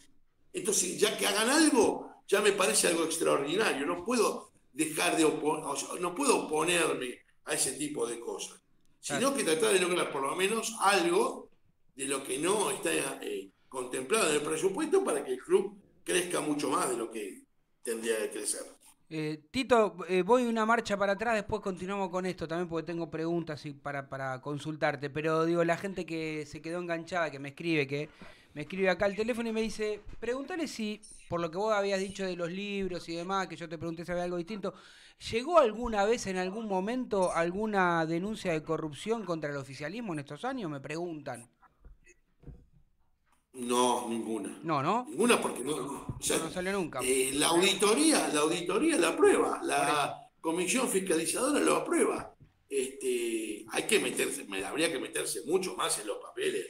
Entonces, ya que hagan algo, ya me parece algo extraordinario. No puedo dejar de no puedo oponerme a ese tipo de cosas. Sino que tratar de lograr por lo menos algo de lo que no está eh, contemplado en el presupuesto para que el club crezca mucho más de lo que tendría que crecer. Eh, Tito, eh, voy una marcha para atrás, después continuamos con esto también porque tengo preguntas para, para consultarte, pero digo, la gente que se quedó enganchada, que me escribe, que me escribe acá al teléfono y me dice, pregúntale si, por lo que vos habías dicho de los libros y demás, que yo te pregunté si había algo distinto, ¿llegó alguna vez en algún momento alguna denuncia de corrupción contra el oficialismo en estos años? Me preguntan. No, ninguna. No, ¿no? Ninguna porque no, sale salió nunca. Eh, la auditoría, la auditoría la aprueba, la comisión fiscalizadora lo aprueba. Este, hay que meterse, habría que meterse mucho más en los papeles.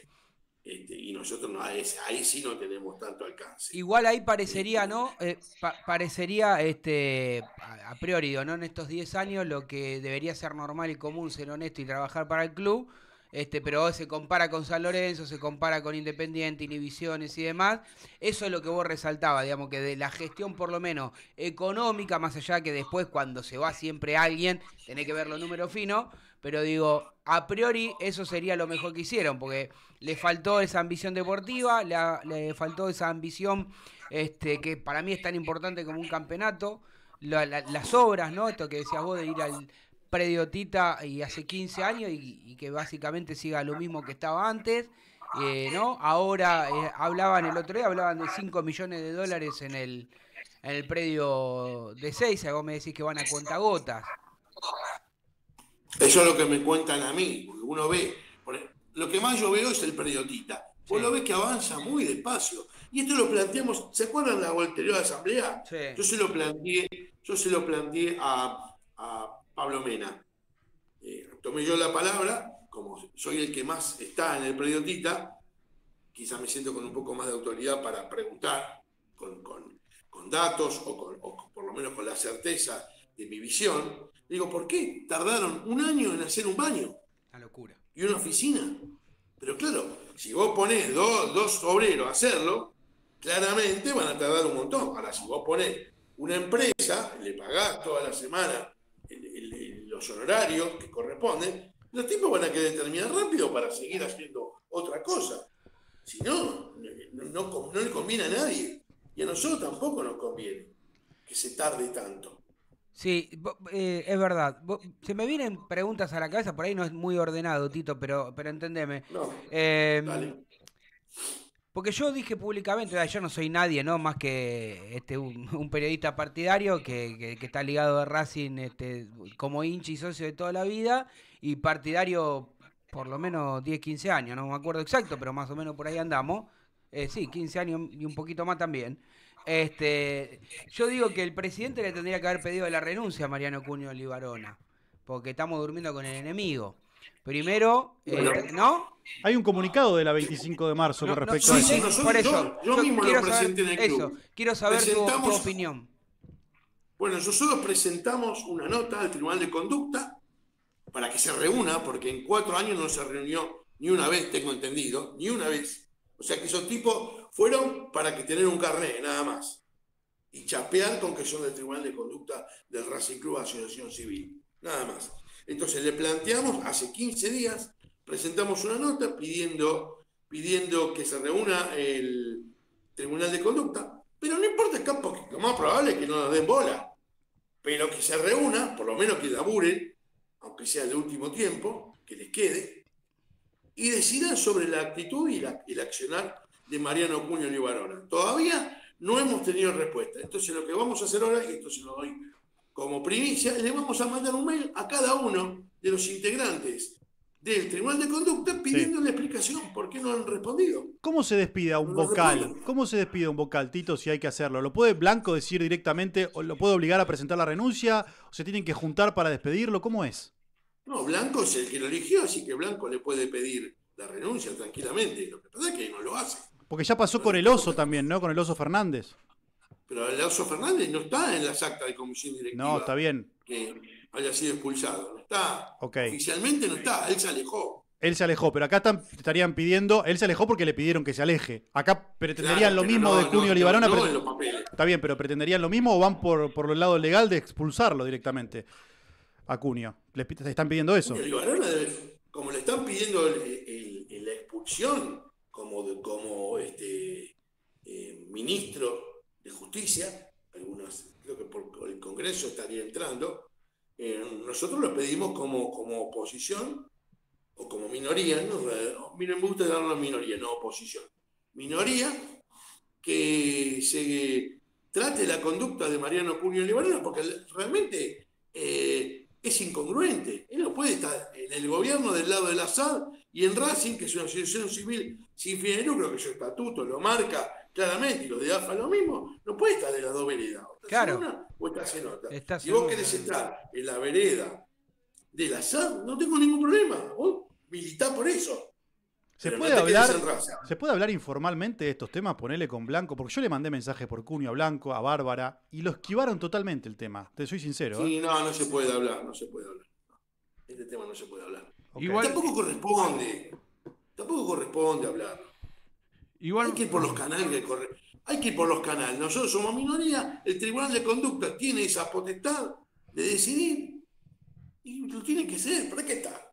Este, y nosotros no, ahí, sí no tenemos tanto alcance. Igual ahí parecería, ¿no? Eh, parecería, este, a priori, ¿no? En estos 10 años lo que debería ser normal y común, ser honesto y trabajar para el club, este, pero se compara con San Lorenzo, se compara con Independiente, Inhibiciones y demás. Eso es lo que vos resaltabas, digamos, que de la gestión por lo menos económica, más allá que después cuando se va siempre alguien, tenés que ver los números finos, pero digo, a priori eso sería lo mejor que hicieron, porque le faltó esa ambición deportiva, le faltó esa ambición este, que para mí es tan importante como un campeonato. las obras, ¿no? Esto que decías vos de ir al, predio Tita y hace 15 años y, que básicamente siga lo mismo que estaba antes. Eh, ¿no? Ahora eh, hablaban el otro día, hablaban de 5 millones de dólares en el, en el predio de 6, vos me decís que van a cuentagotas. Eso es lo que me cuentan a mí, porque uno ve, lo que más yo veo es el Tita, Vos lo ves que avanza muy despacio. Y esto lo planteamos, ¿se acuerdan la anterior asamblea? Yo se lo planteé, yo se lo planteé a, a Pablo Mena. Eh, tomé yo la palabra, como soy el que más está en el periodista, quizás me siento con un poco más de autoridad para preguntar con, datos o, por lo menos con la certeza de mi visión. Digo, ¿por qué tardaron un año en hacer un baño? La locura. Y una oficina. Pero claro, si vos ponés dos, dos obreros a hacerlo, claramente van a tardar un montón. Ahora, si vos ponés una empresa, le pagás toda la semana los horarios que corresponden, los tipos van a quedar terminar rápido para seguir haciendo otra cosa. Si no, no, no, le conviene a nadie. Y a nosotros tampoco nos conviene que se tarde tanto. Sí, eh, es verdad. Se me vienen preguntas a la cabeza, por ahí no es muy ordenado, Tito, pero, pero entendeme. Eh, porque yo dije públicamente, yo no soy nadie, ¿no? Más que este un, periodista partidario que, está ligado a Racing este, como hincha y socio de toda la vida y partidario por lo menos 10, 15 años, no me acuerdo exacto, pero más o menos por ahí andamos. Eh, sí, 15 años y un poquito más también. Este, yo digo que el presidente le tendría que haber pedido la renuncia a Mariano Cuño Libarona, porque estamos durmiendo con el enemigo. Primero, eh, ¿no? Hay un comunicado de la 25 de marzo con respecto a eso. Yo, mismo quiero lo presenté en el club. quiero saber tu, opinión. Bueno, nosotros presentamos una nota al Tribunal de Conducta para que se reúna, porque en cuatro años no se reunió ni una vez, tengo entendido, ni una vez. O sea que esos tipos fueron para que tener un carnet, nada más. Y chapean con que son del Tribunal de Conducta del Racing Club Asociación Civil. Nada más. Entonces le planteamos, hace 15 días, presentamos una nota pidiendo, pidiendo que se reúna el Tribunal de Conducta, pero no importa el campo, lo más probable es que no nos den bola, pero que se reúna, por lo menos que laburen, aunque sea de último tiempo, que les quede, y decidan sobre la actitud y, el accionar de Mariano Cuño Libarona. Todavía no hemos tenido respuesta. Entonces lo que vamos a hacer ahora, y esto se lo doy como primicia, le vamos a mandar un mail a cada uno de los integrantes del Tribunal de Conducta pidiendo la explicación por qué no han respondido. ¿Cómo se despide a un vocal? ¿Cómo se despide un vocal, Tito, si hay que hacerlo? ¿Lo puede Blanco decir directamente o lo puede obligar a presentar la renuncia? ¿O se tienen que juntar para despedirlo? ¿Cómo es? No, Blanco es el que lo eligió, así que Blanco le puede pedir la renuncia tranquilamente. Lo que pasa es que no lo hace. Porque ya pasó con el oso también, ¿no? Con el oso Fernández. Pero Alonso Fernández no está en las actas de comisión directiva. No, está bien. Que haya sido expulsado. No está. Oficialmente no está. Él se alejó. Él se alejó, pero acá estarían pidiendo. Él se alejó porque le pidieron que se aleje. Acá pretenderían lo mismo de Cunio no, Libarona. Está bien, pero pretenderían lo mismo o van por, por el lado legal de expulsarlo directamente a Cunio. Les están pidiendo eso. como le están pidiendo la expulsión como, como este, eh, ministro de Justicia, algunas, creo que por el Congreso estaría entrando, eh, nosotros lo pedimos como, como oposición o como minoría, ¿no? miren, me gusta una minoría, no oposición. Minoría que se trate la conducta de Mariano Cunio Libarino, porque realmente eh, es incongruente. Él no puede estar en el gobierno del lado de del azar y el Racing, que es una asociación civil sin fin de lucro, que su estatuto lo marca claramente, y los de AFA lo mismo, no puede estar en las dos veredas. claro. en si vos querés estar en la vereda de la San no tengo ningún problema. Vos militás por eso. ¿Se puede, hablar, ¿Se puede hablar informalmente de estos temas? Ponerle con Blanco, porque yo le mandé mensaje por Cunio a Blanco, a Bárbara, y lo esquivaron totalmente el tema, te soy sincero. ¿eh? Sí, no, no se puede hablar, no se puede hablar. Este tema no se puede hablar. Tampoco corresponde. Tampoco corresponde hablar. Hay que ir por los canales Hay que ir por los canales. Nosotros somos minoría. El Tribunal de Conducta tiene esa potestad de decidir. Y lo tiene que ser. ¿Para qué está?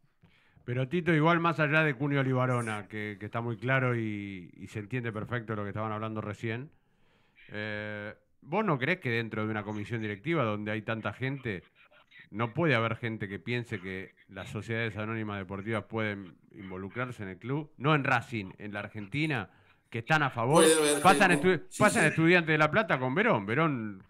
Pero Tito, igual más allá de Cunio Olivarona, que, está muy claro y, se entiende perfecto lo que estaban hablando recién, eh, ¿vos no crees que dentro de una comisión directiva donde hay tanta gente no puede haber gente que piense que las sociedades anónimas deportivas pueden involucrarse en el club, no en Racing, en la Argentina, que están a favor. Pasan, estudiantes de La Plata con Verón, Verón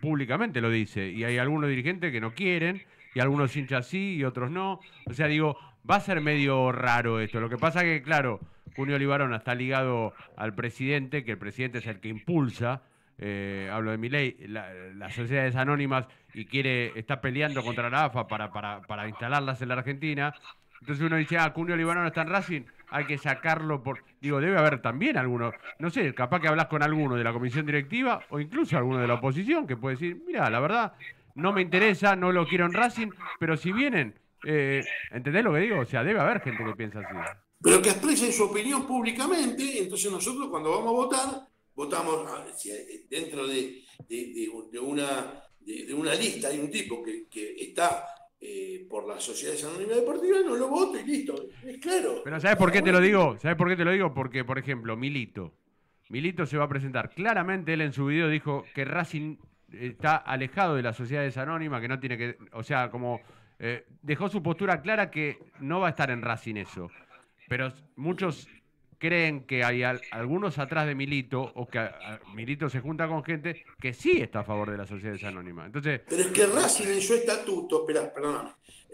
públicamente lo dice, y hay algunos dirigentes que no quieren, y algunos hinchas sí y otros no. O sea, digo, va a ser medio raro esto. Lo que pasa que, claro, Junio Olivarona está ligado al presidente, que el presidente es el que impulsa eh, hablo de mi ley, las sociedades anónimas y quiere, está peleando contra la AFA para, para, instalarlas en la Argentina. Entonces uno dice, ah, Cunio no está en Racing, hay que sacarlo por... Digo, debe haber también alguno, no sé, capaz que hablas con alguno de la comisión directiva o incluso alguno de la oposición que puede decir, mira, la verdad, no me interesa, no lo quiero en Racing, pero si vienen, eh, ¿entendés lo que digo? O sea, debe haber gente que piensa así. Pero que expresen su opinión públicamente, entonces nosotros cuando vamos a votar votamos eh, dentro de, una, de, una, lista de un tipo que, está eh, por las sociedades anónimas deportivas, no lo voto y listo. Es claro. Pero ¿sabes por qué te lo digo? ¿Sabes por qué te lo digo? Porque, por ejemplo, Milito. Milito se va a presentar. Claramente él en su video dijo que Racing está alejado de las sociedades anónimas, que no tiene que. O sea, como. Eh, dejó su postura clara que no va a estar en Racing eso. Pero muchos creen que hay algunos atrás de Milito o que Milito se junta con gente que sí está a favor de la sociedad anónima Entonces, pero es que Racing en su estatuto, espera,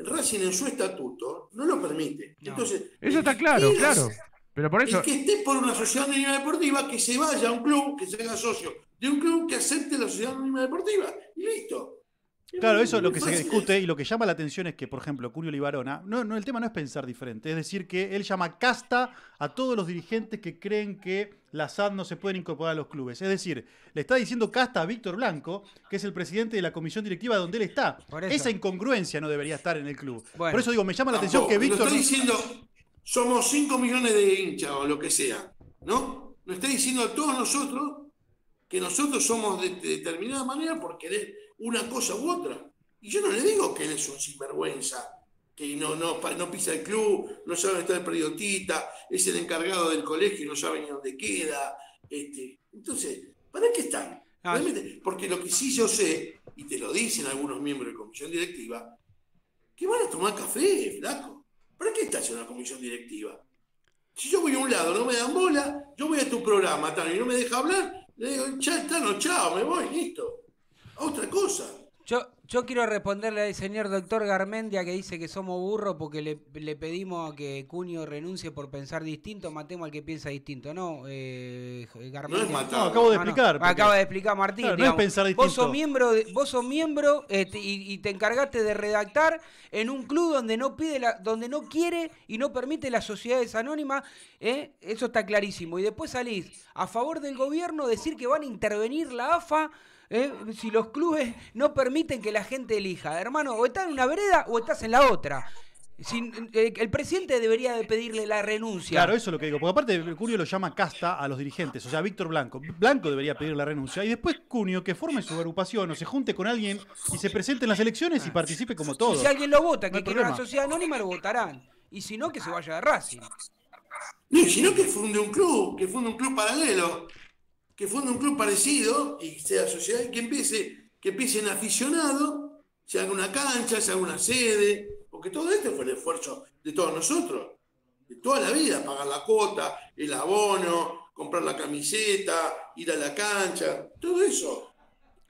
Racing en su estatuto no lo permite. Entonces, eso está claro, claro. Pero por eso... que esté por una sociedad anónima deportiva, que se vaya a un club, que se haga socio de un club que acepte la sociedad anónima deportiva. Y listo. Claro, eso es lo que se pues discute y lo que llama la atención es que, por ejemplo, Curio Libarona, no, no, el tema no es pensar diferente, es decir, que él llama casta a todos los dirigentes que creen que las SAD no se pueden incorporar a los clubes. Es decir, le está diciendo casta a Víctor Blanco, que es el presidente de la comisión directiva donde él está. Esa incongruencia no debería estar en el club. Por eso digo, me llama la ah, atención que Víctor... No está diciendo, somos 5 millones de hinchas o lo que sea, ¿no? No está diciendo a todos nosotros que nosotros somos de, determinada manera porque una cosa u otra. Y yo no le digo que él es un sinvergüenza, que no, no, no pisa el club, no sabe dónde está el periodista, es el encargado del colegio y no sabe ni dónde queda. Este, entonces, ¿para qué están? Ah, porque lo que sí yo sé, y te lo dicen algunos miembros de la comisión directiva, que van a tomar café, flaco. ¿Para qué estás en una comisión directiva? Si yo voy a un lado, no me dan bola, yo voy a tu programa, tal, y no me deja hablar, le digo, chao, no, chao, me voy, listo otra cosa. Yo, yo quiero responderle al señor doctor Garmendia que dice que somos burros porque le, pedimos a que Cuño renuncie por pensar distinto, matemos al que piensa distinto. No, eh, Garmendia. No, es matar. acabo de explicar. Acaba de explicar Martín. Vos sos miembro, vos este, miembro y, te encargaste de redactar en un club donde no pide, donde no quiere y no permite las sociedades anónimas. ¿eh? Eso está clarísimo. Y después salís a favor del gobierno decir que van a intervenir la AFA ¿Eh? si los clubes no permiten que la gente elija. Hermano, o estás en una vereda o estás en la otra. Eh, el presidente debería de pedirle la renuncia. Claro, eso es lo que digo. Porque aparte Cunio lo llama casta a los dirigentes, o sea, Víctor Blanco. Blanco debería pedir la renuncia y después Cunio que forme su agrupación o se junte con alguien y se presente en las elecciones y participe como todos. si alguien lo vota, que quiera una sociedad anónima, lo votarán. Y si no, que se vaya de Racing. No, si no, que funde un club, que funde un club paralelo que funde un club parecido y sea sociedad, que empiece, que empiece en aficionado, se haga una cancha, se haga una sede, porque todo esto fue el esfuerzo de todos nosotros, de toda la vida, pagar la cuota, el abono, comprar la camiseta, ir a la cancha, todo eso.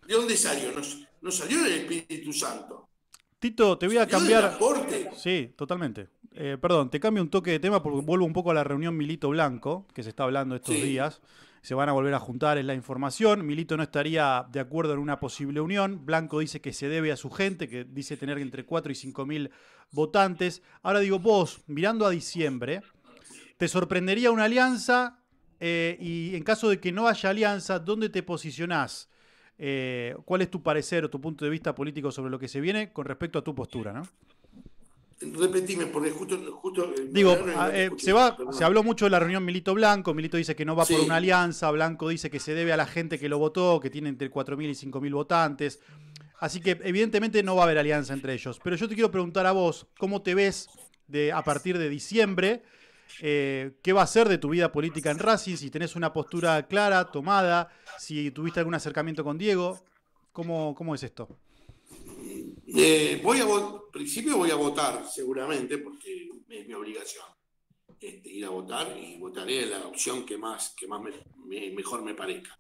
¿De dónde salió? Nos, salió salió del Espíritu Santo. Tito, te voy a cambiar. Sí, totalmente. Eh, perdón, te cambio un toque de tema porque vuelvo un poco a la reunión Milito Blanco, que se está hablando estos días se van a volver a juntar, es la información. Milito no estaría de acuerdo en una posible unión. Blanco dice que se debe a su gente, que dice tener entre 4 y 5 mil votantes. Ahora digo, vos, mirando a diciembre, ¿te sorprendería una alianza? Eh, y en caso de que no haya alianza, ¿dónde te posicionás? Eh, ¿Cuál es tu parecer o tu punto de vista político sobre lo que se viene con respecto a tu postura? ¿no? Repetime, porque justo. Eh, Digo, ah, eh, se, habló mucho de la reunión Milito Blanco. Milito dice que no va por una alianza. Blanco dice que se debe a la gente que lo votó, que tiene entre 4.000 y 5.000 votantes. Así que, evidentemente, no va a haber alianza entre ellos. Pero yo te quiero preguntar a vos, ¿cómo te ves de, a partir de diciembre? Eh, ¿Qué va a ser de tu vida política en Racing? Si tenés una postura clara, tomada, si tuviste algún acercamiento con Diego, ¿cómo, cómo es esto? Eh, voy a principio voy a votar seguramente, porque es mi obligación este, ir a votar y votaré la opción que más, que más mejor me parezca.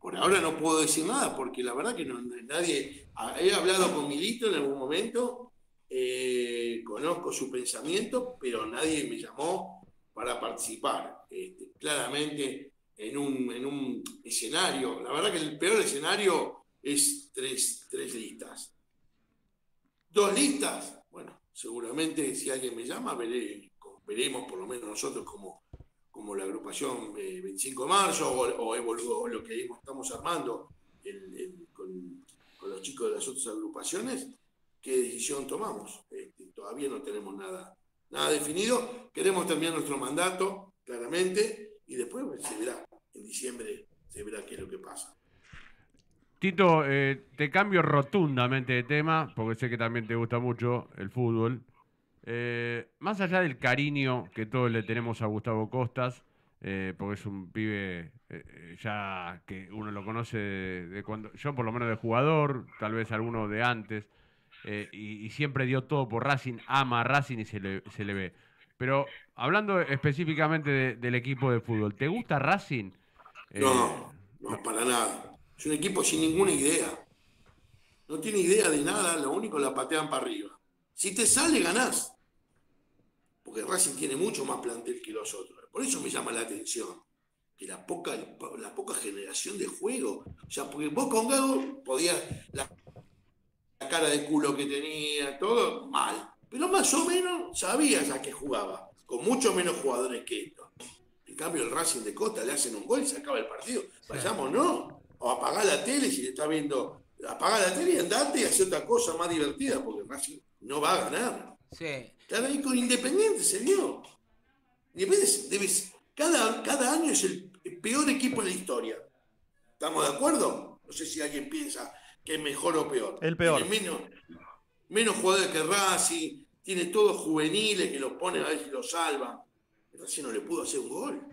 Por ahora no puedo decir nada, porque la verdad que nadie. Ah, he hablado con Milito en algún momento, eh, conozco su pensamiento, pero nadie me llamó para participar. Este, claramente en un, en un escenario, la verdad que el peor escenario es tres, tres listas Dos listas, bueno, seguramente si alguien me llama, veremos por lo menos nosotros como, como la agrupación 25 eh, de marzo o, o, o lo que estamos armando con, los chicos de las otras agrupaciones, qué decisión tomamos. Este, todavía no tenemos nada, nada definido, queremos terminar nuestro mandato, claramente, y después se verá, en diciembre se verá qué es lo que pasa. Tito, eh, te cambio rotundamente de tema, porque sé que también te gusta mucho el fútbol. Eh, más allá del cariño que todos le tenemos a Gustavo Costas, eh, porque es un pibe ya que uno lo conoce de, cuando, yo por lo menos de jugador, tal vez alguno de antes, y, siempre dio todo por Racing, ama a Racing y se le, ve. Pero hablando específicamente del equipo de fútbol, ¿te gusta Racing? no, no, para nada. Es un equipo sin ninguna idea. No tiene idea de nada, lo único la patean para arriba. Si te sale, ganás. Porque Racing tiene mucho más plantel que los otros. Por eso me llama la atención. Que la poca, la poca generación de juego. O sea, porque vos con Gago podías. La, cara de culo que tenía, todo mal. Pero más o menos sabías a que jugaba. Con mucho menos jugadores que esto. En cambio, el Racing de Cota le hacen un gol y se acaba el partido. Vayamos, no o apagar la tele si le está viendo, apagar la tele y andate y hacer otra cosa más divertida, porque Racing no va a ganar. Sí. ahí con Independiente señor. debes, cada, cada año es el peor equipo en la historia. ¿Estamos de acuerdo? No sé si alguien piensa que es mejor o peor. El peor. menos, menos jugadores que Racing, tiene todos juveniles que los ponen a ver si lo salva Racing no le pudo hacer un gol.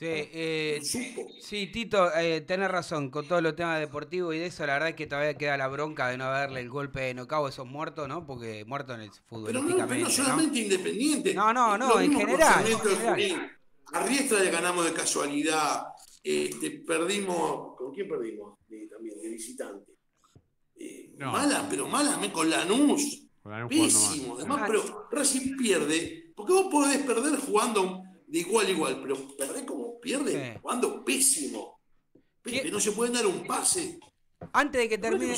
Eh, sí, Tito, eh, tenés razón, con todos los temas deportivos y de eso, la verdad es que todavía queda la bronca de no haberle el golpe de nocao a esos muertos, ¿no? Porque muertos en el fútbol pero no, pero solamente independiente. No, no, no, en general, en A le ganamos de casualidad, este, perdimos, ¿con quién perdimos? también, de visitante. Eh, mala, pero mala, con Lanús. Con Pésimo, además, ah, pero Racing pierde, ¿Por qué vos podés perder jugando de igual igual, pero perder como pierde, jugando pésimo. Que no se pueden dar un pase. Antes de, que termine,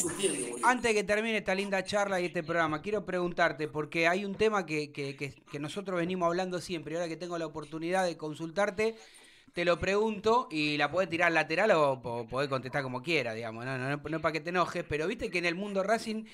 antes de que termine esta linda charla y este programa, quiero preguntarte, porque hay un tema que, nosotros venimos hablando siempre, y ahora que tengo la oportunidad de consultarte, te lo pregunto y la podés tirar lateral o, puedes contestar como quiera, digamos, no, no, para que te enojes, pero viste que en el mundo Racing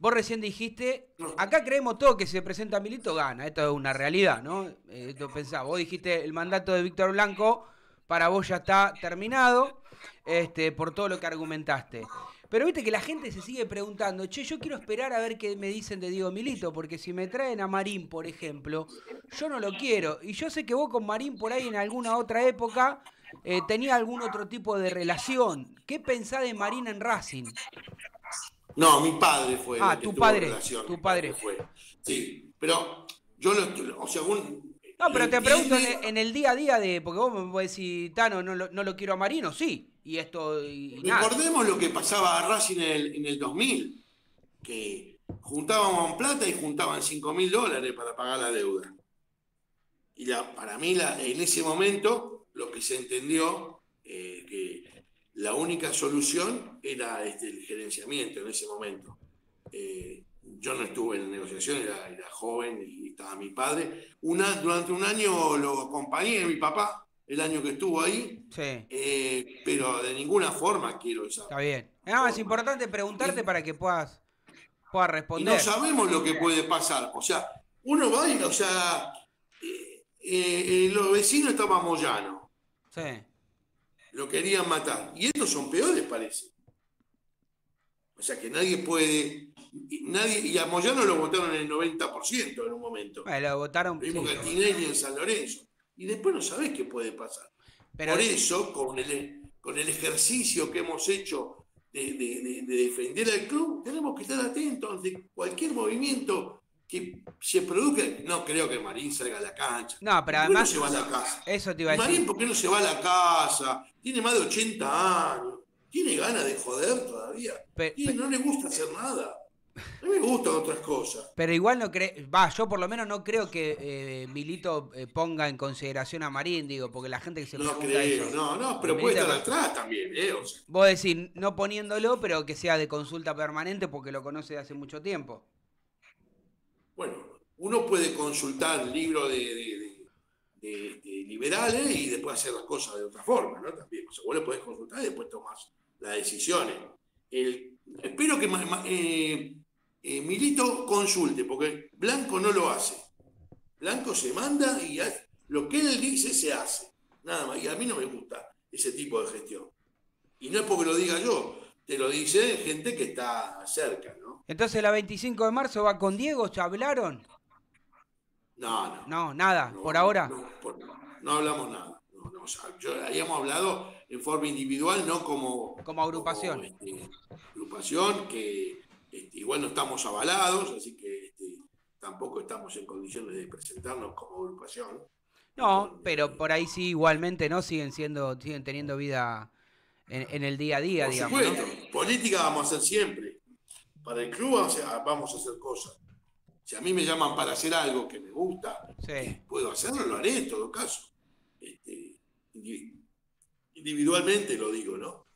Vos recién dijiste, acá creemos todo que se presenta Milito gana, esto es una realidad, ¿no? Eh, pensaba, vos dijiste el mandato de Víctor Blanco, para vos ya está terminado, este, por todo lo que argumentaste. Pero viste que la gente se sigue preguntando, che, yo quiero esperar a ver qué me dicen de Diego Milito, porque si me traen a Marín, por ejemplo, yo no lo quiero. Y yo sé que vos con Marín por ahí en alguna otra época eh, tenías tenía algún otro tipo de relación. ¿Qué pensás de Marín en Racing? No, mi padre fue. Ah, tu, padre, tu padre. Fue. Sí, pero yo lo. O sea, un, no, pero te pregunto en el, día a día de. Porque vos me podés decir, Tano, no, no, lo quiero a Marino, sí. Y esto. Recordemos lo que pasaba a Racing en el, 2000. Que juntábamos plata y juntaban 5 mil dólares para pagar la deuda. Y la, para mí, la, en ese momento, lo que se entendió, eh, que la única solución era este, el gerenciamiento en ese momento. Eh, yo no estuve en negociación, era, era joven y estaba mi padre. durante un año lo acompañé, mi papá, el año que estuvo ahí. Sí. Eh, pero de ninguna forma quiero saber. Está bien. Ah, es importante preguntarte para que puedas, puedas responder. Y no sabemos lo que puede pasar. O sea, uno va y, o sea, eh, los vecinos estaban Moyano. Sí lo querían matar. Y estos son peores, parece. O sea que nadie puede. Nadie, y a Moyano lo votaron el 90% en un momento. lo votaron. Lo en San Lorenzo. Y después no sabés qué puede pasar. Por eso, con el, con el ejercicio que hemos hecho de, defender al club, tenemos que estar atentos ante cualquier movimiento que se produzca. No creo que Marín salga a la cancha. No, pero además. se va a la casa? Eso te iba a decir. Marín, ¿por qué no se va a la casa? Tiene más de 80 años. Tiene ganas de joder todavía. Pero, no le gusta hacer nada. no le gustan otras cosas. Pero igual no cree. Va, yo por lo menos no creo que eh, Milito eh, ponga en consideración a Marín, digo, porque la gente que se No creo, no, no, pero puede estar atrás también, ¿eh? Vos decís, no poniéndolo, pero que sea de consulta permanente porque lo conoce de hace mucho tiempo. Bueno, uno puede consultar libros de, de, liberales y después hacer las cosas de otra forma, ¿no? También, o sea, vos podés consultar y después tomás las decisiones. espero que eh, eh, Milito consulte, porque Blanco no lo hace. Blanco se manda y lo que él dice se hace. Nada más. Y a mí no me gusta ese tipo de gestión. Y no es porque lo diga yo, te lo dice gente que está cerca, ¿no? Entonces la 25 de marzo va con Diego, ¿se hablaron? No, no. No, nada, por ahora. No, hablamos nada. habíamos hablado en forma individual, no como... Como agrupación. Este, agrupación, que igual este, no estamos avalados, así que este, tampoco estamos en condiciones de presentarnos como agrupación. No, pero por ahí sí igualmente, ¿no? Siguen siendo, siguen teniendo vida en, el día a día, por Supuesto. Política vamos a hacer siempre. Para el club ah, vamos a hacer cosas. Si a mí me llaman para hacer algo que me gusta, eh, puedo hacerlo, lo haré en todo caso. Este, individualmente lo digo, ¿no?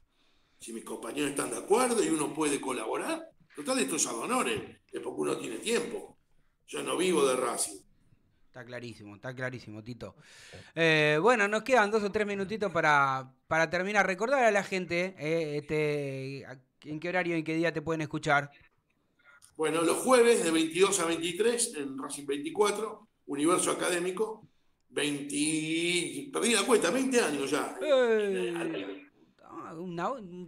Si mis compañeros están de acuerdo y uno puede colaborar, total, esto es ad es porque uno tiene tiempo. Yo no vivo de Racing. Está clarísimo, está clarísimo, Tito. Eh, bueno, nos quedan dos o tres minutitos para, para terminar. Recordar a la gente eh, este, en qué horario, en qué día te pueden escuchar. Bueno, los jueves de 22 a 23 en Racing 24, Universo Académico, 20, perdí la cuenta, 20 años ya.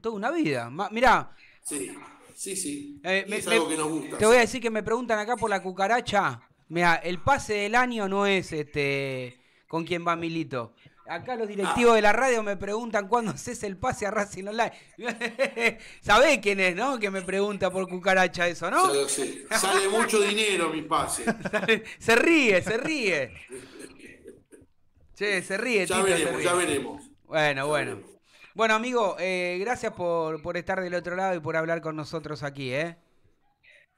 toda una vida. Mirá. Sí, sí, sí. Eh, que nos Te voy a decir que me preguntan acá por la cucaracha. Mira, el pase del año no es este con quién va Milito. Acá los ah. directivos de la radio me preguntan cuándo cese el pase a Racing Online. ¿Sabés quién es, no? Que me pregunta por cucaracha eso, ¿no? Sale, sí. Sale mucho dinero mi pase. se ríe, se ríe. che, se ríe. Ya veremos, ya veremos. Bueno, bueno. Bueno, amigo, eh, gracias por, por estar del otro lado y por hablar con nosotros aquí, ¿eh?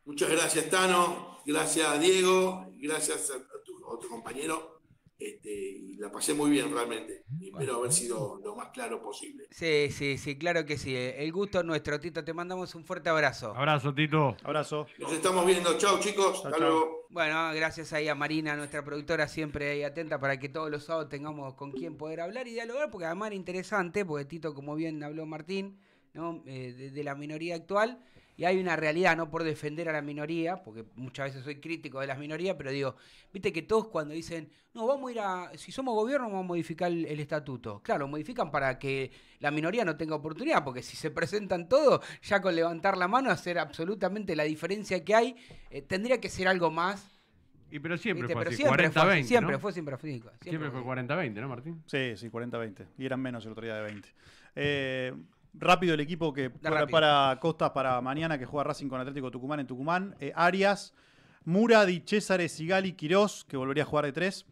Muchas gracias, Tano. Gracias, Diego. Gracias a tu otro compañero. Este, y la pasé muy bien realmente. espero haber sido lo más claro posible. Sí, sí, sí, claro que sí. El gusto nuestro, Tito. Te mandamos un fuerte abrazo. Abrazo, Tito. Abrazo. Nos estamos viendo. Chau, chicos. Hasta luego. Bueno, gracias ahí a Marina, nuestra productora, siempre ahí atenta para que todos los sábados tengamos con quien poder hablar y dialogar, porque además era interesante, porque Tito, como bien habló Martín, ¿no? Eh, de la minoría actual. Y hay una realidad, no por defender a la minoría, porque muchas veces soy crítico de las minorías, pero digo, viste que todos cuando dicen, no, vamos a ir a, si somos gobierno vamos a modificar el, estatuto. Claro, modifican para que la minoría no tenga oportunidad, porque si se presentan todos, ya con levantar la mano, hacer absolutamente la diferencia que hay, eh, tendría que ser algo más y pero siempre fue 40 20, siempre, fue, siempre fue, siempre siempre, fue 40-20, ¿no, Martín? Sí, sí, 40-20. Y eran menos el otro día de 20. Eh, Rápido el equipo que prepara Costa para mañana, que juega Racing con Atlético Tucumán en Tucumán. Eh, Arias, Muradi, César, Sigali, Quirós, que volvería a jugar de tres.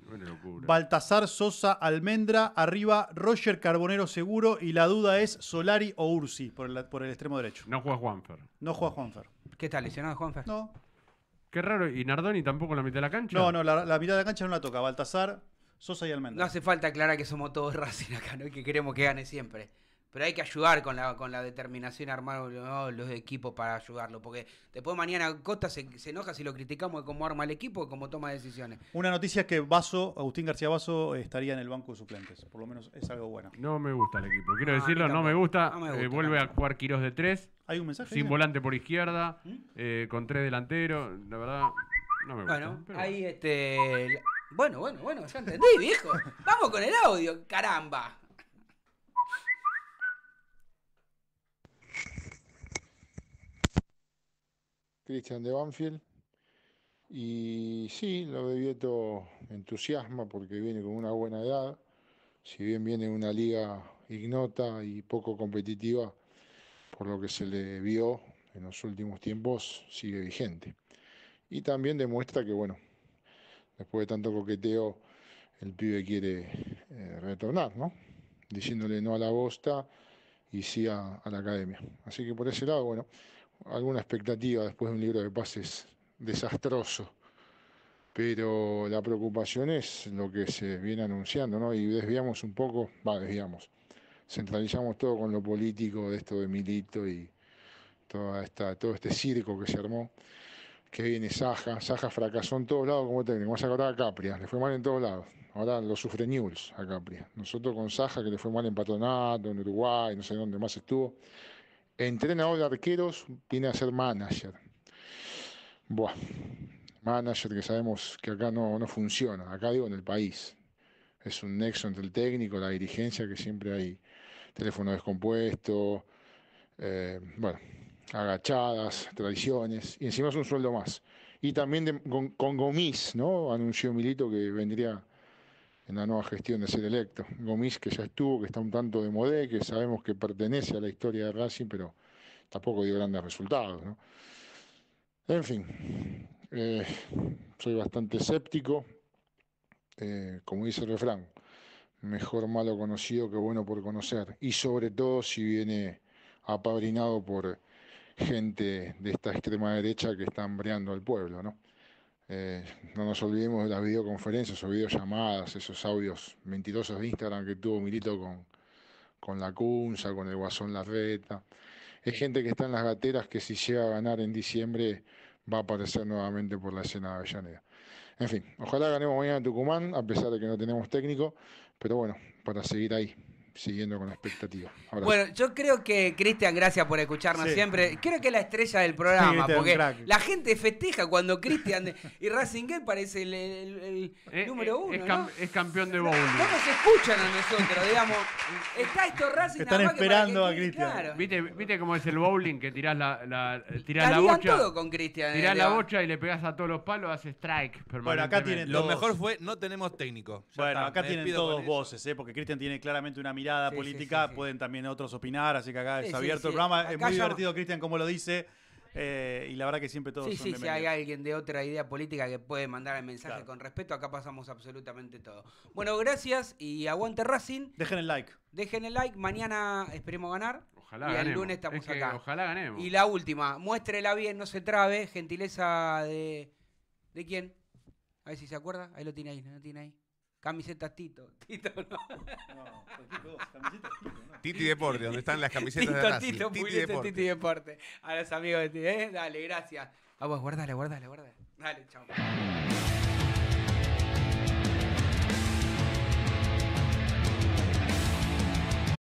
Baltasar, Sosa, Almendra, arriba Roger Carbonero seguro y la duda es Solari o Ursi por el, extremo derecho. No juega Juanfer. No juega Juanfer. ¿Qué tal? ¿Lesionado Juanfer? No. Qué raro, ¿y Nardoni tampoco la mitad de la cancha? No, no, la, mitad de la cancha no la toca. Baltasar, Sosa y Almendra. No hace falta aclarar que somos todos Racing acá, ¿no? Y que queremos que gane siempre pero hay que ayudar con la, con la determinación a armar los equipos para ayudarlo, porque después mañana Costa se, enoja si lo criticamos de cómo arma el equipo o cómo toma decisiones. Una noticia es que Vaso, Agustín García Vaso, estaría en el banco de suplentes, por lo menos es algo bueno. No me gusta el equipo, quiero decirlo, no me gusta, eh, vuelve a jugar Quirós de tres, ¿Hay un mensaje? sin ¿eh? volante por izquierda, ¿Mm? eh, con tres delanteros, la verdad, no me gusta. Bueno, este... Bueno, bueno, bueno, ya entendí, viejo. Vamos con el audio, caramba. Christian de Banfield. Y sí, lo de Vieto entusiasma porque viene con una buena edad. Si bien viene una liga ignota y poco competitiva, por lo que se le vio en los últimos tiempos, sigue vigente. Y también demuestra que, bueno, después de tanto coqueteo, el pibe quiere eh, retornar, ¿no? Diciéndole no a la bosta y sí a la academia. Así que por ese lado, bueno alguna expectativa después de un libro de pases desastroso. Pero la preocupación es lo que se viene anunciando, ¿no? Y desviamos un poco, va, desviamos. Centralizamos todo con lo político de esto de Milito y toda esta, todo este circo que se armó. Que viene Saja, Saja fracasó en todos lados como técnico. Vamos a acordar a Capria, le fue mal en todos lados. Ahora lo sufre News a Capria. Nosotros con Saja, que le fue mal en Patronato, en Uruguay, no sé dónde más estuvo entrenador de arqueros, viene a ser manager. Buah, manager que sabemos que acá no, no funciona, acá digo en el país. Es un nexo entre el técnico, la dirigencia, que siempre hay teléfono descompuesto, eh, bueno, agachadas, tradiciones y encima es un sueldo más. Y también con, con Gomis, ¿no? Anunció Milito que vendría en la nueva gestión de ser electo. Gomis, que ya estuvo, que está un tanto de modé, que sabemos que pertenece a la historia de Racing, pero tampoco dio grandes resultados. ¿no? En fin, eh, soy bastante escéptico, eh, como dice el refrán, mejor malo conocido que bueno por conocer, y sobre todo si viene apabrinado por gente de esta extrema derecha que está hambreando al pueblo, ¿no? Eh, no nos olvidemos de las videoconferencias o videollamadas, esos audios mentirosos de Instagram que tuvo Milito con, con la Cunza, con el Guasón Larreta. Es gente que está en las gateras que si llega a ganar en diciembre va a aparecer nuevamente por la escena de Avellaneda. En fin, ojalá ganemos mañana en Tucumán, a pesar de que no tenemos técnico, pero bueno, para seguir ahí siguiendo con la expectativa. bueno, yo creo que, Cristian, gracias por escucharnos siempre. Creo que es la estrella del programa, porque la gente festeja cuando Cristian y Racing racing parece el, eh, número eh, uno. Es, campeón de bowling. ¿Cómo se escuchan a nosotros? Digamos, está esto Racing. Están esperando a Cristian. ¿Viste, cómo es el bowling que tirás la, tirás la bocha? Todo con Cristian. Tirás eh, la bocha y le pegás a todos los palos, hace strike Bueno, acá tienen Lo mejor fue, no tenemos técnico. bueno, acá tienen todos voces, porque Cristian tiene claramente una mirada política, pueden también otros opinar, así que acá es abierto el programa. es muy divertido, Cristian, como lo dice. Eh, y la verdad que siempre todos son son sí, si hay alguien de otra idea política que puede mandar el mensaje con respeto, acá pasamos absolutamente todo. Bueno, gracias y aguante Racing. Dejen el like. Dejen el like, mañana esperemos ganar. Ojalá y el lunes estamos acá. Ojalá ganemos. Y la última, muéstrela bien, no se trabe, gentileza de... ¿De quién? A ver si se acuerda, ahí lo tiene ahí, lo tiene ahí. Camiseta Tito. Tito, no. No, pues, Tito, Titi Deporte, donde están las camisetas de Racing. Tito, Titi, Deporte. Titi Deporte. A los amigos de Titi. ¿eh? Dale, gracias. Ah, vos, guárdale, guárdale. guárdale. Dale, chao.